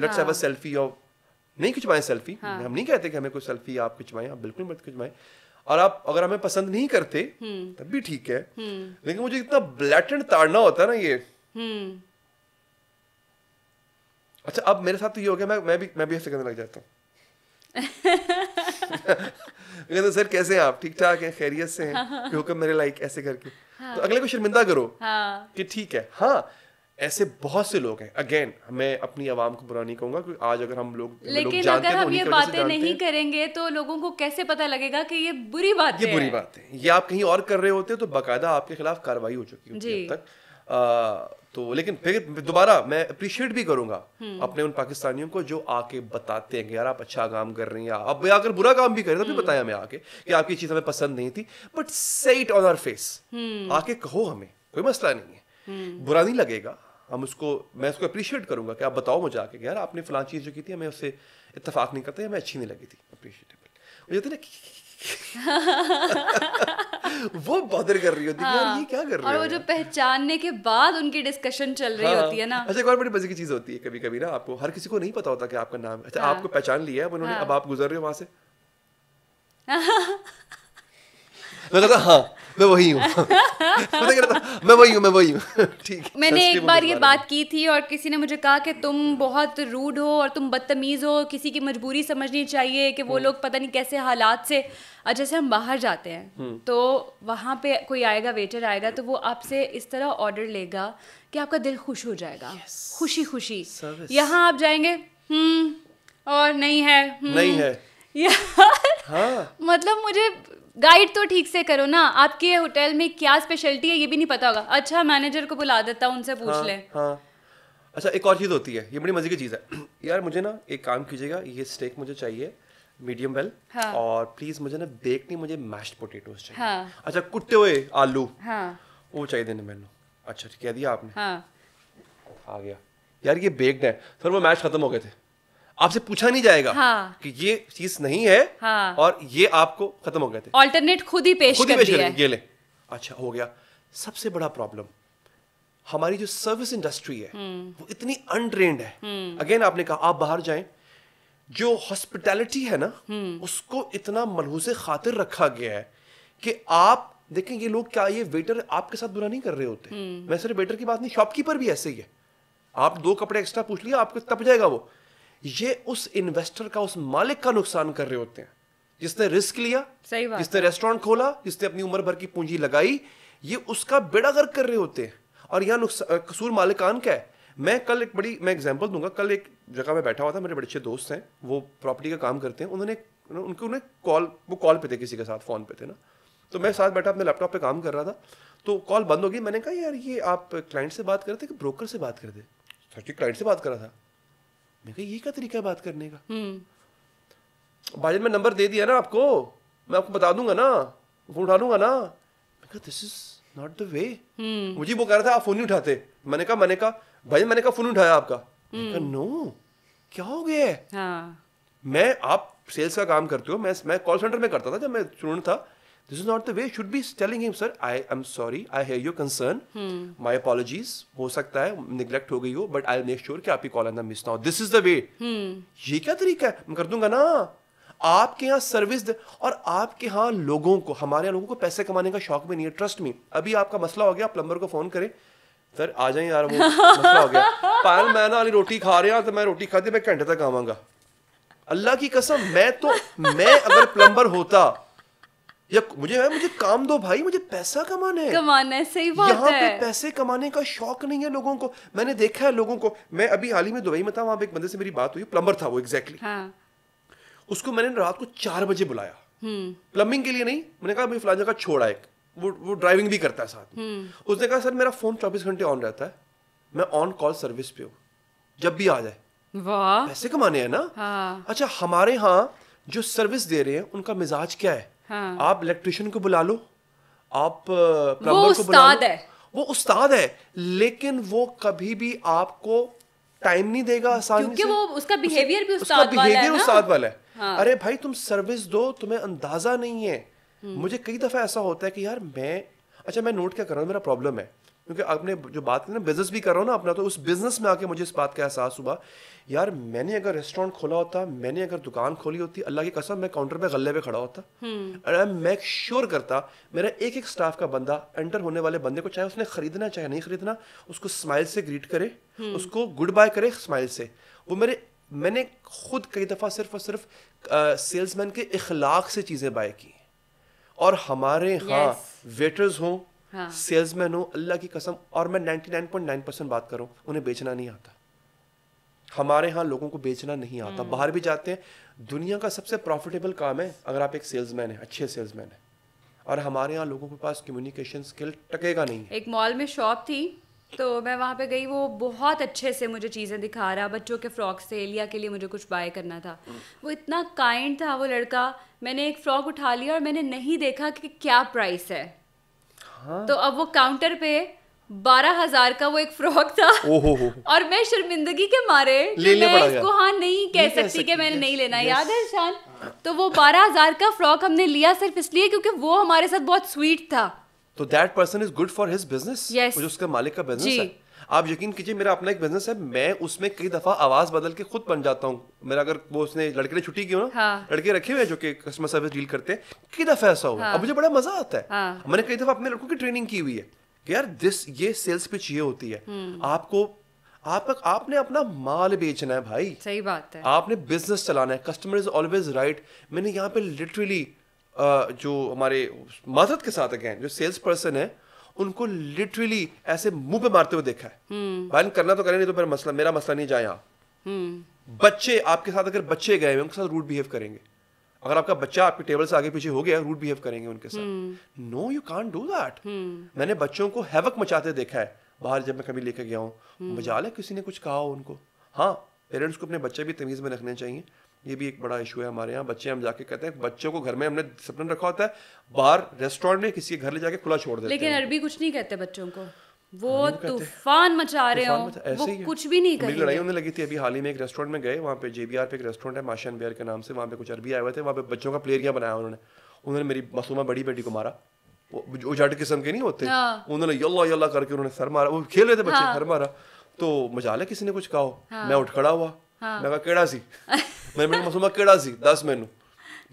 लेट्स हैव अ सेल्फी और नहीं खिंचवाएं सेल्फी हाँ. हम नहीं कहते कि हमें कोई सेल्फी आप खिंचवाएं आप बिल्कुल मत खिंचवाएं और आप अगर हमें पसंद नहीं करते हम्म। तब भी ठीक है हम्म। लेकिन मुझे इतना ब्लैटेंट ताड़ना होता है ना ये हम्म। अच्छा अब मेरे साथ तो ये हो गया मैं मैं भी मैं भी ऐसे करने लग जाता हूँ कहते सर कैसे हैं आप ठीक ठाक हैं खैरियत से हैं हुक्म हाँ। मेरे लाइक ऐसे करके हाँ. तो अगले को शर्मिंदा करो हाँ. कि ठीक है हाँ ऐसे बहुत से लोग हैं अगेन मैं अपनी आवाम को बुरा नहीं कहूंगा क्योंकि आज अगर हम लोग लेकिन लोग अगर तो हम ये बातें नहीं करेंगे तो लोगों को कैसे पता लगेगा कि ये बुरी बात ये बुरी बात है ये आप कहीं और कर रहे होते तो बाकायदा आपके खिलाफ कार्रवाई हो चुकी होती तक आ, तो लेकिन फिर दोबारा मैं अप्रिशिएट भी करूंगा हम्म। अपने उन पाकिस्तानियों को जो आके बताते हैं कि यार आप अच्छा काम कर रही हैं आप अगर बुरा काम भी करें तो भी हम्म। बताया हमें आके कि आपकी चीज हमें पसंद नहीं थी बट से इट ऑन आर फेस आके कहो हमें कोई मसला नहीं है हम्म। बुरा नहीं लगेगा हम उसको मैं उसको अप्रिशिएट करूँगा कि आप बताओ मुझे आके यार आपने फलां चीज़ जो की थी हमें उससे इतफाक़ नहीं करता हमें अच्छी नहीं लगी थी अप्रिशिएटेबल मुझे ना वो बॉदर कर रही होती हाँ, ये क्या कर रही है हाँ। और वो जो पहचानने के बाद उनकी डिस्कशन चल रही हाँ, होती है ना अच्छा एक और बड़ी मजे की चीज होती है कभी कभी ना आपको हर किसी को नहीं पता होता कि आपका नाम अच्छा हाँ, आपको पहचान लिया है उन्होंने हाँ। अब आप गुजर रहे हो वहां से मैं कहता हाँ मैं वही हूँ मैं वही हूँ मैं वही हूँ ठीक मैंने एक बार ये बात की थी और किसी ने मुझे कहा कि तुम बहुत रूड हो और तुम बदतमीज़ हो किसी की मजबूरी समझनी चाहिए कि वो हम्म। लोग पता नहीं कैसे हालात से अच्छा हम बाहर जाते हैं हम्म। तो वहाँ पे कोई आएगा वेटर आएगा तो वो आपसे इस तरह ऑर्डर लेगा कि आपका दिल खुश हो जाएगा खुशी खुशी यहाँ आप जाएंगे हम्म, और नहीं है नहीं है यार हाँ। मतलब मुझे गाइड तो ठीक से करो ना आपके होटल में क्या स्पेशलिटी है ये भी नहीं पता होगा अच्छा मैनेजर को बुला देता हूँ उनसे पूछ हाँ, ले हाँ अच्छा एक और चीज़ होती है ये बड़ी मजे की चीज़ है यार मुझे ना एक काम कीजिएगा ये स्टेक मुझे चाहिए मीडियम वेल हाँ. और प्लीज मुझे ना बेक नहीं मुझे मैश्ड पोटेटो चाहिए हाँ. अच्छा कुटे हुए आलू हाँ. वो चाहिए देने मैंने अच्छा कह दिया आपने हाँ. आ गया यार ये बेक्ड है सर वो मैच खत्म हो गए थे आपसे पूछा नहीं जाएगा हाँ. कि ये चीज नहीं है हाँ. और ये आपको खत्म हो गए थे ऑल्टरनेट खुद ही पेश खुद ही पेश है। ये ले अच्छा हो गया सबसे बड़ा प्रॉब्लम हमारी जो सर्विस इंडस्ट्री है हम्म। वो इतनी अनट्रेंड है अगेन हम्म। आपने कहा आप बाहर जाएं जो हॉस्पिटैलिटी है ना हम्म। उसको इतना मलहूस खातिर रखा गया है कि आप देखें ये लोग क्या ये वेटर आपके साथ बुरा नहीं कर रहे होते वैसे वेटर की बात नहीं शॉपकीपर भी ऐसे ही है आप दो कपड़े एक्स्ट्रा पूछ लिया आपको तप जाएगा वो ये उस इन्वेस्टर का उस मालिक का नुकसान कर रहे होते हैं जिसने रिस्क लिया सही बात जिसने रेस्टोरेंट खोला जिसने अपनी उम्र भर की पूंजी लगाई ये उसका बेड़ा गर्क कर रहे होते हैं और यहाँ कसूर मालिकान का है मैं कल एक बड़ी मैं एग्जाम्पल दूंगा कल एक जगह में बैठा हुआ था मेरे बड़े अच्छे दोस्त हैं वो प्रॉपर्टी का काम करते हैं उन्होंने उनके उन्हें कॉल वो कॉल पे थे किसी के साथ फ़ोन पे थे ना तो मैं साथ बैठा अपने लैपटॉप पे काम कर रहा था तो कॉल बंद हो गई मैंने कहा यार ये आप क्लाइंट से बात करते कि ब्रोकर से बात करते दे क्लाइंट से बात कर रहा था मैं कहा ये क्या तरीका है बात करने का भाई हम्म। में नंबर दे दिया ना आपको मैं आपको बता दूंगा ना फोन उठा लूंगा ना मैं कहा this is not the way मुझे वो कह रहा था आप फोन नहीं उठाते मैंने कहा मैंने कहा भाई मैंने कहा फोन उठाया आपका नो हम्म। क्या हो गया हाँ। मैं आप सेल्स का काम करते हो मैं मैं कॉल सेंटर में करता था जब मैं स्टूडेंट था this is not the way should be telling him sir I am sorry I have your concern my apologies हो सकता है निग्लेक्ट हो गई हो बट आई मेक श्योर कि आपकी कॉल आना मिस ना हो दिस इज द वे ये क्या तरीका है मैं कर दूंगा ना आपके यहाँ सर्विस और आपके यहाँ लोगों को हमारे यहाँ लोगों को पैसे कमाने का शौक भी नहीं है ट्रस्ट में अभी आपका मसला हो गया प्लम्बर को फोन करें सर आ जाए यार वो मसला हो गया पायल मैं ना वाली रोटी खा रहे हैं तो मैं रोटी खाती मैं घंटे तक आवांगा अल्लाह की कसम मैं तो मैं अगर प्लम्बर होता या मुझे है मुझे काम दो भाई मुझे पैसा कमाना है कमाना है सही बात यहाँ है। पे पैसे कमाने का शौक नहीं है लोगों को मैंने देखा है लोगों को मैं अभी हाल ही में दुबई में था वहां पे एक बंदे से मेरी बात हुई प्लम्बर था वो एग्जैक्टली हाँ. उसको मैंने रात को चार बजे बुलाया हम्म। प्लम्बिंग के लिए नहीं मैंने कहा भाई जगह का छोड़ा एक वो वो ड्राइविंग भी करता है साथ में हम्म। उसने कहा सर मेरा फोन चौबीस घंटे ऑन रहता है मैं ऑन कॉल सर्विस पे हूँ जब भी आ जाए वाह पैसे कमाने हैं ना हाँ। अच्छा हमारे यहाँ जो सर्विस दे रहे हैं उनका मिजाज क्या है हाँ. आप इलेक्ट्रिशियन को बुला लो आप प्लम्बर को बुला लो है. वो उस्ताद है लेकिन वो कभी भी आपको टाइम नहीं देगा क्योंकि वो उसका बिहेवियर भी उसका बिहेवियर उस्ताद वाला है हाँ. अरे भाई तुम सर्विस दो तुम्हें अंदाजा नहीं है हम्म। मुझे कई दफा ऐसा होता है कि यार मैं अच्छा मैं नोट क्या कर रहा हूँ मेरा प्रॉब्लम है क्योंकि आपने जो बात की ना बिजनेस भी कर रहा हूँ ना अपना तो उस बिजनेस में आके मुझे इस बात का एहसास हुआ यार मैंने अगर रेस्टोरेंट खोला होता मैंने अगर दुकान खोली होती अल्लाह की कसम मैं काउंटर पे गले पे खड़ा होता एंड आई मेक श्योर करता मेरा एक एक स्टाफ का बंदा एंटर होने वाले बंदे को चाहे उसने खरीदना चाहे नहीं खरीदना उसको स्माइल से ग्रीट करे hmm. उसको गुड बाय करे स्माइल से वो मेरे मैंने खुद कई दफ़ा सिर्फ और सिर्फ सेल्समैन के इखलाक से चीज़ें बाय की और हमारे यहाँ वेटर्स हों हाँ। सेल्समैन हो अल्लाह की कसम और मैं 99.9 परसेंट बात करूं उन्हें बेचना नहीं आता हमारे यहाँ लोगों को बेचना नहीं आता हम्म। बाहर भी जाते हैं दुनिया का सबसे प्रॉफिटेबल काम है अगर आप एक सेल्समैन है अच्छे सेल्समैन है और हमारे यहाँ लोगों के पास कम्युनिकेशन स्किल टकेगा नहीं एक मॉल में शॉप थी तो मैं वहाँ पे गई वो बहुत अच्छे से मुझे चीज़ें दिखा रहा बच्चों के फ्रॉक से एलिया के लिए मुझे कुछ बाय करना था वो इतना काइंड था वो लड़का मैंने एक फ़्रॉक उठा लिया और मैंने नहीं देखा कि क्या प्राइस है हाँ। तो अब वो काउंटर पे बारह हजार का वो एक फ्रॉक था और मैं शर्मिंदगी के मारे ले ले मैं इसको हाँ नहीं कह सकती, सकती कि मैंने नहीं लेना याद है शान तो वो बारह हजार का फ्रॉक हमने लिया सिर्फ इसलिए क्योंकि वो हमारे साथ बहुत स्वीट था तो that person is good for his business उसका मालिक का बिजनेस है आप यकीन कीजिए मेरा अपना एक बिजनेस है मैं उसमें कई दफा आवाज बदल के खुद बन जाता हूँ मेरा अगर वो उसने लड़के ने छुट्टी की हो ना हाँ। लड़के रखे हुए जो कि कस्टमर सर्विस डील करते हैं कई दफा ऐसा हुआ हाँ। अब मुझे बड़ा मजा आता है हाँ। मैंने कई दफा अपने लड़कों की ट्रेनिंग की हुई है कि यार दिस ये सेल्स पिच ये होती है हम्म। आपको आप आपने अपना माल बेचना है भाई सही बात है आपने बिजनेस चलाना है कस्टमर इज ऑलवेज राइट मैंने यहाँ पे लिटरली जो हमारे मदद के साथ अगेन जो सेल्स पर्सन है उनको लिटरली ऐसे मुंह पे मारते हुए देखा है बैन हम्म। करना तो करें नहीं तो मेरा मसला मेरा मसला नहीं जाए यहाँ हम्म। बच्चे आपके साथ अगर बच्चे गए उनके साथ रूट बिहेव करेंगे अगर आपका बच्चा आपके टेबल से आगे पीछे हो गया रूट बिहेव करेंगे उनके साथ no you can do that मैंने बच्चों को हैवक मचाते देखा है बाहर जब मैं कभी लेकर गया हूँ हम्म। मजा ले किसी ने कुछ कहा हो उनको हाँ पेरेंट्स को अपने बच्चे भी तमीज़ में रखने चाहिए ये भी एक बड़ा इशू है हमारे यहाँ बच्चे हम जाके कहते हैं बच्चों को घर में हमने डिसिप्लिन रखा होता है बाहर रेस्टोरेंट में किसी के घर ले जाके खुला छोड़ देते लेकिन अरबी कुछ नहीं कहते बच्चों को वो हाँ, तूफान मचा रहे हो वो कुछ भी नहीं कर लड़ाई होने लगी थी अभी हाल ही में एक रेस्टोरेंट में गए वहाँ पे जेबीआर पे एक रेस्टोरेंट है माशन बिहार के नाम से वहाँ पे कुछ अरबी आए हुए थे वहाँ पे बच्चों का प्लेरिया बनाया उन्होंने उन्होंने मेरी मासूमा बड़ी बेटी को मारा वो जट किस्म के नहीं होते हाँ। उन्होंने यल्ला यल्ला करके उन्होंने सर मारा वो खेल रहे थे बच्चे हाँ। सर मारा तो मजा ले किसी ने कुछ कहा मैं उठ खड़ा हुआ मैं कहा केड़ा सी मैं मेरे मसूमा केड़ा सी दस मैनू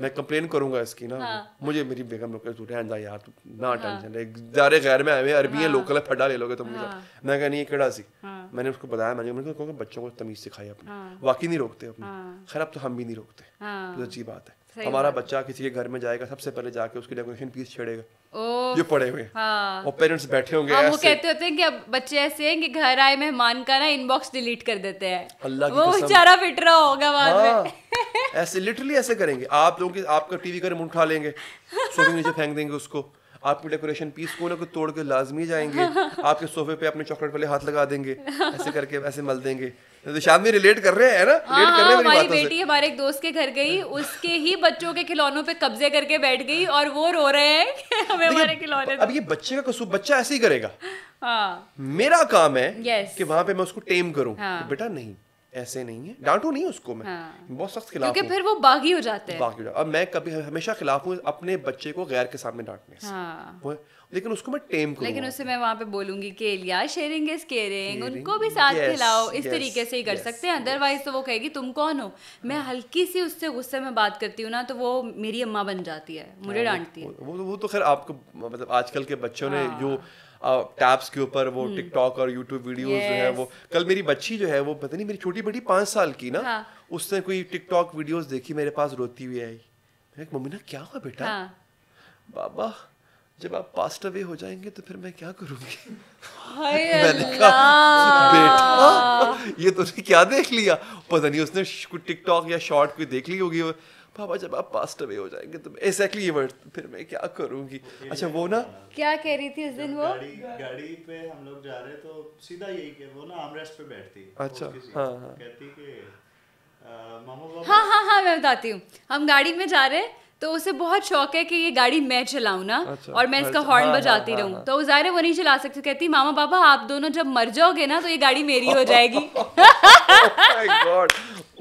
मैं कंप्लेन करूंगा इसकी ना हाँ। मुझे मेरी बेगम लोग तू रहन यार तू ना हाँ। टेंशन ले जारे गैर में आए हुए अरबी है लोकल है फटा ले लोगे तुम हाँ। मैं कह नहीं ये केड़ा सी हाँ। मैंने उसको बताया मैंने कहा बच्चों को तमीज सिखाई अपने हाँ। वाकई नहीं रोकते अपने हाँ। खैर अब तो हम भी नहीं रोकते हाँ। तो अच्छी बात है हमारा बच्चा किसी के घर में जाएगा सबसे पहले जाके उसकी डेकोरेशन पीस छेड़ेगा ये पड़े हुए हाँ। और पेरेंट्स बैठे होंगे वो कहते होते हैं कि अब बच्चे ऐसे हैं कि घर आए मेहमान का ना इनबॉक्स डिलीट कर देते हैं अल्लाह वो बेचारा फिट रहा होगा बाद हाँ। में ऐसे लिटरली ऐसे करेंगे आप लोग आपका टीवी का रिमोट उठा लेंगे सोफे नीचे फेंक देंगे उसको आपकी डेकोरेशन पीस को ना तोड़ के लाजमी जाएंगे आपके सोफे पे अपने चॉकलेट वाले हाथ लगा देंगे ऐसे करके ऐसे मल देंगे विशाल तो भी रिलेट कर रहे हैं ना हाँ, हाँ, रहे हमारी बेटी हमारे एक दोस्त के घर गई उसके ही बच्चों के खिलौनों पे कब्जे करके बैठ गई और वो रो रहे हैं हमें हमारे खिलौने अब ये बच्चे का कसूर बच्चा ऐसे ही करेगा हाँ मेरा काम है कि वहां पे मैं उसको टेम करूँ हाँ. बेटा नहीं ऐसे नहीं है डांटू नहीं उसको मैं हाँ। बहुत सख्त खिलाफ क्योंकि फिर वो बागी हो जाते हैं बागी हो जाते अब मैं कभी हमेशा खिलाफ हूँ अपने बच्चे को गैर के सामने डांटने से हाँ। लेकिन उसको मैं टेम करूंगा लेकिन उससे मैं वहां पे बोलूंगी कि एलिया शेयरिंग इज केयरिंग उनको भी साथ yes, खिलाओ इस yes, तरीके से ही कर yes, सकते हैं अदरवाइज yes. तो वो कहेगी तुम कौन हो मैं हाँ। हल्की सी उससे गुस्से में बात करती हूँ ना तो वो मेरी अम्मा बन जाती है हाँ, मुझे डांटती है वो वो तो खैर आपको मतलब आजकल के बच्चों ने हाँ। जो टैब्स के ऊपर वो टिकटॉक हम्म। और यूट्यूब वीडियोस जो है वो कल मेरी बच्ची जो है वो पता नहीं मेरी छोटी बड़ी पाँच साल की ना उसने कोई टिकटॉक वीडियोस देखी मेरे पास रोती हुई आई मम्मी ना क्या हुआ बेटा बाबा जब आप पास्ट अवे हो जाएंगे तो फिर मैं क्या करूंगी मैंने कहा बेटा ये तूने क्या देख लिया पता नहीं उसने कुछ टिकटॉक या शॉर्ट कोई देख ली होगी पापा जब आप पास्ट अवे हो जाएंगे तो एक्सैक्टली ये वर्ड फिर मैं क्या करूंगी अच्छा वो ना क्या कह रही थी उस दिन वो गाड़ी गाड़ी पे हम लोग जा रहे तो सीधा यही कि वो ना आमरेस्ट पे बैठती अच्छा हाँ हाँ कहती कि Uh, हाँ हाँ हाँ मैं बताती हूँ हम गाड़ी में जा रहे हैं तो उसे बहुत शौक है कि ये गाड़ी मैं चलाऊ ना अच्छा, और मैं इसका अच्छा। हॉर्न हाँ, हाँ, बजाती हाँ, रहूं हाँ, तो जाहिर वो नहीं चला सकती कहती मामा पापा आप दोनों जब मर जाओगे ना तो ये गाड़ी मेरी हो जाएगी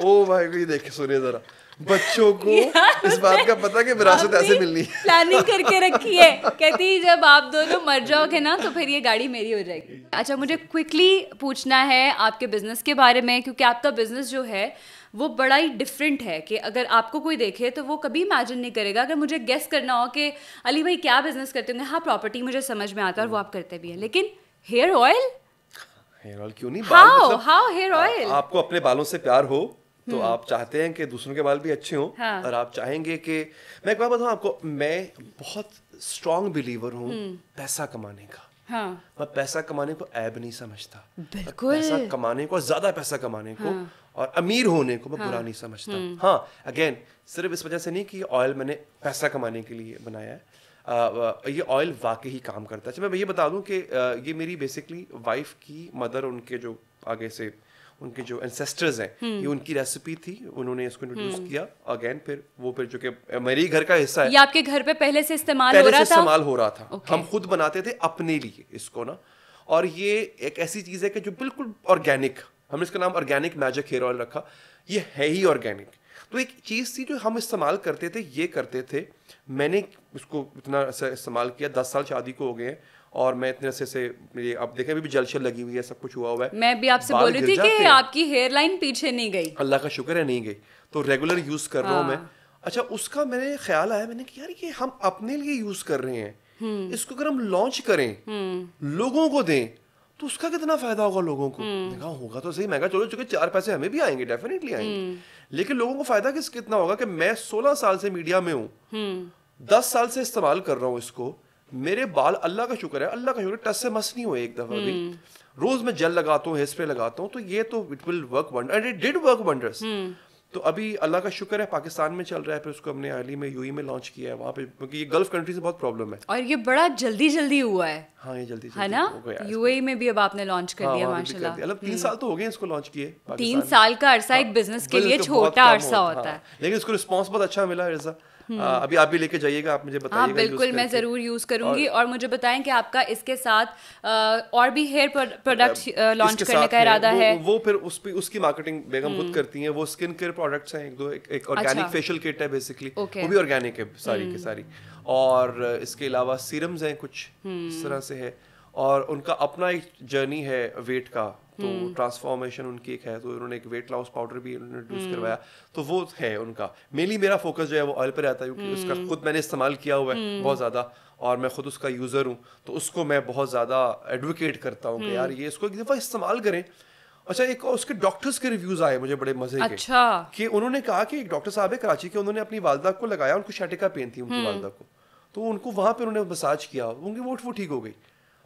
ओ भाई भी देखे सुनिए जरा बच्चों को इस बात का पता कि विरासत ऐसे मिलनी प्लानिंग करके रखी है कहती जब आप दोनों मर जाओगे ना तो फिर ये गाड़ी मेरी हो जाएगी अच्छा मुझे क्विकली पूछना है आपके बिजनेस के बारे में क्योंकि आपका बिजनेस जो है वो बड़ा ही डिफरेंट है कि अगर आपको कोई देखे तो वो कभी इमेजिन नहीं करेगा अगर मुझे गेस करना हो कि अली भाई क्या बिजनेस करते होंगे हाँ प्रॉपर्टी मुझे समझ में आता है और वो हम्म। आप करते भी हैं लेकिन हेयर ऑयल हेयर ऑयल क्यों नहीं हाउ हाउ हेयर ऑयल आपको अपने बालों से प्यार हो तो हम्म। आप चाहते हैं कि दूसरों के बाल भी अच्छे हों हाँ. और आप चाहेंगे कि मैं एक बात बताऊं आपको मैं बहुत स्ट्रांग बिलीवर हूं हम्म। पैसा कमाने का हाँ मैं पैसा कमाने को ऐब नहीं समझता बिल्कुल पैसा कमाने को ज्यादा पैसा कमाने को हाँ, और अमीर होने को मैं हाँ, बुरा नहीं समझता हम्म। हाँ अगेन सिर्फ इस वजह से नहीं कि ऑयल मैंने पैसा कमाने के लिए बनाया है आ, ये ऑयल वाकई ही काम करता है अच्छा मैं ये बता दूं कि ये मेरी बेसिकली वाइफ की मदर उनके जो आगे से उनके जो एंसेस्टर्स हैं हम्म। ये उनकी रेसिपी थी उन्होंने इसको इंट्रोड्यूस हम्म। किया अगेन फिर वो फिर जो कि मेरे घर का हिस्सा है ये आपके घर पे पहले से इस्तेमाल हो रहा था इस्तेमाल हो रहा था okay. हम खुद बनाते थे अपने लिए इसको ना और ये एक ऐसी चीज़ है कि जो बिल्कुल ऑर्गेनिक हमने इसका नाम ऑर्गेनिक मैजिक हेयर ऑयल रखा ये है ही ऑर्गेनिक तो एक चीज़ थी जो हम इस्तेमाल करते थे ये करते थे मैंने इसको इतना इस्तेमाल किया दस साल शादी को हो गए हैं और मैं इतने अरसे से ये अब देखें अभी भी जलशल लगी हुई है सब कुछ हुआ हुआ है मैं भी आपसे बोल रही थी कि आपकी हेयर लाइन पीछे नहीं गई अल्लाह का शुक्र है नहीं गई तो रेगुलर यूज़ कर रहा हूँ मैं हाँ। अच्छा उसका मेरे ख्याल आया मैंने कि यार ये हम अपने लिए यूज़ कर रहे हैं हम्म। इसको अगर हम लॉन्च करें हम्म। लोगों को दें तो उसका कितना फायदा होगा लोगों को हम्म। कहा होगा तो सही महंगा चलो चूंकि चार पैसे हमें भी आएंगे डेफिनेटली आएंगे लेकिन लोगों को फायदा किस कितना होगा कि मैं सोलह साल से मीडिया में हूँ दस साल से इस्तेमाल कर रहा हूँ इसको मेरे बाल अल्लाह का शुक्र है अल्लाह का शुक्र टस से मस नहीं हुए एक दफा भी हम्म। रोज मैं जल लगाता हूँ हेयर स्प्रे लगाता हूँ तो ये तो it will work wonder and it did work wonders तो अभी अल्लाह का शुक्र है पाकिस्तान में चल रहा है फिर उसको हमने अली में यूई e में लॉन्च किया है वहाँ पे क्योंकि ये गल्फ कंट्री से बहुत प्रॉब्लम है और ये बड़ा जल्दी जल्दी हुआ है हाँ ये जल्दी है ना यूएई e में भी अब आपने लॉन्च कर हाँ, दिया माशाल्लाह मतलब तीन हम्म। साल तो हो गए इसको लॉन्च किए तीन साल का अरसा एक बिजनेस हाँ, के लिए छोटा अरसा होता हाँ। है लेकिन इसको रिस्पॉन्स बहुत अच्छा मिला रिजा हम्म। अभी आप भी लेके जाइएगा आप मुझे हाँ, बताइएगा हाँ बिल्कुल मैं ज़रूर यूज़ करूंगी और, और मुझे बताएं कि आपका इसके साथ और भी हेयर प्रोडक्ट लॉन्च करने का इरादा है, वो, फिर उस उसकी मार्केटिंग बेगम खुद हम्म। करती हैं वो स्किन केयर प्रोडक्ट्स हैं एक दो एक ऑर्गेनिक फेशियल किट है बेसिकली वो भी ऑर्गेनिक है सारी की हम्म। सारी और इसके अलावा सीरम्स हैं कुछ इस तरह से है और उनका अपना एक जर्नी है वेट का तो ट्रांसफॉर्मेशन हम्म। उनकी एक है तो उन्होंने एक वेट लॉस पाउडर भी इंट्रोड्यूस हम्म। करवाया तो वो है उनका मेनली मेरा फोकस जो है वो ऑयल पर रहता है क्योंकि उसका हम्म। खुद मैंने इस्तेमाल किया हुआ है बहुत ज़्यादा और मैं खुद उसका यूज़र हूँ तो उसको मैं बहुत ज़्यादा एडवोकेट करता हूँ कि यार ये इसको एक दफ़ा इस्तेमाल करें अच्छा एक उसके डॉक्टर्स के रिव्यूज आए मुझे बड़े मजे अच्छा। के कि उन्होंने कहा कि एक डॉक्टर साहब है कराची के उन्होंने अपनी वालदा को लगाया उनको शैटिका पेन थी उनकी वालदा को तो उनको वहां पर उन्होंने मसाज किया उनकी वोट वो ठीक हो गई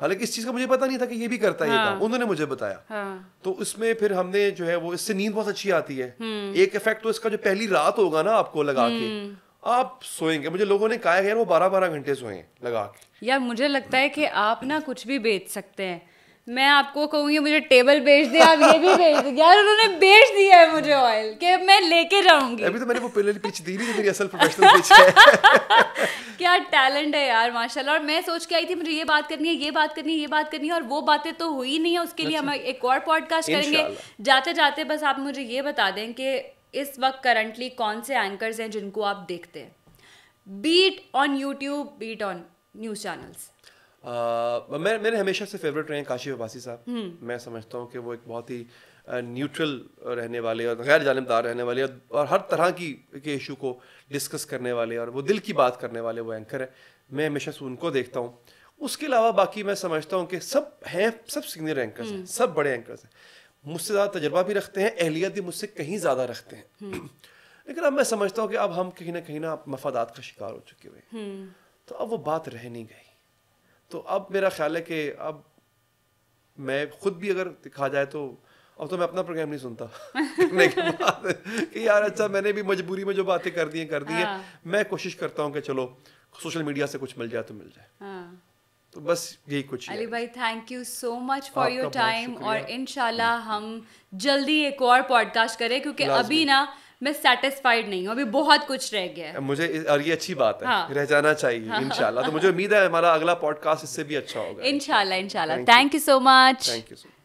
हालांकि इस चीज का मुझे पता नहीं था कि ये भी करता है हाँ। ये काम हाँ। उन्होंने मुझे बताया हाँ। तो इसमें फिर हमने जो है वो इससे नींद बहुत अच्छी आती है हम्म। एक इफेक्ट तो इसका जो पहली रात होगा ना आपको लगा के हम्म। आप सोएंगे मुझे लोगों ने कहा है यार वो बारह बारह घंटे सोए लगा के यार मुझे लगता है कि आप ना कुछ भी बेच सकते हैं मैं आपको कहूँगी मुझे टेबल बेच दे आप ये भी बेच दे यार उन्होंने बेच दिया है मुझे ऑयल कि मैं लेके जाऊंगी अभी तो मैंने वो पिलर पिच दी नहीं तेरी असल प्रोफेशनल पिच है क्या टैलेंट है यार माशाल्लाह और मैं सोच के आई थी मुझे ये बात करनी है ये बात करनी है ये बात करनी है और वो बातें तो हुई नहीं है उसके लिए अच्छा। हम एक और पॉडकास्ट करेंगे जाते जाते बस आप मुझे ये बता दें कि इस वक्त करंटली कौन से एंकर्स हैं जिनको आप देखते हैं be it on YouTube be it on news channels मैं मेरे हमेशा से फेवरेट रहे काशी अब्बासी साहब हम्म। मैं समझता हूँ कि वो एक बहुत ही न्यूट्रल रहने वाले और गैर जानबदार रहने वाले और, हर तरह की के इशू को डिस्कस करने वाले और वो दिल की बात करने वाले वो एंकर है मैं हमेशा से उनको देखता हूँ उसके अलावा बाकी मैं समझता हूँ कि सब हैं सब सीनियर एंकर हैं हम्म। सब बड़े एंकर हैं मुझसे ज़्यादा तजर्बा भी रखते हैं अहलियत भी मुझसे कहीं ज़्यादा रखते हैं हम्म। लेकिन अब मैं समझता हूँ कि अब हम कहीं ना कहीं ना मफादात का शिकार हो चुके हुए हैं तो अब वो बात रह नहीं गई तो अब मेरा ख्याल है कि अब मैं खुद भी अगर दिखा जाए तो अब तो मैं अपना प्रोग्राम नहीं सुनता के बाद कि यार अच्छा मैंने भी मजबूरी में जो बातें कर दी हैं कर दी हैं हाँ। मैं कोशिश करता हूँ कि चलो सोशल मीडिया से कुछ मिल जाए तो मिल जाए हाँ। तो बस यही कुछ अली भाई thank you so much for your time और इन हम जल्दी एक और पॉडकास्ट करें क्योंकि अभी ना मैं सेटिस्फाइड नहीं हूँ अभी बहुत कुछ रह गया है मुझे और ये अच्छी बात है हाँ। रह जाना चाहिए हाँ। इनशाला तो मुझे उम्मीद है हमारा अगला पॉडकास्ट इससे भी अच्छा होगा इंशाल्लाह इनशाला thank you so much thank you